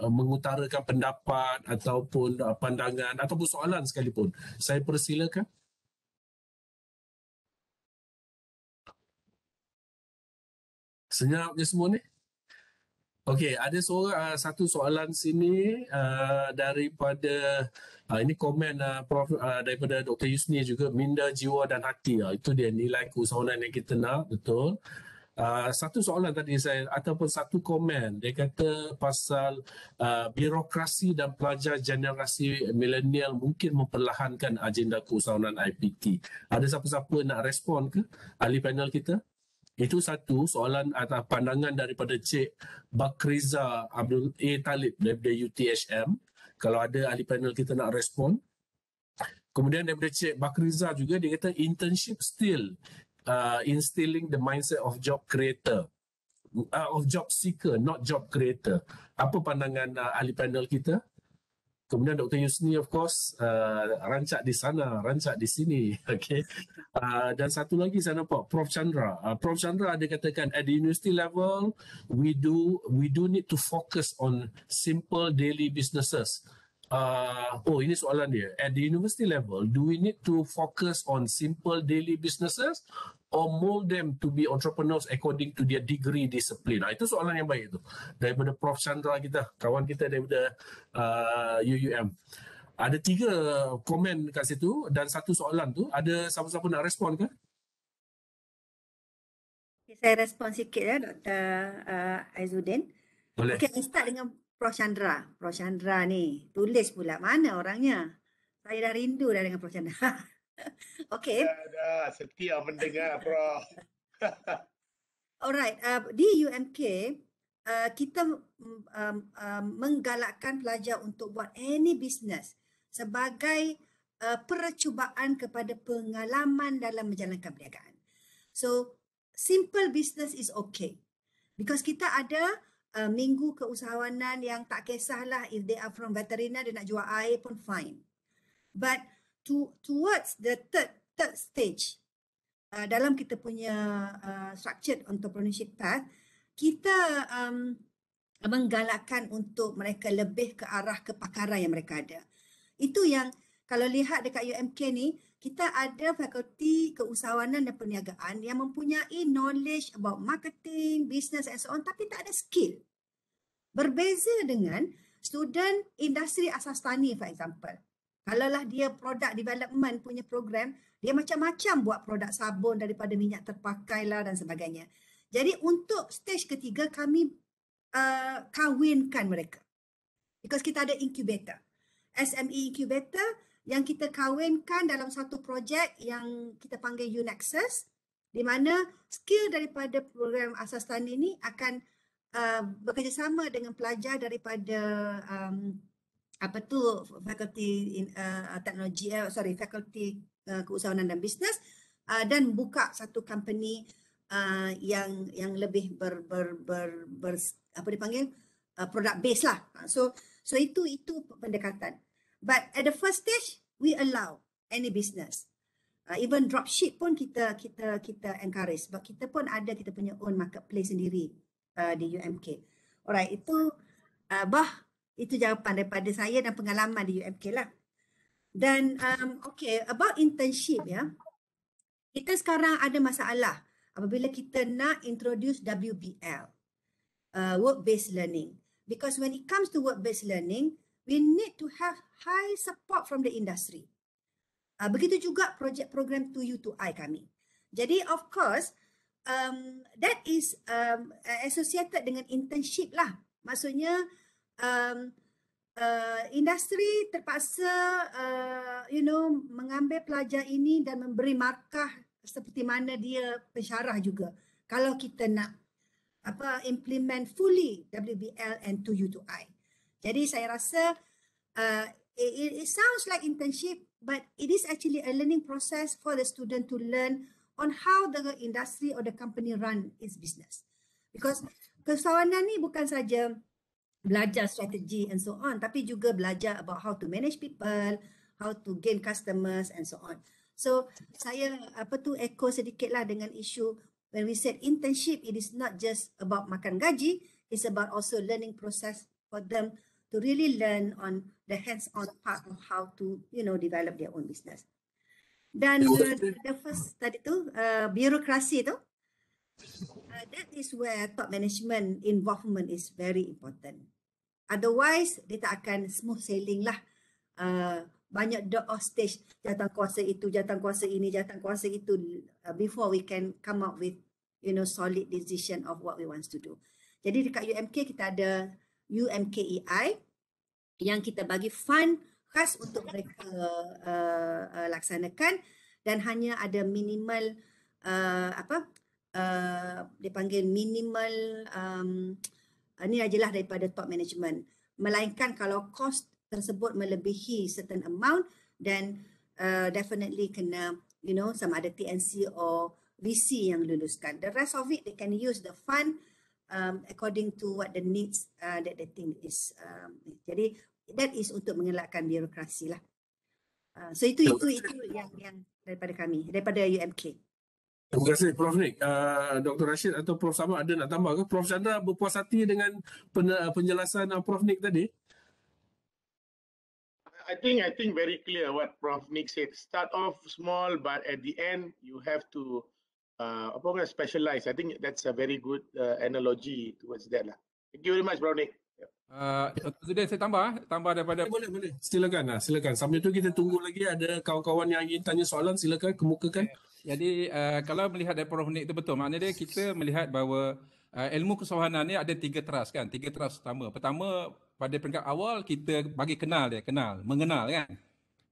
[SPEAKER 3] uh, mengutarakan pendapat ataupun uh, pandangan ataupun soalan sekalipun, saya persilakan. senyapnya semua ni. Okey, ada seorang uh, satu soalan sini uh, daripada uh, ini komen uh, Prof uh, daripada Dr Yusni juga minda jiwa dan hati. Uh, itu dia nilai keusahawanan yang kita nak betul. Uh, satu soalan tadi saya ataupun satu komen dia kata pasal uh, birokrasi dan pelajar generasi milenial mungkin memperlahankan agenda keusahawanan IPT. Ada siapa-siapa nak respon ke ahli panel kita? Itu satu soalan atau ah, pandangan daripada Cik Bakriza Abdul A. Talib daripada UTHM. Kalau ada ahli panel kita nak respon. Kemudian daripada Cik Bakriza juga, dia kata internship still uh, instilling the mindset of job creator. Uh, of job seeker, not job creator. Apa pandangan uh, ahli panel kita? Kemudian Dr. Yusni of course uh, rancak di sana, rancak di sini. *laughs* Okay. Uh, dan satu lagi saya nampak Prof. Chandra. Uh, Prof. Chandra ada katakan at the university level we do we do need to focus on simple daily businesses. Uh, oh ini soalan dia. At the university level do we need to focus on simple daily businesses or mold them to be entrepreneurs according to their degree discipline? Nah, itu soalan yang baik itu. Daripada Prof. Chandra kita, kawan kita daripada uh, UUM. Ada tiga komen kat situ dan satu soalan tu. Ada siapa-siapa nak respon ke?
[SPEAKER 4] Saya respon sikit ya, Dr. Uh, Aizuddin. Boleh. Okay, start dengan Prof. Chandra. Prof. Chandra ni, tulis pula mana orangnya. Saya dah rindu dah dengan Prof. Chandra. *laughs*
[SPEAKER 3] *laughs* okay. Ada setia mendengar, bro. *laughs*
[SPEAKER 4] Alright, uh, di UMK uh, kita mm, um, um, menggalakkan pelajar untuk buat any business sebagai uh, percubaan kepada pengalaman dalam menjalankan perniagaan. So simple business is okay because kita ada uh, minggu keusahawanan yang tak kisahlah if they are from veterinary dia nak jual air pun fine. But to, towards the third third stage uh, dalam kita punya uh, structured entrepreneurship path kita um, menggalakkan untuk mereka lebih ke arah kepakaran yang mereka ada. Itu yang kalau lihat dekat UMK ni, kita ada fakulti keusahawanan dan perniagaan yang mempunyai knowledge about marketing, business and so on tapi tak ada skill. Berbeza dengan student industri asas tani for example. Kalaulah dia product development punya program, dia macam-macam buat produk sabun daripada minyak terpakai lah dan sebagainya. Jadi untuk stage ketiga kami uh, kawinkan mereka. Because kita ada incubator. SME incubator yang kita kawinkan dalam satu projek yang kita panggil Unexus di mana skill daripada program asas tani ini akan uh, bekerjasama dengan pelajar daripada um, apa tu faculty in, uh, eh, eh, teknologi uh, eh, sorry faculty uh, keusahawanan dan bisnes uh, dan buka satu company uh, yang yang lebih ber ber ber, ber, apa dipanggil uh, product base lah ha, so so itu itu pendekatan but at the first stage we allow any business uh, even dropship pun kita kita kita encourage sebab kita pun ada kita punya own marketplace sendiri uh, di UMK alright itu uh, bah itu jawapan daripada saya dan pengalaman di UMK lah. Dan um, okay, about internship ya. Kita sekarang ada masalah apabila kita nak introduce WBL, uh, work-based learning. Because when it comes to work-based learning, we need to have high support from the industry. Uh, begitu juga projek program to U to I kami. Jadi of course, um, that is um, associated dengan internship lah. Maksudnya, um, uh, industri terpaksa uh, you know mengambil pelajar ini dan memberi markah seperti mana dia pensyarah juga kalau kita nak apa implement fully WBL and 2U2I. Jadi saya rasa uh, it, it sounds like internship but it is actually a learning process for the student to learn on how the industry or the company run its business. Because kesawanan ni bukan saja belajar strategi and so on tapi juga belajar about how to manage people how to gain customers and so on so saya apa tu echo sedikitlah dengan isu when we said internship it is not just about makan gaji it's about also learning process for them to really learn on the hands on part of how to you know develop their own business dan uh, the first tadi tu uh, birokrasi tu Uh, that is where top management involvement is very important. Otherwise, dia tak akan smooth sailing lah. Uh, banyak the hostage, jatuh kuasa itu, jatuh kuasa ini, jatuh kuasa itu uh, before we can come up with you know solid decision of what we want to do. Jadi dekat UMK kita ada UMKEI yang kita bagi fund khas untuk mereka uh, uh, laksanakan dan hanya ada minimal uh, apa uh, dipanggil minimal um, ini ah, ajalah daripada top management melainkan kalau kos tersebut melebihi certain amount then uh, definitely kena you know sama ada TNC or VC yang luluskan the rest of it they can use the fund um, according to what the needs uh, that they think is um, jadi that is untuk mengelakkan birokrasi lah uh, so itu itu itu yang yang daripada kami daripada UMK
[SPEAKER 3] Terima kasih Prof Nik, Uh, ah, Dr. Rashid atau Prof sama ada nak tambah ke? Prof Chandra berpuas hati dengan penjelasan uh, Prof Nik tadi?
[SPEAKER 5] I think I think very clear what Prof Nik said. Start off small but at the end you have to uh, apa kata specialize. I think that's a very good uh, analogy towards that lah. Thank you very much Prof Nick.
[SPEAKER 2] Uh, Zudin saya tambah eh? tambah daripada eh, boleh boleh silakan silakan sambil tu kita tunggu lagi ada kawan-kawan yang ingin tanya soalan silakan kemukakan yeah. Jadi uh, kalau melihat dari perohonik itu betul. Maknanya dia kita melihat bahawa uh, ilmu kesohanan ni ada tiga teras kan. Tiga teras utama. Pertama, pada peringkat awal kita bagi kenal dia. Kenal, mengenal kan.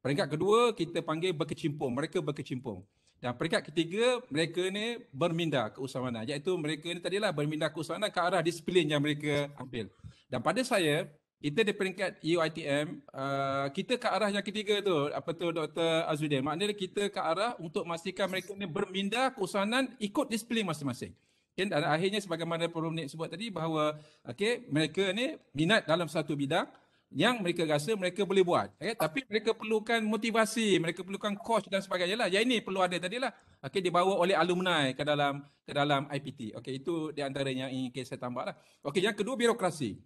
[SPEAKER 2] Peringkat kedua, kita panggil berkecimpung. Mereka berkecimpung. Dan peringkat ketiga, mereka ni berminda keusahawanan. Iaitu mereka ni tadilah berminda keusahawanan ke arah disiplin yang mereka ambil. Dan pada saya, kita di peringkat e UiTM, uh, kita ke arah yang ketiga tu apa tu Dr. Azudin maknanya kita ke arah untuk memastikan mereka ni berminda keusahanan ikut disiplin masing-masing okay, dan akhirnya sebagaimana Perum Nik sebut tadi bahawa okay, mereka ni minat dalam satu bidang yang mereka rasa mereka boleh buat okay? tapi mereka perlukan motivasi mereka perlukan coach dan sebagainya lah yang ini perlu ada tadi lah okay, dibawa oleh alumni ke dalam ke dalam IPT okay, itu di antaranya yang ingin saya tambah lah okay, yang kedua birokrasi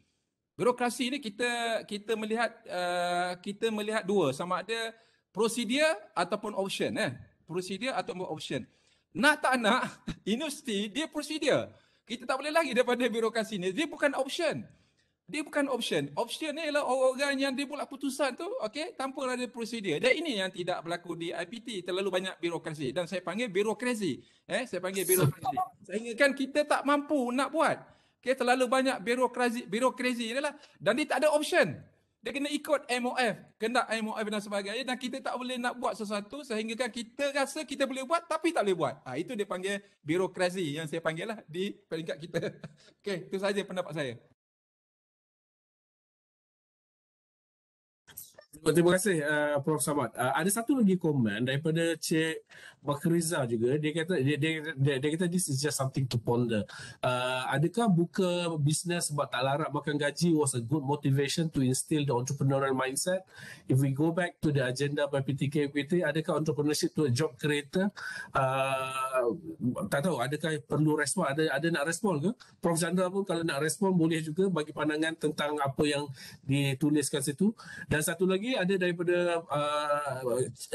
[SPEAKER 2] birokrasi ni kita kita melihat uh, kita melihat dua sama ada prosedur ataupun option eh prosedur ataupun option nak tak nak universiti *laughs* dia prosedur kita tak boleh lagi daripada birokrasi ni dia bukan option dia bukan option option ni ialah orang-orang yang buat keputusan tu okey tanpa ada prosedur dan ini yang tidak berlaku di IPT terlalu banyak birokrasi dan saya panggil birokrasi eh saya panggil birokrasi saya ingatkan kita tak mampu nak buat okay, terlalu banyak birokrasi birokrasi dia lah dan dia tak ada option dia kena ikut MOF kena MOF dan sebagainya dan kita tak boleh nak buat sesuatu sehingga kan kita rasa kita boleh buat tapi tak boleh buat ha, itu dia panggil birokrasi yang saya panggil lah di peringkat kita *laughs* Okay, itu saja pendapat saya
[SPEAKER 3] terima kasih uh, Prof Samad. Uh, ada satu lagi komen daripada Cik Bakriza juga. Dia kata dia, dia, dia, dia kata this is just something to ponder. Uh, adakah buka bisnes sebab tak larat makan gaji was a good motivation to instill the entrepreneurial mindset? If we go back to the agenda by PTKPT, adakah entrepreneurship to a job creator? Uh, tak tahu adakah perlu respon ada ada nak respon ke? Prof Chandra pun kalau nak respon boleh juga bagi pandangan tentang apa yang dituliskan situ. Dan satu lagi ada daripada uh,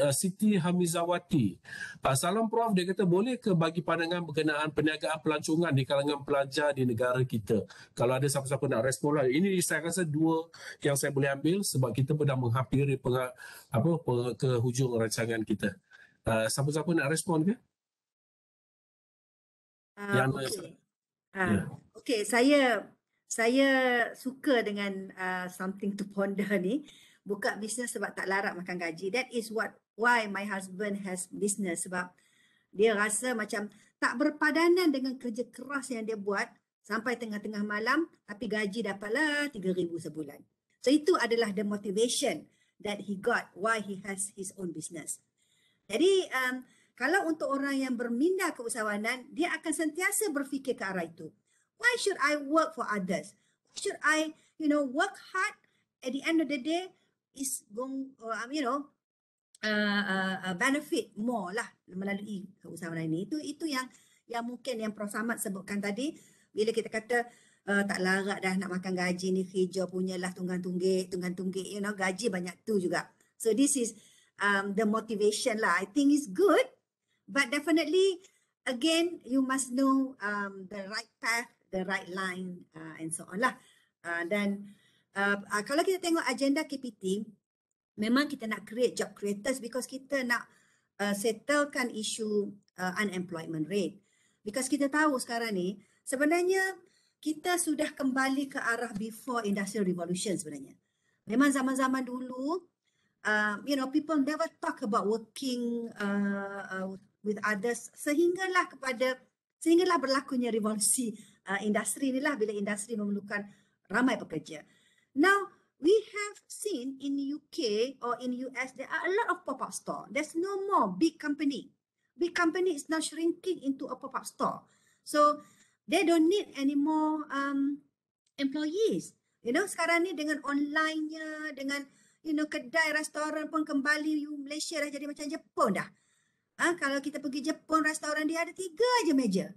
[SPEAKER 3] uh Siti Hamizawati. Uh, salam Prof, dia kata boleh ke bagi pandangan berkenaan perniagaan pelancongan di kalangan pelajar di negara kita? Kalau ada siapa-siapa nak respon lah. Ini saya rasa dua yang saya boleh ambil sebab kita pernah menghampiri peng, apa, ke hujung rancangan kita. Uh, siapa-siapa nak respon ke?
[SPEAKER 4] Uh, yang okay. Uh, ah, yeah. Okay, saya saya suka dengan uh, something to ponder ni buka bisnes sebab tak larat makan gaji. That is what why my husband has business sebab dia rasa macam tak berpadanan dengan kerja keras yang dia buat sampai tengah-tengah malam tapi gaji dapatlah 3000 sebulan. So itu adalah the motivation that he got why he has his own business. Jadi um, kalau untuk orang yang berminda keusahawanan, dia akan sentiasa berfikir ke arah itu. Why should I work for others? Why should I, you know, work hard at the end of the day is going, uh, um, you know, uh, uh, uh, benefit more lah melalui usaha ini. Itu itu yang yang mungkin yang Prof Samad sebutkan tadi bila kita kata uh, tak larat dah nak makan gaji ni kerja punya lah tunggang tunggi tunggang tunggi you know gaji banyak tu juga so this is um, the motivation lah I think is good but definitely again you must know um, the right path the right line uh, and so on lah uh, dan uh, uh, kalau kita tengok agenda KPT, memang kita nak create job creators because kita nak uh, settlekan isu uh, unemployment rate. Because kita tahu sekarang ni, sebenarnya kita sudah kembali ke arah before industrial revolution sebenarnya. Memang zaman-zaman dulu, uh, you know, people never talk about working uh, uh, with others sehinggalah kepada, sehinggalah berlakunya revolusi uh, industri inilah bila industri memerlukan ramai pekerja. Now, we have seen in UK or in US, there are a lot of pop-up store. There's no more big company. Big company is now shrinking into a pop-up store. So, they don't need any more um, employees. You know, sekarang ni dengan online-nya, dengan you know, kedai, restoran pun kembali you Malaysia dah jadi macam Jepun dah. Ha, kalau kita pergi Jepun, restoran dia ada tiga je meja.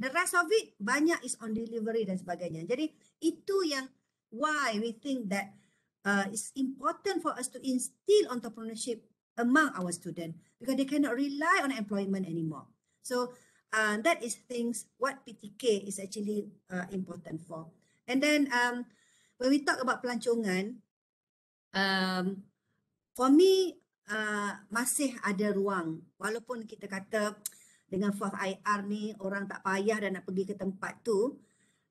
[SPEAKER 4] The rest of it, banyak is on delivery dan sebagainya. Jadi, itu yang why we think that uh, it's important for us to instill entrepreneurship among our students because they cannot rely on employment anymore. So uh, that is things what PTK is actually uh, important for. And then um, when we talk about pelancongan, um, for me uh, masih ada ruang walaupun kita kata dengan 4IR ni orang tak payah dan nak pergi ke tempat tu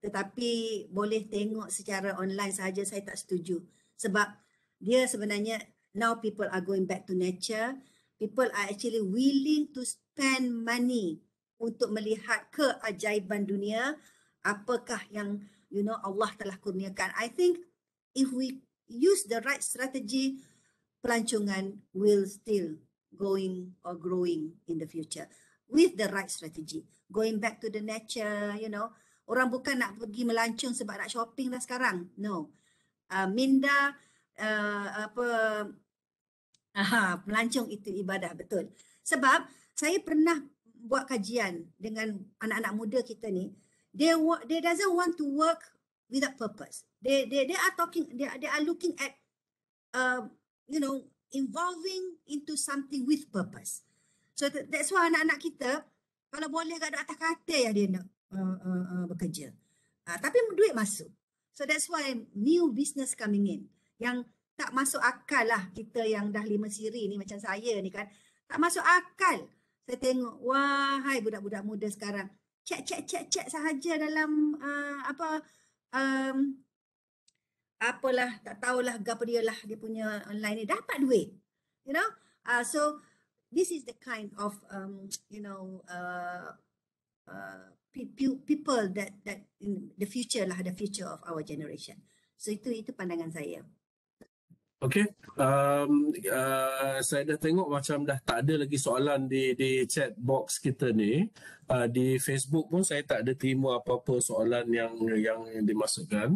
[SPEAKER 4] tetapi boleh tengok secara online saja saya tak setuju sebab dia sebenarnya now people are going back to nature people are actually willing to spend money untuk melihat keajaiban dunia apakah yang you know Allah telah kurniakan i think if we use the right strategy pelancongan will still going or growing in the future with the right strategy going back to the nature you know Orang bukan nak pergi melancung sebab nak shopping lah sekarang. No. Uh, minda uh, apa aha melancong itu ibadah betul. Sebab saya pernah buat kajian dengan anak-anak muda kita ni, they they doesn't want to work without purpose. They they they are talking they they are looking at uh, you know involving into something with purpose. So that's why anak-anak kita kalau boleh kat atas kata ya dia nak. Uh, uh, uh, bekerja. Uh, tapi duit masuk. So that's why new business coming in. Yang tak masuk akal lah kita yang dah lima siri ni macam saya ni kan. Tak masuk akal. Saya tengok, wahai budak-budak muda sekarang. Cek, cek, cek, cek sahaja dalam uh, apa... Um, apalah, tak tahulah Gabriel lah dia punya online ni. Dapat duit. You know? Uh, so, this is the kind of, um, you know, uh, uh, people that that in the future lah the future of our generation. So itu itu pandangan saya.
[SPEAKER 3] Okay, um, uh, saya dah tengok macam dah tak ada lagi soalan di di chat box kita ni uh, di Facebook pun saya tak ada terima apa-apa soalan yang yang dimasukkan.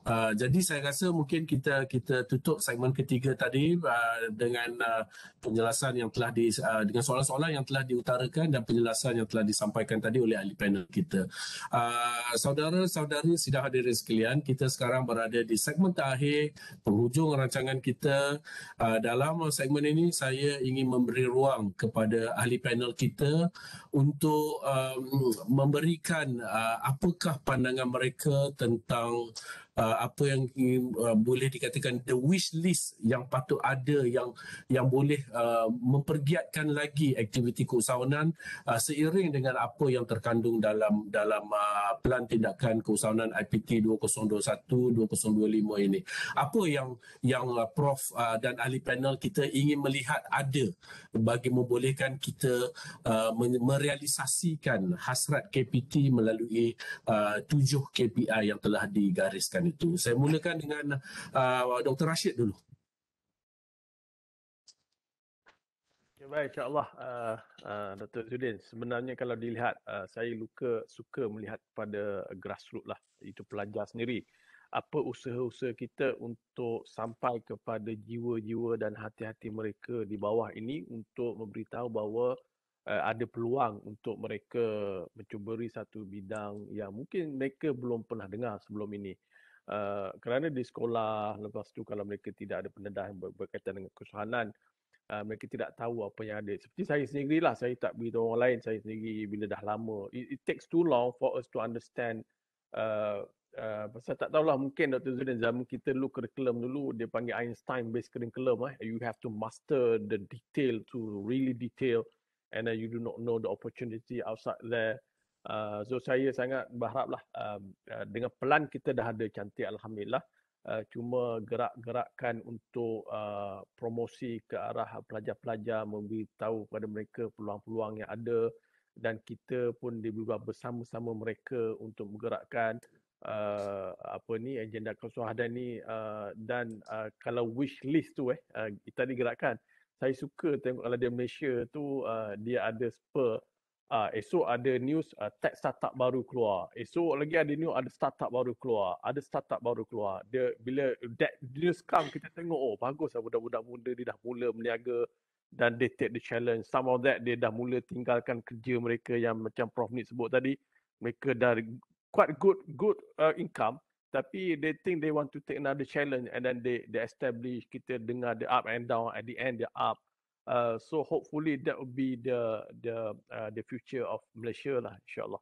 [SPEAKER 3] Uh, jadi saya rasa mungkin kita kita tutup segmen ketiga tadi uh, dengan uh, penjelasan yang telah di uh, dengan soalan-soalan yang telah diutarakan dan penjelasan yang telah disampaikan tadi oleh ahli panel kita. Uh, saudara-saudari sidang hadirin sekalian, kita sekarang berada di segmen terakhir penghujung rancangan kita. Uh, dalam segmen ini saya ingin memberi ruang kepada ahli panel kita untuk um, memberikan uh, apakah pandangan mereka tentang Uh, apa yang uh, boleh dikatakan the wish list yang patut ada yang yang boleh uh, mempergiatkan lagi aktiviti keusahawanan uh, seiring dengan apa yang terkandung dalam dalam uh, pelan tindakan keusahawanan IPT 2021 2025 ini apa yang yang uh, prof uh, dan ahli panel kita ingin melihat ada bagi membolehkan kita uh, merealisasikan hasrat KPT melalui uh, tujuh KPI yang telah digariskan itu saya mulakan dengan uh, Dr. Rashid dulu.
[SPEAKER 5] Okay, baik, insyaAllah uh, uh, Dr. Zudin. Sebenarnya kalau dilihat, uh, saya luka, suka melihat pada grassroots lah. Itu pelajar sendiri. Apa usaha-usaha kita untuk sampai kepada jiwa-jiwa dan hati-hati mereka di bawah ini untuk memberitahu bahawa uh, ada peluang untuk mereka mencuburi satu bidang yang mungkin mereka belum pernah dengar sebelum ini. Eh, kerana di sekolah lepas tu kalau mereka tidak ada pendedahan ber- berkaitan dengan kesuhanan uh, mereka tidak tahu apa yang ada seperti saya sendiri lah, saya tak beritahu orang lain saya sendiri bila dah lama it, it takes too long for us to understand uh, eh, uh, pasal tak tahulah mungkin Dr. Zudin zaman kita dulu curriculum dulu dia panggil Einstein based curriculum eh. you have to master the detail to really detail and then you do not know the opportunity outside there Uh, so saya sangat berharaplah uh, dengan pelan kita dah ada cantik alhamdulillah uh, cuma gerak-gerakkan untuk uh, promosi ke arah pelajar-pelajar memberitahu kepada mereka peluang-peluang yang ada dan kita pun dibuat bersama-sama mereka untuk menggerakkan uh, apa ni agenda kesuhadan ni uh, dan uh, kalau wish list tu eh uh, kita digerakkan saya suka tengok kalau di Malaysia tu uh, dia ada spur Uh, esok ada news uh, tech startup baru keluar. Esok lagi ada news ada startup baru keluar. Ada startup baru keluar. Dia bila that news come kita tengok oh bagus lah budak-budak muda dia dah mula meniaga dan they take the challenge. Some of that dia dah mula tinggalkan kerja mereka yang macam Prof Nick sebut tadi. Mereka dah quite good good uh, income tapi they think they want to take another challenge and then they they establish kita dengar the up and down at the end they up Uh, so hopefully that will be the the uh, the future of Malaysia lah insyaallah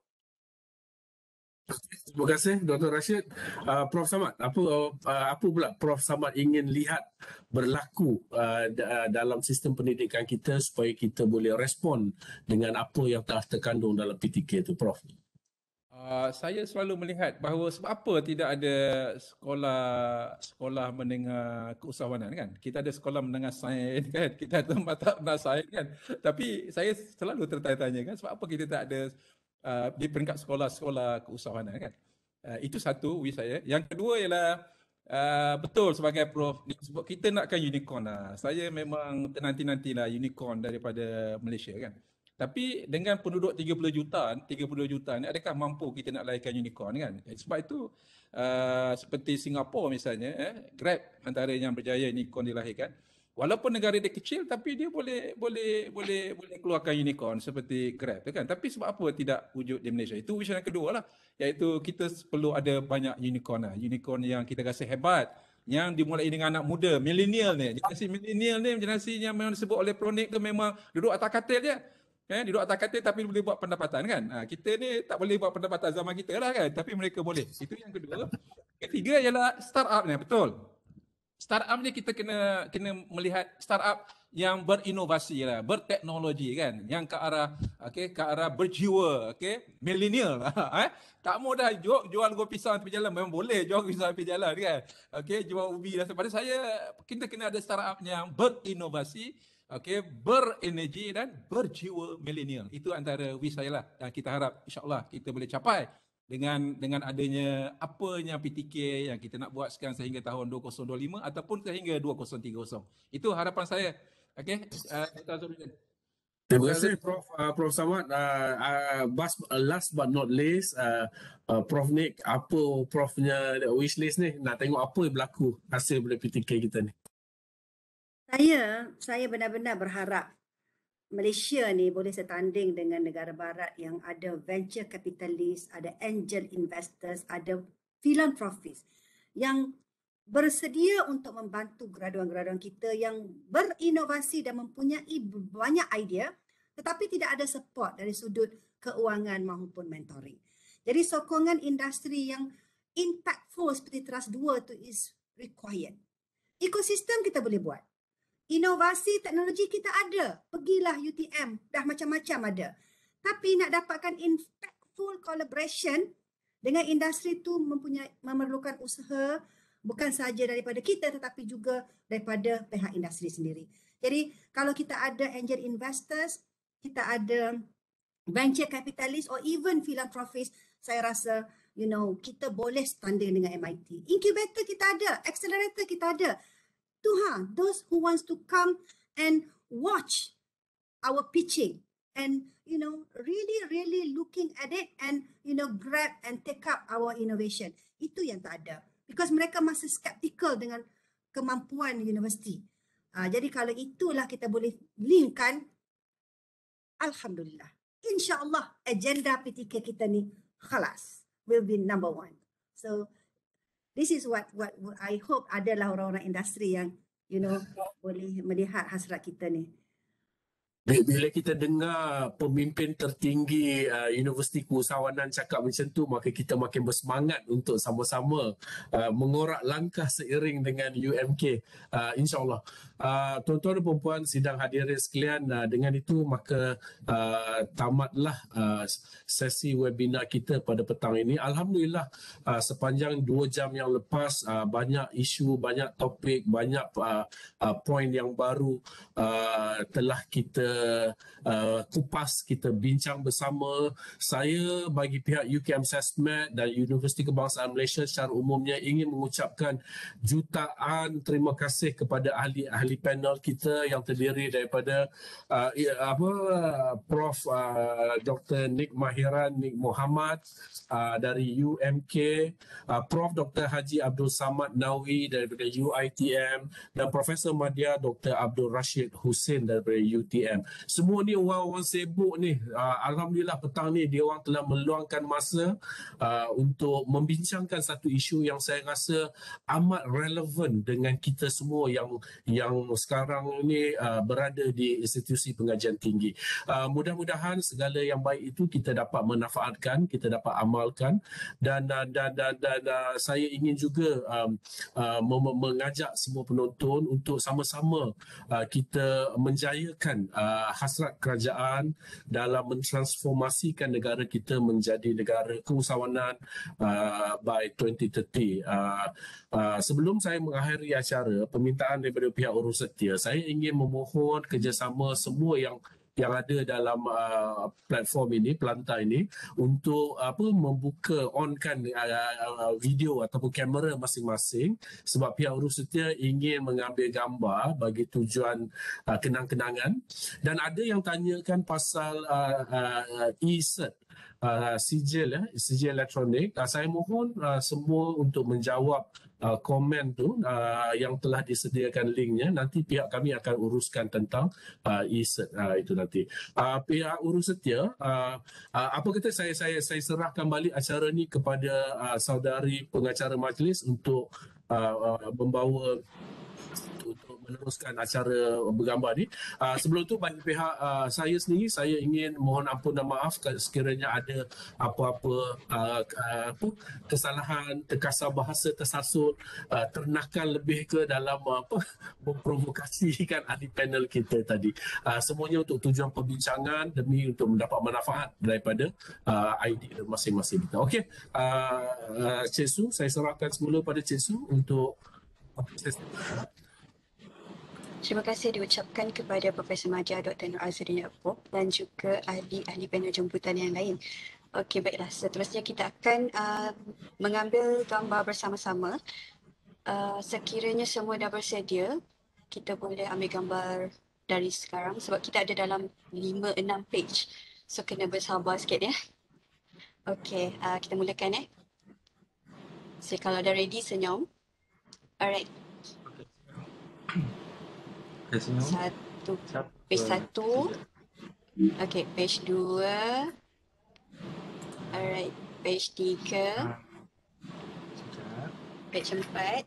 [SPEAKER 3] Terima kasih Dr. Rashid. Uh, Prof. Samad, apa uh, apa pula Prof. Samad ingin lihat berlaku uh, uh, dalam sistem pendidikan kita supaya kita boleh respon dengan apa yang telah terkandung dalam PTK itu, Prof? Uh,
[SPEAKER 2] Ah, saya selalu melihat bahawa sebab apa tidak ada sekolah sekolah menengah keusahawanan kan? Kita ada sekolah menengah sains *laughs* kan? Kita ada mata menengah sains kan? Tapi saya selalu tertanya-tanya kan sebab apa kita tak ada uh, di peringkat sekolah-sekolah keusahawanan kan? Uh, itu satu wish saya. Yang kedua ialah uh, betul sebagai prof sebab kita nakkan unicorn lah. Saya memang nanti-nantilah unicorn daripada Malaysia kan? Tapi dengan penduduk 30 juta, 30 juta ni adakah mampu kita nak layakkan unicorn kan? Eh, sebab itu uh, seperti Singapura misalnya, eh, Grab antara yang berjaya unicorn dilahirkan. Walaupun negara dia kecil tapi dia boleh boleh boleh boleh keluarkan unicorn seperti Grab kan. Tapi sebab apa tidak wujud di Malaysia? Itu wish yang kedua lah. Iaitu kita perlu ada banyak unicorn lah. Unicorn yang kita rasa hebat. Yang dimulai dengan anak muda, millennial ni. Generasi millennial ni, generasi yang memang disebut oleh Pronik tu memang duduk atas katil je. Eh, duduk atas katil tapi boleh buat pendapatan kan? Ha, kita ni tak boleh buat pendapatan zaman kita lah kan? Tapi mereka boleh. Itu yang kedua. Ketiga ialah startup ni, betul. Startup ni kita kena kena melihat startup yang berinovasi lah, berteknologi kan? Yang ke arah, okay, ke arah berjiwa, okay? Millennial *laughs* ha, eh? Tak mau dah jual, jual gua pisang tepi jalan, memang boleh jual pisang tepi jalan kan? Okay, jual ubi dan sebagainya. saya, kita kena ada startup yang berinovasi, okey berenergi dan berjiwa milenial itu antara wish saya lah dan kita harap insyaallah kita boleh capai dengan dengan adanya apa yang PTK yang kita nak buat sekarang sehingga tahun 2025 ataupun sehingga 2030 itu harapan saya okey uh, eh, Dr. Azrul Terima kasih Prof uh, Prof Samad uh, uh, bas, uh, last but not
[SPEAKER 3] least uh, uh, Prof Nick apa Profnya wish list ni nak tengok apa yang berlaku hasil boleh PTK kita ni
[SPEAKER 4] saya saya benar-benar berharap Malaysia ni boleh setanding dengan negara barat yang ada venture capitalist, ada angel investors, ada philanthropist yang bersedia untuk membantu graduan-graduan kita yang berinovasi dan mempunyai banyak idea tetapi tidak ada support dari sudut keuangan maupun mentoring. Jadi sokongan industri yang impactful seperti Trust 2 itu is required. Ekosistem kita boleh buat inovasi teknologi kita ada. Pergilah UTM, dah macam-macam ada. Tapi nak dapatkan impactful collaboration dengan industri tu mempunyai memerlukan usaha bukan sahaja daripada kita tetapi juga daripada pihak industri sendiri. Jadi kalau kita ada angel investors, kita ada venture capitalist or even philanthropist, saya rasa you know kita boleh standing dengan MIT. Incubator kita ada, accelerator kita ada to huh. Ha, those who wants to come and watch our pitching and you know really really looking at it and you know grab and take up our innovation itu yang tak ada because mereka masih skeptical dengan kemampuan universiti uh, jadi kalau itulah kita boleh linkkan alhamdulillah insyaallah agenda PTK kita ni khalas will be number one so this is what what I hope adalah orang-orang industri yang you know *laughs* boleh melihat hasrat kita ni.
[SPEAKER 3] Bila kita dengar pemimpin tertinggi uh, Universiti Keusahawanan cakap macam tu, maka kita makin bersemangat untuk sama-sama uh, mengorak langkah seiring dengan UMK. Uh, InsyaAllah. Uh, tuan-tuan dan perempuan, sidang hadirin sekalian, uh, dengan itu maka uh, tamatlah uh, sesi webinar kita pada petang ini. Alhamdulillah, uh, sepanjang dua jam yang lepas, uh, banyak isu, banyak topik, banyak uh, uh, poin yang baru uh, telah kita uh, kupas kita bincang bersama saya bagi pihak UKM SESMED dan Universiti Kebangsaan Malaysia secara umumnya ingin mengucapkan jutaan terima kasih kepada ahli-ahli panel kita yang terdiri daripada uh, apa Prof uh, Dr Nik Mahiran Nik Muhammad uh, dari UMK uh, Prof Dr Haji Abdul Samad Nawi daripada UITM dan Profesor Madya Dr Abdul Rashid Hussein daripada UTM semua ni orang-orang sibuk ni. Ah, Alhamdulillah petang ni dia orang telah meluangkan masa ah, untuk membincangkan satu isu yang saya rasa amat relevan dengan kita semua yang yang sekarang ni ah, berada di institusi pengajian tinggi. mudah-mudahan segala yang baik itu kita dapat menafaatkan, kita dapat amalkan dan uh, dan dan, dan uh, saya ingin juga mengajak semua penonton untuk sama-sama kita menjayakan uh, hasrat kerajaan dalam mentransformasikan negara kita menjadi negara keusahawanan uh, by 2030. Uh, uh, sebelum saya mengakhiri acara, permintaan daripada pihak urus setia, saya ingin memohon kerjasama semua yang yang ada dalam uh, platform ini pelantar ini untuk apa membuka onkan uh, uh, video ataupun kamera masing-masing sebab pihak urus setia ingin mengambil gambar bagi tujuan uh, kenang-kenangan dan ada yang tanyakan pasal uh, uh, uh e-cert uh, sijil ya sijil elektronik uh, saya mohon uh, semua untuk menjawab uh, komen tu uh, yang telah disediakan linknya nanti pihak kami akan uruskan tentang uh, e uh, itu nanti uh, pihak urus setia uh, uh, apa kata saya saya saya serahkan balik acara ni kepada uh, saudari pengacara majlis untuk uh, uh, membawa meneruskan acara bergambar ni. Ah, sebelum tu bagi pihak ah, saya sendiri saya ingin mohon ampun dan maaf sekiranya ada apa-apa ah, apa kesalahan terkasar bahasa tersasut uh, ternakal lebih ke dalam apa *laughs* memprovokasikan ahli panel kita tadi. semuanya untuk tujuan perbincangan demi untuk mendapat manfaat daripada id masing-masing kita. Okey. Uh, Cik Su saya serahkan semula pada Cik Su untuk Thank you.
[SPEAKER 1] Terima kasih diucapkan kepada Profesor Maja Dr. Nur Azri Yaakob dan juga ahli-ahli panel jemputan yang lain. Okey, baiklah. Seterusnya kita akan uh, mengambil gambar bersama-sama. Uh, sekiranya semua dah bersedia, kita boleh ambil gambar dari sekarang sebab kita ada dalam lima enam page. So, kena bersabar sikit ya. Okey, uh, kita mulakan eh. So, kalau dah ready, senyum. Alright,
[SPEAKER 2] satu.
[SPEAKER 1] Page satu. Okay, page dua. Alright, page tiga. Ah. Page empat.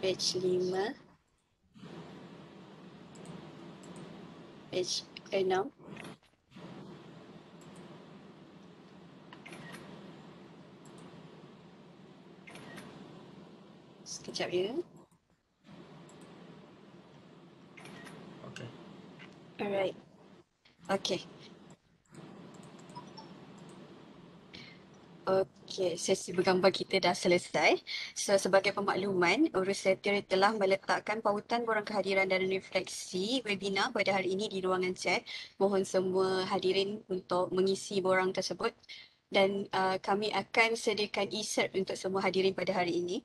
[SPEAKER 1] Page lima. Page enam. Eh, Sekejap ya. Okay. Alright. Okay. Okey, sesi bergambar kita dah selesai. So, sebagai pemakluman, Urus setia telah meletakkan pautan borang kehadiran dan refleksi webinar pada hari ini di ruangan chat. Mohon semua hadirin untuk mengisi borang tersebut dan uh, kami akan sediakan e-cert untuk semua hadirin pada hari ini.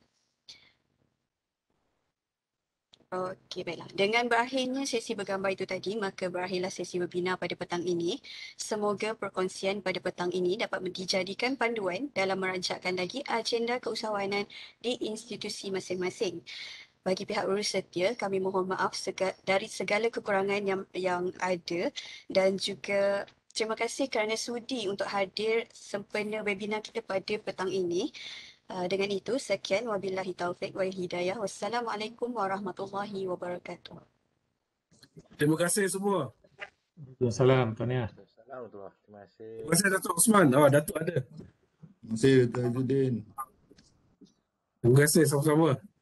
[SPEAKER 1] Okey baiklah. Dengan berakhirnya sesi bergambar itu tadi, maka berakhirlah sesi webinar pada petang ini. Semoga perkongsian pada petang ini dapat dijadikan panduan dalam merancangkan lagi agenda keusahawanan di institusi masing-masing. Bagi pihak urus setia, kami mohon maaf sega- dari segala kekurangan yang yang ada dan juga terima kasih kerana sudi untuk hadir sempena webinar kita pada petang ini. Ah, dengan itu sekian wabillahi taufik wal hidayah. Wassalamualaikum warahmatullahi wabarakatuh.
[SPEAKER 3] Terima kasih semua. Assalamualaikum Tania.
[SPEAKER 1] Terima kasih. Terima
[SPEAKER 3] kasih Datuk Osman. Oh, Datuk ada. Terima kasih Datuk Azuddin. Terima kasih sama-sama.